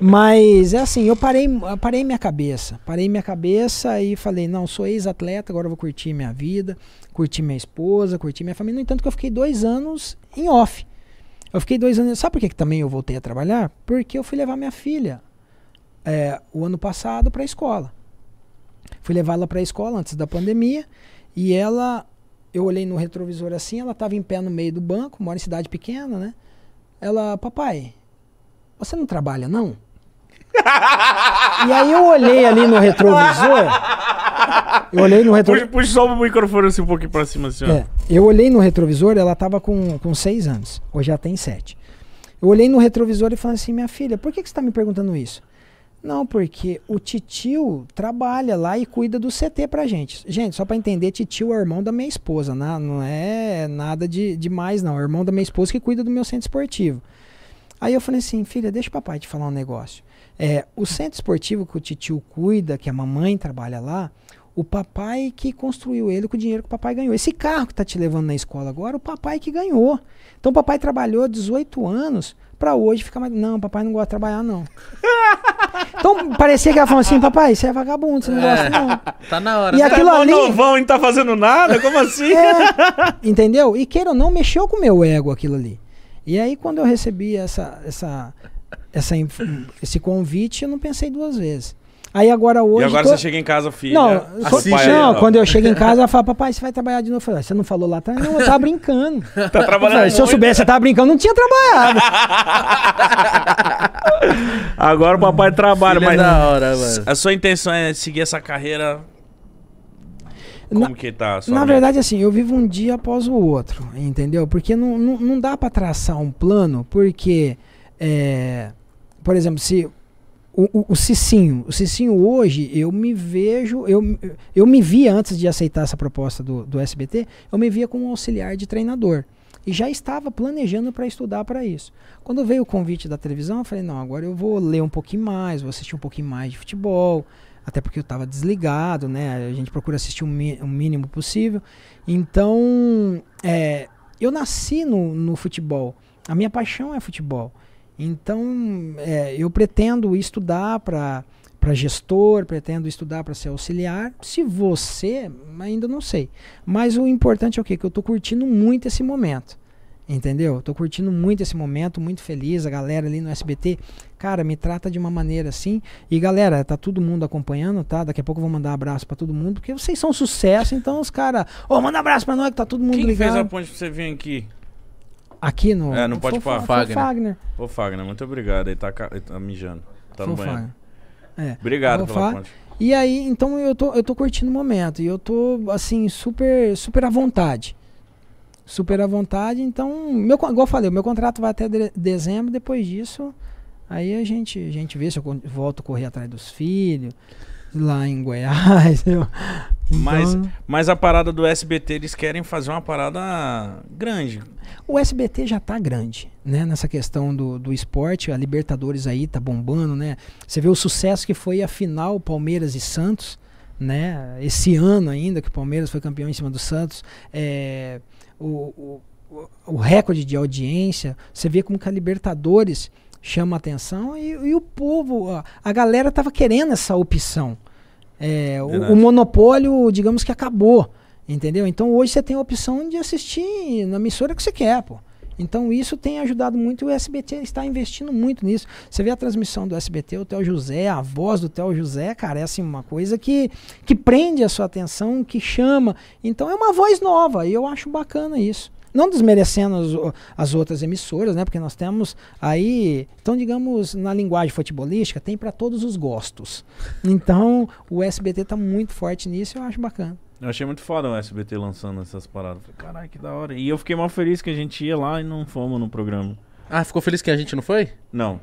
[SPEAKER 3] Mas é assim, eu parei, eu parei minha cabeça. Parei minha cabeça e falei, não, sou ex-atleta, agora eu vou curtir minha vida, curtir minha esposa, curtir minha família. No entanto, que eu fiquei dois anos em off. Eu fiquei dois anos. Sabe por que, que também eu voltei a trabalhar? Porque eu fui levar minha filha é, o ano passado para a escola. Fui levá-la para a escola antes da pandemia e ela eu olhei no retrovisor assim, ela estava em pé no meio do banco, mora em cidade pequena, né? Ela, papai, você não trabalha não? e aí eu olhei ali no retrovisor. Eu olhei no retrovisor.
[SPEAKER 2] Puxa, só o microfone assim um pouquinho pra cima, senhora.
[SPEAKER 3] Assim, é, eu olhei no retrovisor, ela tava com, com seis anos. Hoje já tem sete. Eu olhei no retrovisor e falei assim, minha filha, por que, que você tá me perguntando isso? Não, porque o titio trabalha lá e cuida do CT pra gente. Gente, só pra entender, titio é o irmão da minha esposa, né? não é nada de, demais não. É o irmão da minha esposa que cuida do meu centro esportivo. Aí eu falei assim, filha, deixa o papai te falar um negócio. É, o centro esportivo que o titio cuida, que a mamãe trabalha lá, o papai que construiu ele com o dinheiro que o papai ganhou. Esse carro que tá te levando na escola agora, o papai que ganhou. Então o papai trabalhou 18 anos pra hoje fica mais. Não, papai não gosta de trabalhar, não. *laughs* então parecia que ela falou assim: papai, você é vagabundo, você não gosta, é. não.
[SPEAKER 2] *laughs* Tá na hora. E né? aquilo é ali. Novão e não tá fazendo nada? Como *laughs* assim? É,
[SPEAKER 3] entendeu? E queira ou não, mexeu com o meu ego
[SPEAKER 2] aquilo ali. E
[SPEAKER 3] aí, quando eu recebi essa, essa, essa, esse convite, eu não pensei duas vezes. Aí agora hoje. E agora tô... você chega
[SPEAKER 2] em casa, filho? Não, é assiste, pai, não, quando
[SPEAKER 3] eu chego em casa, ela fala, papai, você vai trabalhar de novo. Eu falo, ah, você não falou lá atrás? Não, eu tava brincando. *laughs*
[SPEAKER 1] tá trabalhando. Eu falei, Se eu
[SPEAKER 3] soubesse, você tava brincando, não tinha trabalhado. *laughs* agora o papai
[SPEAKER 2] trabalha, filha mas. Da hora, mano. A sua intenção é seguir essa carreira. Como na, que tá? na verdade, assim,
[SPEAKER 3] eu vivo um dia após o outro, entendeu? Porque não, não, não dá para traçar um plano, porque. É, por exemplo, se o, o, o, Cicinho. O Cicinho hoje, eu me vejo, eu, eu me via antes de aceitar essa proposta do, do SBT, eu me via como um auxiliar de treinador. E já estava planejando para estudar para isso. Quando veio o convite da televisão, eu falei, não, agora eu vou ler um pouquinho mais, vou assistir um pouquinho mais de futebol, até porque eu estava desligado, né? A gente procura assistir o, o mínimo possível. Então, é, eu nasci no, no futebol. A minha paixão é futebol. Então, é, eu pretendo estudar para para gestor, pretendo estudar para ser auxiliar. Se você, ainda não sei. Mas o importante é o quê? Que eu estou curtindo muito esse momento. Entendeu? Estou curtindo muito esse momento, muito feliz. A galera ali no SBT, cara, me trata de uma maneira assim. E galera, tá todo mundo acompanhando, tá? Daqui a pouco eu vou mandar abraço para todo mundo, porque vocês são sucesso, então os caras, ô, oh, manda abraço para nós que tá todo mundo Quem ligado. Quem fez a
[SPEAKER 2] ponte que você vir aqui? Aqui no. É, não pode falar Fagner. Fagner. Ô, Fagner, muito obrigado. Ele tá, ele tá mijando. Tá no banheiro. É. Obrigado pela ponte.
[SPEAKER 3] E aí, então eu tô, eu tô curtindo o momento. E eu tô, assim, super, super à vontade. Super à vontade. Então, meu, igual eu falei, meu contrato vai até de dezembro. Depois disso, aí a gente, a gente vê se eu volto a correr atrás dos filhos. Lá em Goiás, *laughs* Mas, então-
[SPEAKER 2] mas a parada do SBT, eles querem fazer uma parada grande.
[SPEAKER 3] O SBT já tá grande, né? Nessa questão do, do esporte, a Libertadores aí tá bombando, né? Você vê o sucesso que foi a final Palmeiras e Santos, né? Esse ano ainda, que o Palmeiras foi campeão em cima do Santos. É, o, o, o recorde de audiência. Você vê como que a Libertadores chama atenção e, e o povo, a, a galera tava querendo essa opção. É, o, o, monopólio, digamos que acabou, entendeu? Então hoje você tem a opção de assistir na emissora que você quer, pô. Então isso tem ajudado muito e o SBT está investindo muito nisso. Você vê a transmissão do SBT, o Theo José, a voz do Theo José, cara, é assim uma coisa que, que prende a sua atenção, que chama. Então é uma voz nova e eu acho bacana isso não desmerecendo as, as, outras emissoras, né? Porque nós temos aí, então digamos, na linguagem futebolística, tem para todos os gostos. Então, o SBT tá muito forte nisso, eu acho bacana.
[SPEAKER 2] Eu achei muito foda o SBT lançando essas paradas. Falei, caralho, que da hora. E eu fiquei mal feliz que a gente ia lá e não fomos no programa. Ah, ficou feliz que a gente não foi? Não.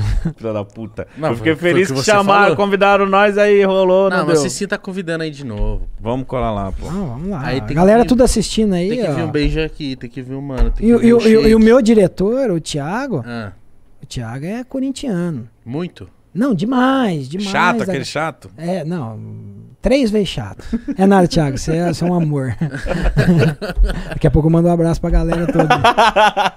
[SPEAKER 2] *laughs* Filha da puta. Não, eu fiquei foi, feliz foi que, que chamaram, falou. convidaram nós, aí rolou. Não, não você tá convidando aí de novo. Vamos colar lá, pô. Não, vamos lá. Aí, Galera, tudo assistindo aí. Tem que vir um
[SPEAKER 1] beijo aqui, tem que vir um mano. E, vir um e, e, o
[SPEAKER 3] meu diretor, o Thiago.
[SPEAKER 1] Ah. O Thiago é
[SPEAKER 3] corintiano. Muito? Não, demais, demais. Chato, aquele
[SPEAKER 1] chato? É, não.
[SPEAKER 3] Três vezes chato. É nada, Thiago, você é, você é um amor.
[SPEAKER 2] *laughs*
[SPEAKER 3] Daqui a pouco eu mando um abraço pra galera toda. *laughs*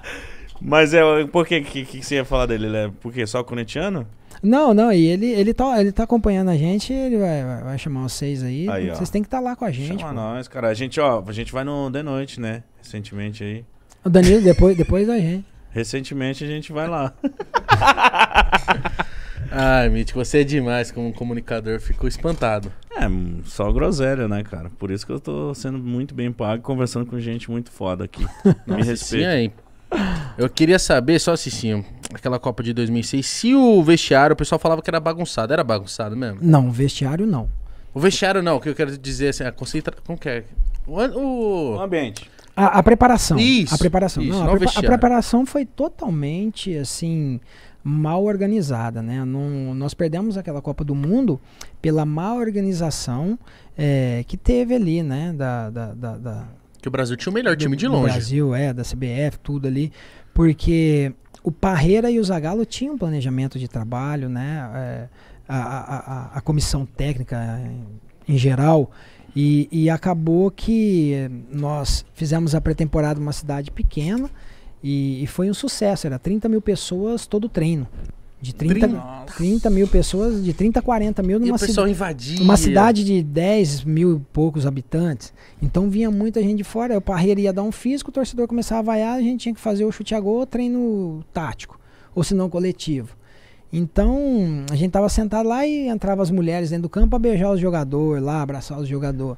[SPEAKER 2] Mas é, por que, que, que você ia falar dele? Ele é, por quê? Só corintiano?
[SPEAKER 3] Não, não, e ele, ele, tá, ele tá acompanhando a gente, ele vai, vai, vai chamar vocês aí. aí vocês têm que estar tá lá com a gente. Chama pô.
[SPEAKER 2] nós, cara. A gente, ó, a gente vai no The Noite, né? Recentemente aí.
[SPEAKER 3] O Danilo, depois, depois da gente.
[SPEAKER 2] Recentemente a gente vai lá. *laughs* Ai, Mitch, você é demais como comunicador, ficou espantado. É, só groselha, né, cara? Por isso que eu tô sendo muito bem pago conversando com gente muito foda aqui. Não *laughs* me
[SPEAKER 1] respeita. Sim, é, eu queria saber, só assim, aquela Copa de 2006, se o vestiário, o pessoal falava que era bagunçado. Era bagunçado mesmo?
[SPEAKER 3] Não, vestiário não.
[SPEAKER 1] O vestiário não, o que eu quero dizer assim, a concentra... Como que é? O, o... o ambiente. A, a, preparação. Isso. A preparação. Isso, não, não a, prepa a,
[SPEAKER 3] preparação foi totalmente, assim, mal organizada, né? Não, nós perdemos aquela Copa do Mundo pela má organização é, que teve ali, né? da, da, da, da
[SPEAKER 1] que o Brasil tinha o melhor time de longe. O
[SPEAKER 3] Brasil, é, da CBF, tudo ali. Porque o Parreira e o Zagallo tinham um planejamento de trabalho, né? É, a, a, a, a comissão técnica em, em geral. E, e, acabou que nós fizemos a pré-temporada uma cidade pequena e, e foi um sucesso. Era 30 mil pessoas todo treino. De 30, 30 mil pessoas, de 30 a 40 mil numa cidade. invadia. Uma cidade de 10 mil e poucos habitantes. Então vinha muita gente de fora. O parreiro ia dar um físico, o torcedor começava a vaiar, a gente tinha que fazer o chute a gol, treino tático. Ou se não, coletivo. Então, a gente tava sentado lá e entrava as mulheres dentro do campo a beijar os jogadores lá, abraçar os jogadores.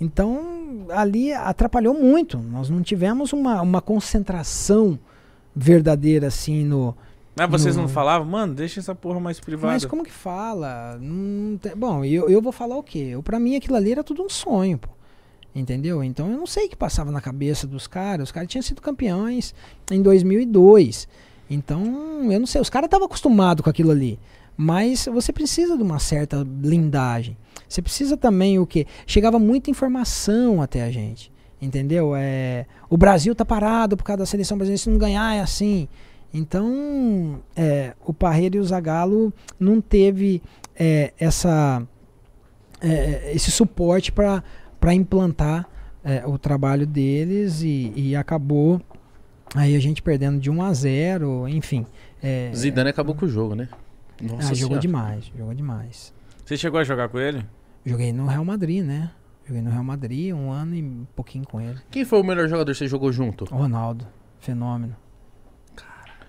[SPEAKER 3] Então, ali atrapalhou muito. Nós não tivemos uma, uma concentração verdadeira assim no
[SPEAKER 2] ah, vocês não. não. falavam? Mano, deixa essa porra mais privada. Mas como que fala? Bom, eu,
[SPEAKER 3] eu vou falar o quê? Eu, pra mim aquilo ali era tudo um sonho, pô. Entendeu? Então eu não sei o que passava na cabeça dos caras. Os caras tinham sido campeões em 2002. Então, eu não sei. Os caras estavam acostumados com aquilo ali. Mas você precisa de uma certa blindagem. Você precisa também o quê? Chegava muita informação até a gente. Entendeu? É, o Brasil tá parado por causa da seleção brasileira. Se não ganhar, é assim. Então, é, o Parreira e o Zagallo não teve é, essa, é, esse suporte para implantar é, o trabalho deles e, e, acabou aí a gente perdendo de 1 a 0, enfim. É,
[SPEAKER 2] Zidane acabou com o
[SPEAKER 1] jogo, né? Ah, Nossa
[SPEAKER 3] ah, jogou demais,
[SPEAKER 2] jogou demais. Você chegou a jogar com ele?
[SPEAKER 3] Joguei no Real Madrid, né? Joguei no Real Madrid um ano e um pouquinho com ele.
[SPEAKER 1] Quem foi o melhor jogador que você jogou junto? Ronaldo,
[SPEAKER 2] fenômeno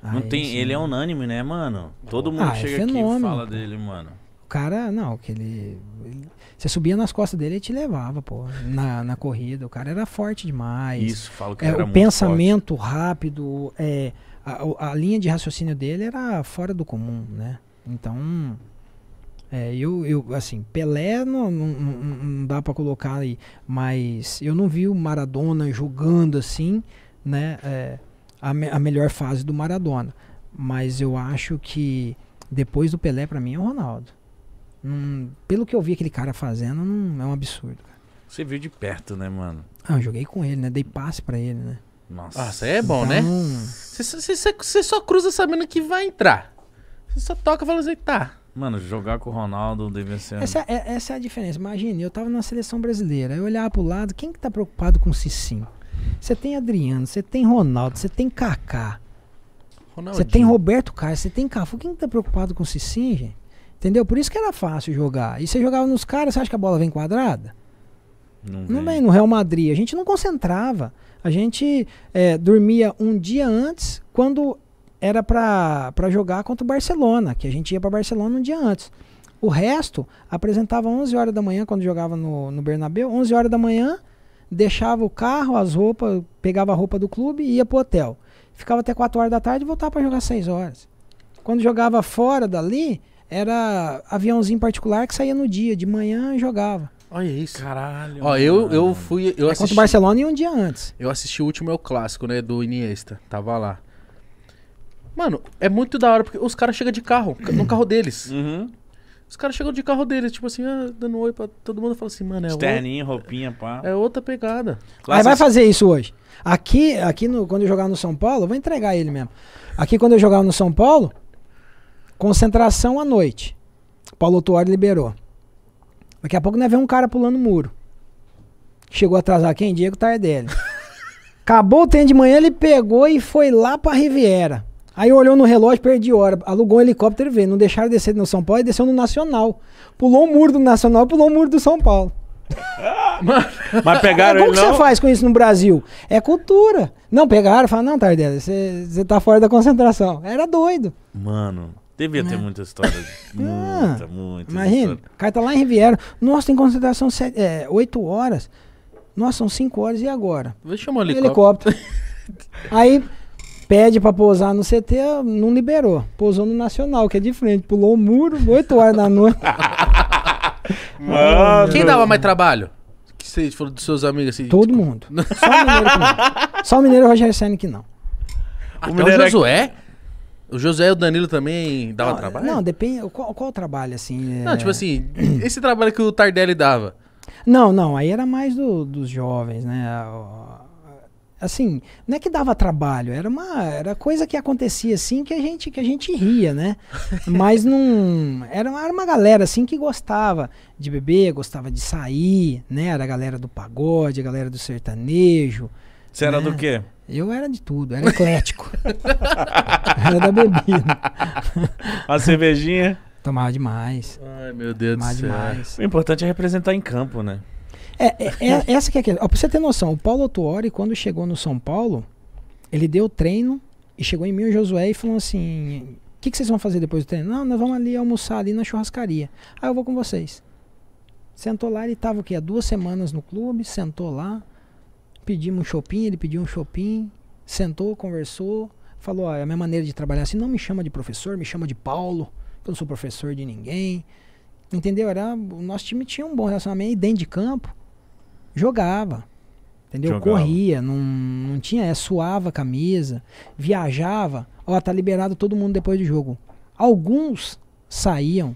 [SPEAKER 3] não tem, ele é
[SPEAKER 2] unânime, né, mano? Todo mundo ah, chega é aqui e fala dele, mano.
[SPEAKER 3] O cara, não, que ele, ele, Você subia nas costas dele e te levava, pô, na, na corrida. O cara era forte demais. Isso, falo que é, era O pensamento forte. rápido, é, a, a, linha de raciocínio dele era fora do comum, né? Então. É, eu, eu, assim, Pelé não, não, não dá para colocar aí, mas eu não vi o Maradona jogando assim, né? É, a, me, a melhor fase do Maradona. Mas eu acho que depois do Pelé, para mim, é o Ronaldo. Hum, pelo que eu vi aquele cara fazendo, não, é um absurdo.
[SPEAKER 2] Cara. Você viu de perto, né, mano? Ah, eu
[SPEAKER 1] joguei com ele, né? Dei passe para ele, né?
[SPEAKER 2] Nossa, Nossa ah, é bom, né? então... né?
[SPEAKER 1] Você só cruza sabendo que vai entrar. Você só toca e
[SPEAKER 2] fala assim, tá. Mano, jogar com o Ronaldo deve ser. Essa
[SPEAKER 1] é, essa é a diferença. Imagine, eu tava na seleção
[SPEAKER 3] brasileira. Eu olhava pro lado, quem que tá preocupado com o Cicinho? Você tem Adriano, você tem Ronaldo, você tem Kaká. Você tem Roberto Carlos, você tem Cafu. Quem tá preocupado com o Cicim, gente? Entendeu? Por isso que era fácil jogar. E você jogava nos caras, você acha que a bola vem quadrada? Não, vem. no Real Madrid. A gente não concentrava. A gente é, dormia um dia antes, quando era para jogar contra o Barcelona, que a gente ia para Barcelona um dia antes. O resto apresentava 11 horas da manhã, quando jogava no, no Bernabéu, 11 horas da manhã, deixava o carro, as roupas, pegava a roupa do clube e ia pro hotel. Ficava até 4 horas da tarde e voltava para jogar 6 horas. Quando jogava fora dali, era aviãozinho particular que saía no dia, de manhã jogava.
[SPEAKER 1] Olha isso. Caralho. Ó, eu, eu fui. Eu é assisti, contra o Barcelona e um dia antes. Eu assisti o último, é o clássico, né? Do Iniesta. Tava lá. Mano, é muito da hora, porque os caras chegam de carro, no carro deles. Uhum. Os caras chegam de carro deles, tipo assim, ah, dando oi pra todo mundo. Fala assim, mano, é Externinho,
[SPEAKER 2] outra... roupinha, pá. É outra pegada. Lá Aí vai fazer
[SPEAKER 3] isso hoje. Aqui, aqui no, quando eu jogar no São Paulo, eu vou entregar ele mesmo. Aqui quando eu jogava no São Paulo, concentração à noite. Paulo Tuori liberou. Daqui a pouco nós ver um cara pulando muro. Chegou a atrasar quem? Diego Tardelli. *laughs* Acabou o trem de manhã, ele pegou e foi lá pra Riviera. Aí olhou no relógio, perdi hora. Alugou um helicóptero e veio. Não deixaram descer no São Paulo e desceu no Nacional. Pulou o muro do Nacional, pulou o muro do São Paulo.
[SPEAKER 2] *laughs* Mas, mas é, pegaram é, Como que não? você faz
[SPEAKER 3] com isso no Brasil? É cultura. Não, pegaram, falaram, não, Tardelli, você, você tá fora da concentração. Era doido.
[SPEAKER 2] Mano, devia ter né? muita história. *laughs* Ah, muita, muita. Imagina, o
[SPEAKER 3] cara tá lá em Riviera. Nossa, tem concentração sete, é, 8 horas. Nossa, são 5 horas e agora?
[SPEAKER 2] Vou chamar o helicóptero.
[SPEAKER 3] helicóptero. *laughs* Aí pede para pousar no CT, não liberou. Pousou no Nacional, que é de frente. Pulou o muro, 8 horas da noite. *laughs*
[SPEAKER 1] Mano. Quem dava mais trabalho? Que vocês foram dos seus amigos assim? Todo tipo... mundo. Só o Mineiro que não.
[SPEAKER 3] Só o Mineiro e o Roger Senna que
[SPEAKER 1] não. Até o, Mineiro o é Josué? O Josué e o Danilo também dava não, trabalho? Não,
[SPEAKER 3] depende. Qual, qual trabalho, assim? É... Não, tipo
[SPEAKER 1] assim, esse trabalho que o Tardelli dava. Não,
[SPEAKER 3] não, aí era mais do, dos jovens, né? assim, não é que dava trabalho, era uma era coisa que acontecia assim que a gente que a gente ria, né? *laughs* Mas não era uma, era uma galera assim que gostava de beber, gostava de sair, né? Era a galera do pagode, a galera do sertanejo.
[SPEAKER 2] Você né? era do né? quê?
[SPEAKER 3] Eu era de
[SPEAKER 1] tudo, era eclético. *laughs*
[SPEAKER 2] era da bebida. A cervejinha? Tomava demais. Ai, meu Deus Tomava do céu. Demais. O importante é representar em campo, né?
[SPEAKER 3] É, é, é, é essa que é a questão. Pra você ter noção, o Paulo Otuori, quando chegou no São Paulo, ele deu treino e chegou em mim o Josué e falou assim: O que, que, vocês vão fazer depois do treino? Não, nós vamos ali almoçar ali na churrascaria. Ah, eu vou com vocês. Sentou lá, ele tava o quê? Há duas semanas no clube, sentou lá, pedimos um shopping, ele pediu um shopping, sentou, conversou, falou: ah, é a minha maneira de trabalhar assim, não me chama de professor, me chama de Paulo, eu não sou professor de ninguém. Entendeu? Era, o nosso time tinha um bom relacionamento e dentro de campo Jogava. Entendeu? Jogava. Corria, não, não tinha, é, suava a camisa, viajava. Ó, tá liberado todo mundo depois do jogo. Alguns saíam,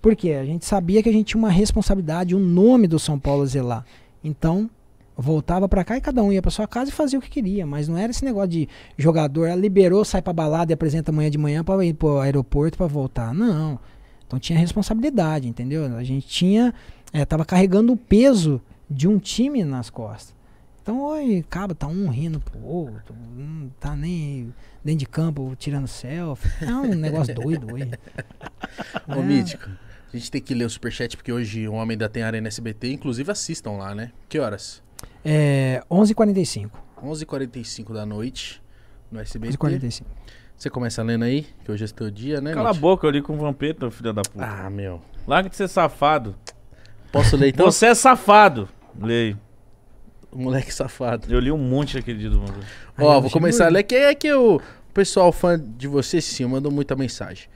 [SPEAKER 3] porque a gente sabia que a gente tinha uma responsabilidade, o um nome do São Paulo zelar. Então, voltava para cá e cada um ia para sua casa e fazia o que queria, mas não era esse negócio de jogador ah, liberou, sai para balada e apresenta amanhã de manhã para ir pro aeroporto para voltar. Não. Então tinha responsabilidade, entendeu? A gente tinha é, tava carregando o peso de um time nas costas. Então, oi, cabo, tá um rindo pro outro, não tá nem dentro de campo tirando selfie. É um negócio doido hoje.
[SPEAKER 1] Ô, é. Mítico, a gente tem que ler o superchat porque hoje o Homem da Tem Arena SBT, inclusive assistam lá, né? Que horas?
[SPEAKER 3] É 11h45.
[SPEAKER 1] 11h45 da noite no SBT. 11h45. Você começa lendo aí, que hoje é teu dia, né? Cala a boca, eu li
[SPEAKER 2] com o Vampeta, filho da puta. Ah, meu. Larga de ser safado. Posso ler então? Você é safado. Leio. Moleque safado. Eu li um monte daquele dia do Mangu. Ó, vou começar a
[SPEAKER 1] é que o pessoal fã de você, sim, mandou muita mensagem.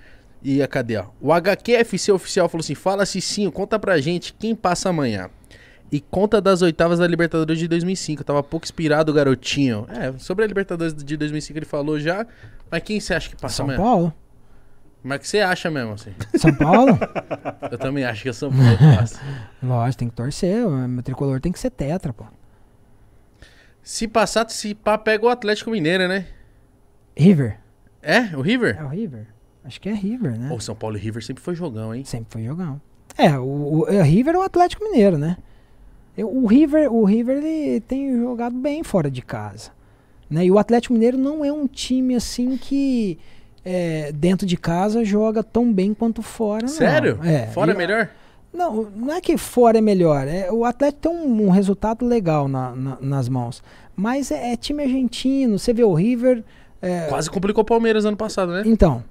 [SPEAKER 1] E a cadê, ó? O HQFC oficial falou assim: fala Cicinho, conta pra gente quem passa amanhã. E conta das oitavas da Libertadores de 2005. tava pouco inspirado, garotinho. É, sobre a Libertadores de 2005 ele falou já. Mas quem você acha que passa São amanhã? Paulo. Mas que você acha mesmo, assim? São Paulo? Eu também acho que é São Paulo é
[SPEAKER 3] *laughs* Lógico, tem que torcer. Meu tricolor tem que ser tetra, pô.
[SPEAKER 1] Se passar, se pá, pega o Atlético Mineiro, né? River. É? O River? É o River. Acho que é River, né? O São Paulo e River sempre foi jogão, hein? Sempre foi jogão.
[SPEAKER 3] É, o, o é, River é o Atlético Mineiro, né? Eu, o River, o River ele tem jogado bem fora de casa. Né? E o Atlético Mineiro não é um time assim que é, dentro de casa joga tão bem quanto
[SPEAKER 1] fora. Sério? É, fora é melhor?
[SPEAKER 3] Não, não é que fora é melhor. É, o Atlético tem um, um resultado legal na, na, nas mãos. Mas é, é, time argentino, você vê o River. É... Quase
[SPEAKER 1] complicou o Palmeiras ano passado, né? Então.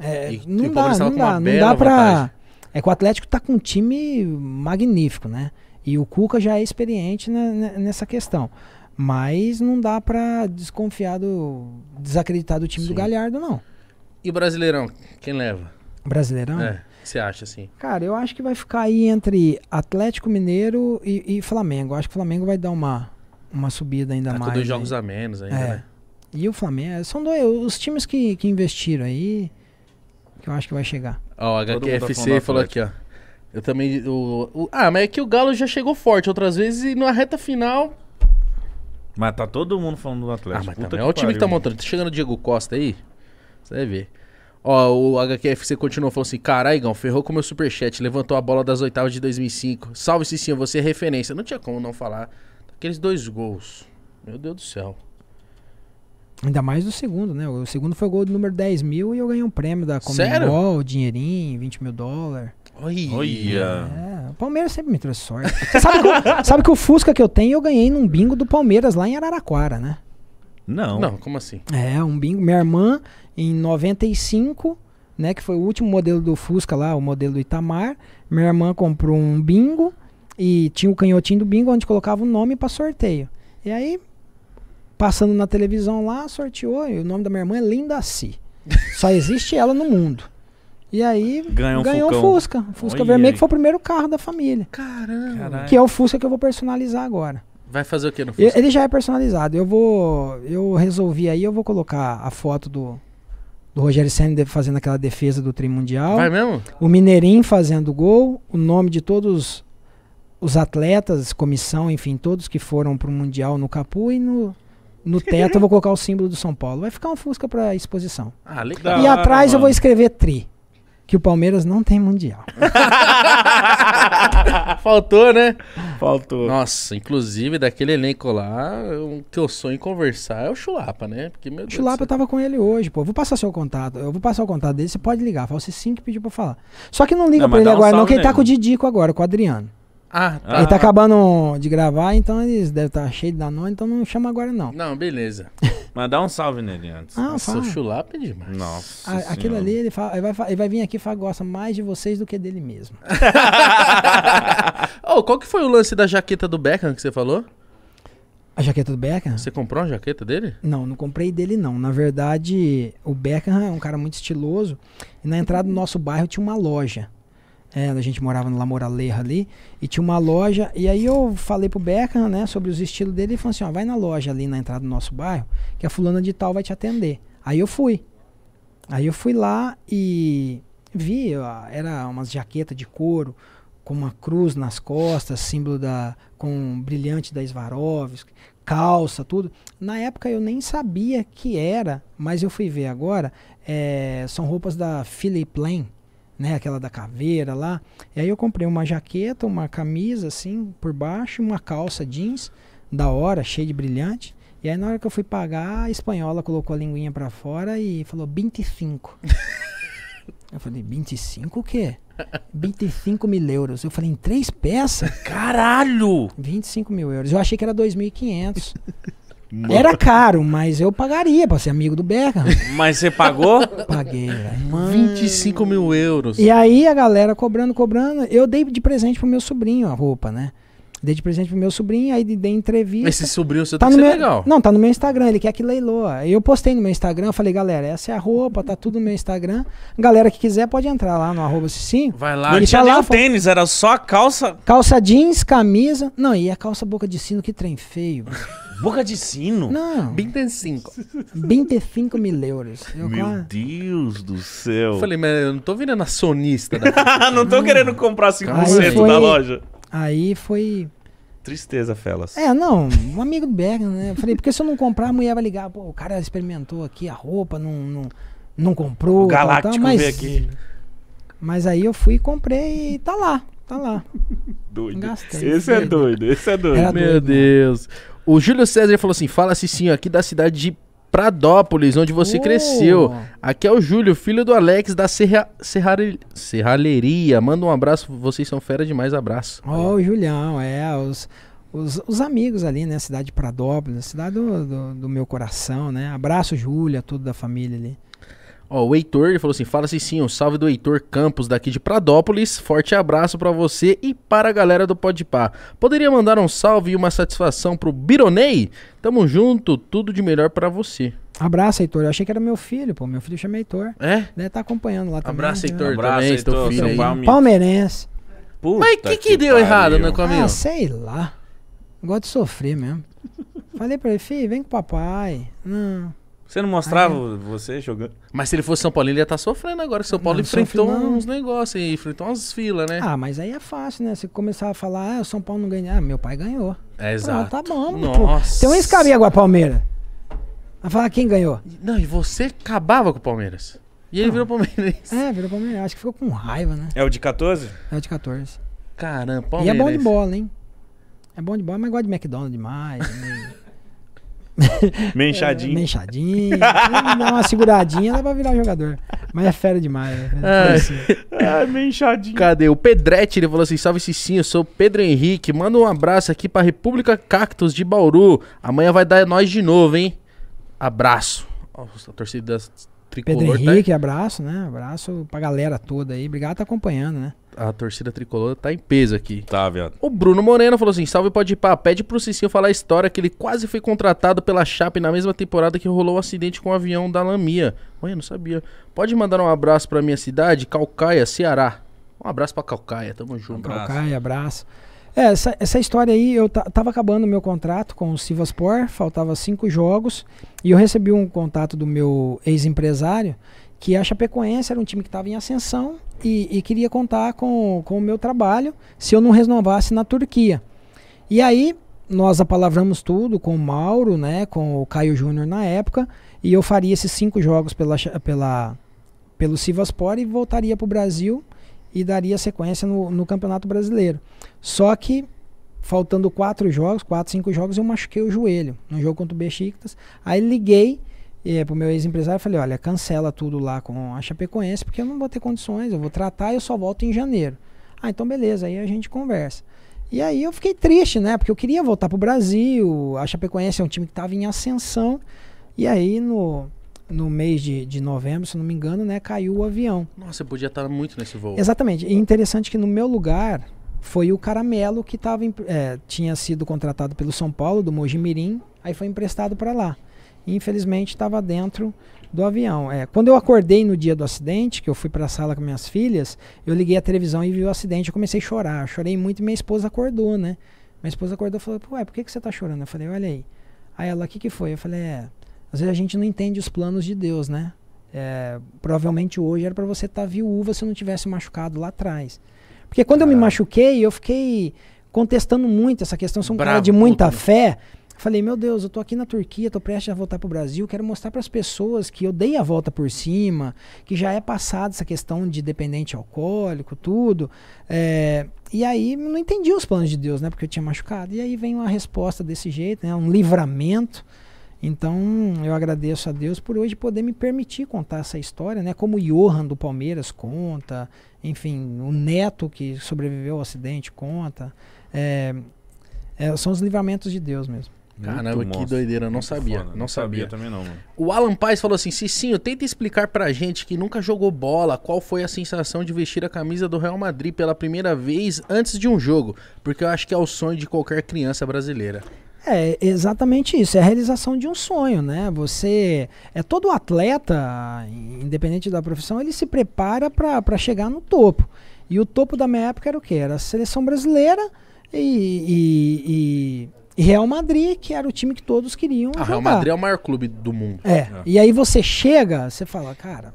[SPEAKER 1] É, e, não,
[SPEAKER 3] dá, não, dá, não dá pra. Vantagem. É que o Atlético tá com um time magnífico, né? E o Cuca já é experiente né, né, nessa questão. Mas não dá pra desconfiar do. desacreditar do time Sim. do Galhardo, não.
[SPEAKER 1] E Brasileirão, quem leva? Brasileirão? É, você acha assim?
[SPEAKER 3] Cara, eu acho que vai ficar aí entre Atlético Mineiro e, e Flamengo. Eu acho que o Flamengo vai dar uma, uma subida ainda tá mais. Com dois aí.
[SPEAKER 1] jogos a menos ainda, é. né?
[SPEAKER 3] E o Flamengo, são dois, os times que, que investiram aí, que eu acho que vai
[SPEAKER 2] chegar.
[SPEAKER 1] Ó, oh, o HQFC tá falou aqui, ó. Eu também. O, o, ah, mas é que o Galo já chegou forte outras vezes e na reta final
[SPEAKER 2] mas tá todo mundo falando do Atlético. Ah, mas Puta também. Olha é o time que tá
[SPEAKER 1] montando. Tá chegando o Diego Costa aí. Você vai ver. Ó, o HQFC continuou falando assim: Carai, ferrou com o meu superchat. Levantou a bola das oitavas de 2005. Salve, Cicinho, você é referência. Não tinha como não falar aqueles dois gols. Meu Deus do céu.
[SPEAKER 3] Ainda mais do segundo, né? O segundo foi o gol do número 10 mil e eu ganhei um prêmio da Comembol, dinheirinho, 20 mil dólares.
[SPEAKER 1] Olha!
[SPEAKER 3] É. O né? Palmeiras sempre me trouxe sorte. sabe que, o, *laughs* sabe que o Fusca que eu tenho eu ganhei num bingo do Palmeiras lá em Araraquara, né? Não. Não, como assim? É, um bingo. Minha irmã, em 95, né, que foi o último modelo do Fusca lá, o modelo do Itamar, minha irmã comprou um bingo e tinha o canhotinho do bingo onde colocava o nome para sorteio. E aí, passando na televisão lá, sorteou, e o nome da minha irmã é Linda Si. Só existe ela no mundo. E aí ganhou, ganhou um Fusca. Fusca Oi, vermelho, que foi o primeiro carro da família. Caramba! Que é o Fusca que eu vou personalizar agora.
[SPEAKER 1] Vai fazer o que no Fusca? Ele
[SPEAKER 3] já é personalizado. Eu vou. Eu resolvi aí, eu vou colocar a foto do, do Rogério Senna fazendo aquela defesa do Tri Mundial. Vai mesmo? O Mineirinho fazendo gol, o nome de todos os atletas, comissão, enfim, todos que foram pro Mundial no Capu e no. No *laughs* teto eu vou colocar o símbolo do São Paulo. Vai ficar um Fusca para exposição. Ah, legal. E atrás mano. eu vou escrever Tri que o Palmeiras não tem mundial.
[SPEAKER 1] *laughs* Faltou, né? Faltou. Nossa, inclusive daquele elenco lá, o que eu sonho em conversar é o Chulapa, né? Porque, meu Deus Chulapa eu
[SPEAKER 3] tava com ele hoje, pô. Vou passar seu contato. Eu vou passar o contato dele, você pode ligar. Fala, você sim que pediu pra falar. Só que não liga não, pra ele agora, não, Quem ele tá com o Didico agora, com o Adriano.
[SPEAKER 1] Ah, tá. Ele tá
[SPEAKER 3] acabando de gravar, então eles devem estar tá cheio da noite, então não chama agora não.
[SPEAKER 2] Não, beleza. *laughs* Mas dá um salve nele antes. Ah, Nossa, fala. o chulapa é demais. Nossa. A, aquilo ali, ele, fala, ele, vai,
[SPEAKER 3] ele vai vir aqui e fala, gosta mais de vocês do que dele mesmo.
[SPEAKER 1] oh, *laughs* qual que foi o lance da jaqueta do Beckham que você falou? A jaqueta do Beckham? Você comprou uma jaqueta dele?
[SPEAKER 3] Não, não comprei dele não. Na verdade, o Beckham é um cara muito estiloso. E na entrada do nosso bairro tinha uma loja. É, a gente morava no La Moraleja ali e tinha uma loja. E aí eu falei pro Becker, né, sobre os estilos dele e falou assim: ó, vai na loja ali na entrada do nosso bairro, que a fulana de tal vai te atender. Aí eu fui. Aí eu fui lá e vi, ó, era umas jaquetas de couro com uma cruz nas costas, símbolo da com um brilhante da Swarovski, calça, tudo. Na época eu nem sabia que era, mas eu fui ver agora. É, são roupas da Philip Lane, né, aquela da caveira lá. E aí eu comprei uma jaqueta, uma camisa assim por baixo, uma calça jeans da hora, cheia de brilhante. E aí na hora que eu fui pagar, a espanhola colocou a linguinha para fora e falou 25. *laughs* eu falei, 25 o quê? 25 mil euros. Eu falei, em três peças? Caralho! 25 mil euros. Eu achei que era 2.500. *laughs* Mano. Era caro, mas eu pagaria pra ser amigo do Beckham.
[SPEAKER 2] Mas você pagou? Paguei, velho. 25 mil euros. E
[SPEAKER 3] aí a galera cobrando, cobrando. Eu dei de presente pro meu sobrinho a roupa, né? Dei de presente pro meu sobrinho, aí dei entrevista. Esse
[SPEAKER 1] sobrinho seu tá no meu... legal. Não,
[SPEAKER 3] tá no meu Instagram, ele quer que leiloa. Eu postei no meu Instagram, falei, galera, essa é a roupa, tá tudo no meu Instagram. Galera que quiser pode entrar lá no arroba sim.
[SPEAKER 2] Vai lá, ele tinha tá lá, o fala... tênis, era só calça.
[SPEAKER 3] Calça jeans, camisa. Não, e a calça boca de sino, que trem feio.
[SPEAKER 2] Boca de sino? Não.
[SPEAKER 3] 25. 25 mil euros. Eu Meu quase...
[SPEAKER 2] Deus do céu. Eu falei, mas eu não tô virando acionista. *laughs* não tô não. querendo comprar 5% foi... da loja.
[SPEAKER 3] Aí foi...
[SPEAKER 2] Tristeza, Felas. É, não,
[SPEAKER 3] um amigo do Bergman, né? Eu falei, porque se eu não comprar, a mulher vai ligar, pô, o cara experimentou aqui a roupa, não, não, não comprou. O Galáctico tal, tal, mas... aqui. Mas aí eu fui comprei e tá lá, tá lá. Doido. Gastei,
[SPEAKER 2] esse é
[SPEAKER 1] doido, esse é doido. Era Meu doido, né? Deus. O Júlio César falou assim: fala Cicinho aqui da cidade de Pradópolis, onde você uh. cresceu. Aqui é o Júlio, filho do Alex da Serra, Serrare, Serralheria. Manda um abraço, vocês são fera demais, abraço.
[SPEAKER 3] Ó, oh, o Julião, é, os, os, os, amigos ali, né? Cidade de Pradópolis, cidade do, do, do meu coração, né? Abraço, Júlia, toda da família ali.
[SPEAKER 1] Ó, o Heitor ele falou assim: fala assim sim um salve do Heitor Campos daqui de Pradópolis. Forte abraço para você e para a galera do Podpá. Poderia mandar um salve e uma satisfação pro Bironei? Tamo junto, tudo de melhor para você.
[SPEAKER 3] Abraço, Heitor. Eu achei que era meu filho, pô. Meu filho chama Heitor.
[SPEAKER 1] É? Deve né, tá acompanhando lá também. Abraço, Heitor,
[SPEAKER 3] Abraço, também, Heitor, teu filho aí. Palmeirense. Palmeirense.
[SPEAKER 2] Puta Mas o que, que, que deu pariu. errado no caminho? Ah, sei
[SPEAKER 3] lá. Gosto de sofrer mesmo. Falei pra ele, filho, vem com o papai. Não.
[SPEAKER 1] Você não mostrava ah, é. você jogando? Mas se ele fosse São Paulo, ele ia estar tá sofrendo agora. São Paulo não, enfrentou uns negócios aí, enfrentou umas filas, né? Ah,
[SPEAKER 3] mas aí é fácil, né? Você começar a falar, ah, o São Paulo não ganha. Ah, meu pai ganhou.
[SPEAKER 1] É, exato. Pronto, tá bom. Nossa. Então
[SPEAKER 3] esse cabia agora, Palmeiras.
[SPEAKER 1] Vai falar quem ganhou. Não, e você acabava com o Palmeiras. E ele não. virou Palmeiras? É, virou Palmeiras. Acho que ficou com raiva, né?
[SPEAKER 2] É o de 14? É o de 14. Caramba, Palmeiras. E é bom de
[SPEAKER 3] bola, hein? É bom de bola, mas gosta de McDonald's demais. Né? *laughs*
[SPEAKER 2] *laughs* Menchadinho. É, menchadinho.
[SPEAKER 3] Dá uma seguradinha, dá pra virar jogador. Mas é fera demais.
[SPEAKER 2] É,
[SPEAKER 1] é, é menchadinho. Cadê? O Pedrete, ele falou assim: salve Cicinho, eu sou o Pedro Henrique. Manda um abraço aqui pra República Cactus de Bauru. Amanhã vai dar nós de novo, hein? Abraço. Nossa, a torcida tricolor. Pedro tá? Henrique, tá... abraço, né? Abraço pra galera toda aí. Obrigado, tá acompanhando, né? A torcida tricolor tá em peso aqui. Tá, viado. O Bruno Moreno falou assim: salve, pode ir pra. Pede pro Cicinho falar a história que ele quase foi contratado pela Chape na mesma temporada que rolou o um acidente com o um avião da Lamia. Olha, não sabia. Pode mandar um abraço pra minha cidade, Calcaia, Ceará. Um abraço pra Calcaia, tamo junto. Calcaia, abraço. É, essa, essa
[SPEAKER 3] história aí, eu tava acabando meu contrato com o Sivaspor, faltava cinco jogos, e eu recebi um contato do meu ex-empresário, que a Chapecoense era um time que estava em ascensão e, e, queria contar com, com o meu trabalho se eu não renovasse na Turquia. E aí, nós apalavramos tudo com o Mauro, né, com o Caio Júnior na época, e eu faria esses cinco jogos pela, pela, pelo Sivaspor e voltaria para o Brasil e daria sequência no, no Campeonato Brasileiro. Só que faltando quatro jogos, quatro, cinco jogos, eu machuquei o joelho no jogo contra o Besiktas. Aí liguei é, o meu ex-empresário e falei, olha, cancela tudo lá com a Chapecoense, porque eu não vou ter condições, eu vou tratar e eu só volto em janeiro. Ah, então beleza, aí a gente conversa. E aí eu fiquei triste, né? Porque eu queria voltar pro Brasil, a Chapecoense é um time que estava em ascensão. E aí no, no mês de, de novembro, se não me engano, né, caiu o avião.
[SPEAKER 1] Nossa, podia estar muito nesse voo. Exatamente. E
[SPEAKER 3] interessante que no meu lugar foi o Caramelo que tava, é, tinha sido contratado pelo São Paulo, do Mojimirim, aí foi emprestado para lá. E, infelizmente estava dentro do avião. É, quando eu acordei no dia do acidente, que eu fui para a sala com minhas filhas, eu liguei a televisão e vi o acidente. Eu comecei a chorar, eu chorei muito e minha esposa acordou, né? Minha esposa acordou e falou: Ué, por que, que você está chorando? Eu falei: Olha aí. Aí ela: O que, que foi? Eu falei: É às vezes a gente não entende os planos de Deus, né? É, provavelmente hoje era para você estar tá viúva se eu não tivesse machucado lá atrás. Porque quando eu me machuquei, eu fiquei contestando muito essa questão. Eu sou um Bravo, cara de muita fé. Falei, meu Deus, eu tô aqui na Turquia, tô prestes a voltar pro Brasil, quero mostrar para as pessoas que eu dei a volta por cima, que já é passada essa questão de dependente alcoólico, tudo. É, e aí não entendi os planos de Deus, né? Porque eu tinha machucado. E aí vem uma resposta desse jeito, né? Um livramento. Então, eu agradeço a Deus por hoje poder me permitir contar essa história, né? Como o Johan do Palmeiras conta, enfim, o Neto que sobreviveu ao acidente conta. É,
[SPEAKER 1] é, são os livramentos de Deus mesmo. Caramba, que doideira, não sabia, não sabia. sabia. também não. Mano. O Alan Paz falou assim: Cicinho, tenta explicar pra gente que nunca jogou bola, qual foi a sensação de vestir a camisa do Real Madrid pela primeira vez antes de um jogo, porque eu acho que é o sonho de qualquer criança brasileira.
[SPEAKER 3] É exatamente isso, é a realização de um sonho, né? Você é todo atleta, independente da profissão, ele se prepara para chegar no topo. E o topo da minha época era o que? Era a seleção brasileira e, e, e, Real Madrid, que era o time que todos queriam. A jogar. Real Madrid é o
[SPEAKER 1] maior clube do mundo. É. é. E
[SPEAKER 3] aí você chega, você fala, cara,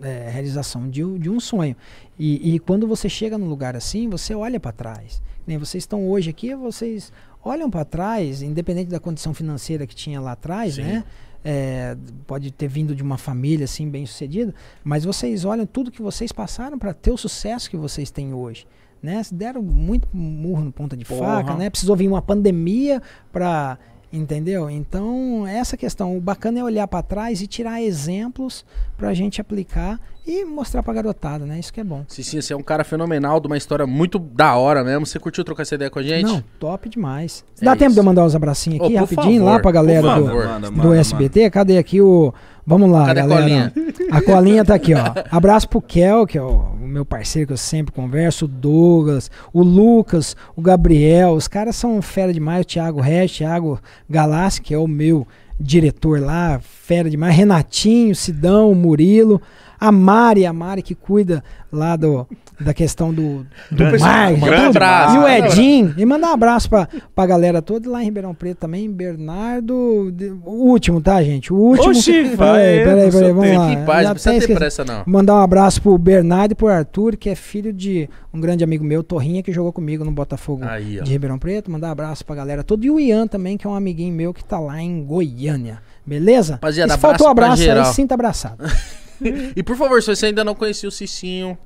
[SPEAKER 3] é, realização de, de um sonho. E, e quando você chega num lugar assim, você olha para trás. Nem né, vocês estão hoje aqui, vocês olham para trás, independente da condição financeira que tinha lá atrás, Sim. né? É, pode ter vindo de uma família assim bem sucedida, mas vocês olham tudo que vocês passaram para ter o sucesso que vocês têm hoje. Né? Deram muito murro no ponta de Porra. faca, né? Precisou vir uma pandemia para Entendeu? Então, essa questão, o bacana é olhar para trás e tirar exemplos para a gente aplicar e mostrar para a garotada, né?
[SPEAKER 1] Isso que é bom. sim você é um cara fenomenal, de uma história muito da hora mesmo. Você curtiu trocar essa ideia com a gente? Não, top
[SPEAKER 3] demais. É Dá isso. tempo de eu mandar uns abracinhos aqui oh, rapidinho favor, lá para a galera do, manda, do manda, SBT? Manda. Cadê aqui o... Vamos lá, Cadê galera. A colinha? a colinha tá aqui, ó. *laughs* Abraço pro Kel, que é o meu parceiro que eu sempre converso, o Douglas, o Lucas, o Gabriel, os caras são fera demais, o Thiago Resch, Thiago Galassi, que é o meu diretor lá, fera demais, Renatinho, Sidão, Murilo, a Mari, a Mari que cuida lá do da questão do, do grande, Um então, grande abraço. E o Edinho. E mandar um abraço pra, pra galera toda lá em Ribeirão Preto também. Bernardo. De, o último, tá, gente? O último. Oxi, vai. peraí, peraí, vamos lá. paz, não precisa ter pressa, não. Mandar um abraço pro Bernardo e pro Arthur, que é filho de um grande amigo meu, Torrinha, que jogou comigo no Botafogo Aí, de Ribeirão Preto. Mandar um abraço pra galera toda. E o Ian também, que é um amiguinho meu que tá lá em Goiânia. Beleza?
[SPEAKER 1] Rapaziada, Se faltou abraço, abraço aí, sinta abraçado. *laughs* e por favor, se você ainda não conhecia o Cicinho,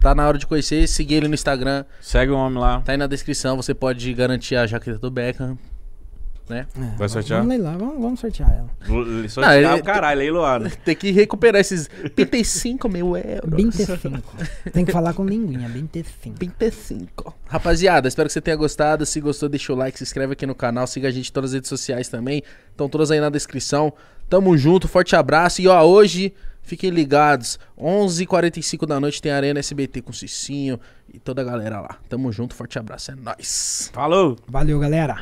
[SPEAKER 1] Tá na hora de conhecer, seguir ele no Instagram. Segue o homem lá. Tá aí na descrição, você pode garantir a jaqueta do Beckham.
[SPEAKER 2] Né? É, Vai sortear?
[SPEAKER 1] Vamos lá vamos, vamos sortear ela.
[SPEAKER 2] sortear o caralho, leiloado. *laughs*
[SPEAKER 1] Tem que recuperar esses 35 mil euros. 25. Tem que falar com linguinha, 25. 25. Rapaziada, espero que você tenha gostado. Se gostou, deixa o like, se inscreve aqui no canal, siga a gente em todas as redes sociais também. Estão todas aí na descrição. Tamo junto, forte abraço. E ó, hoje Fiquem ligados. 11h45 da noite tem Arena SBT com Cicinho e toda a galera lá. Tamo junto, forte abraço. É nóis. Falou. Valeu, galera.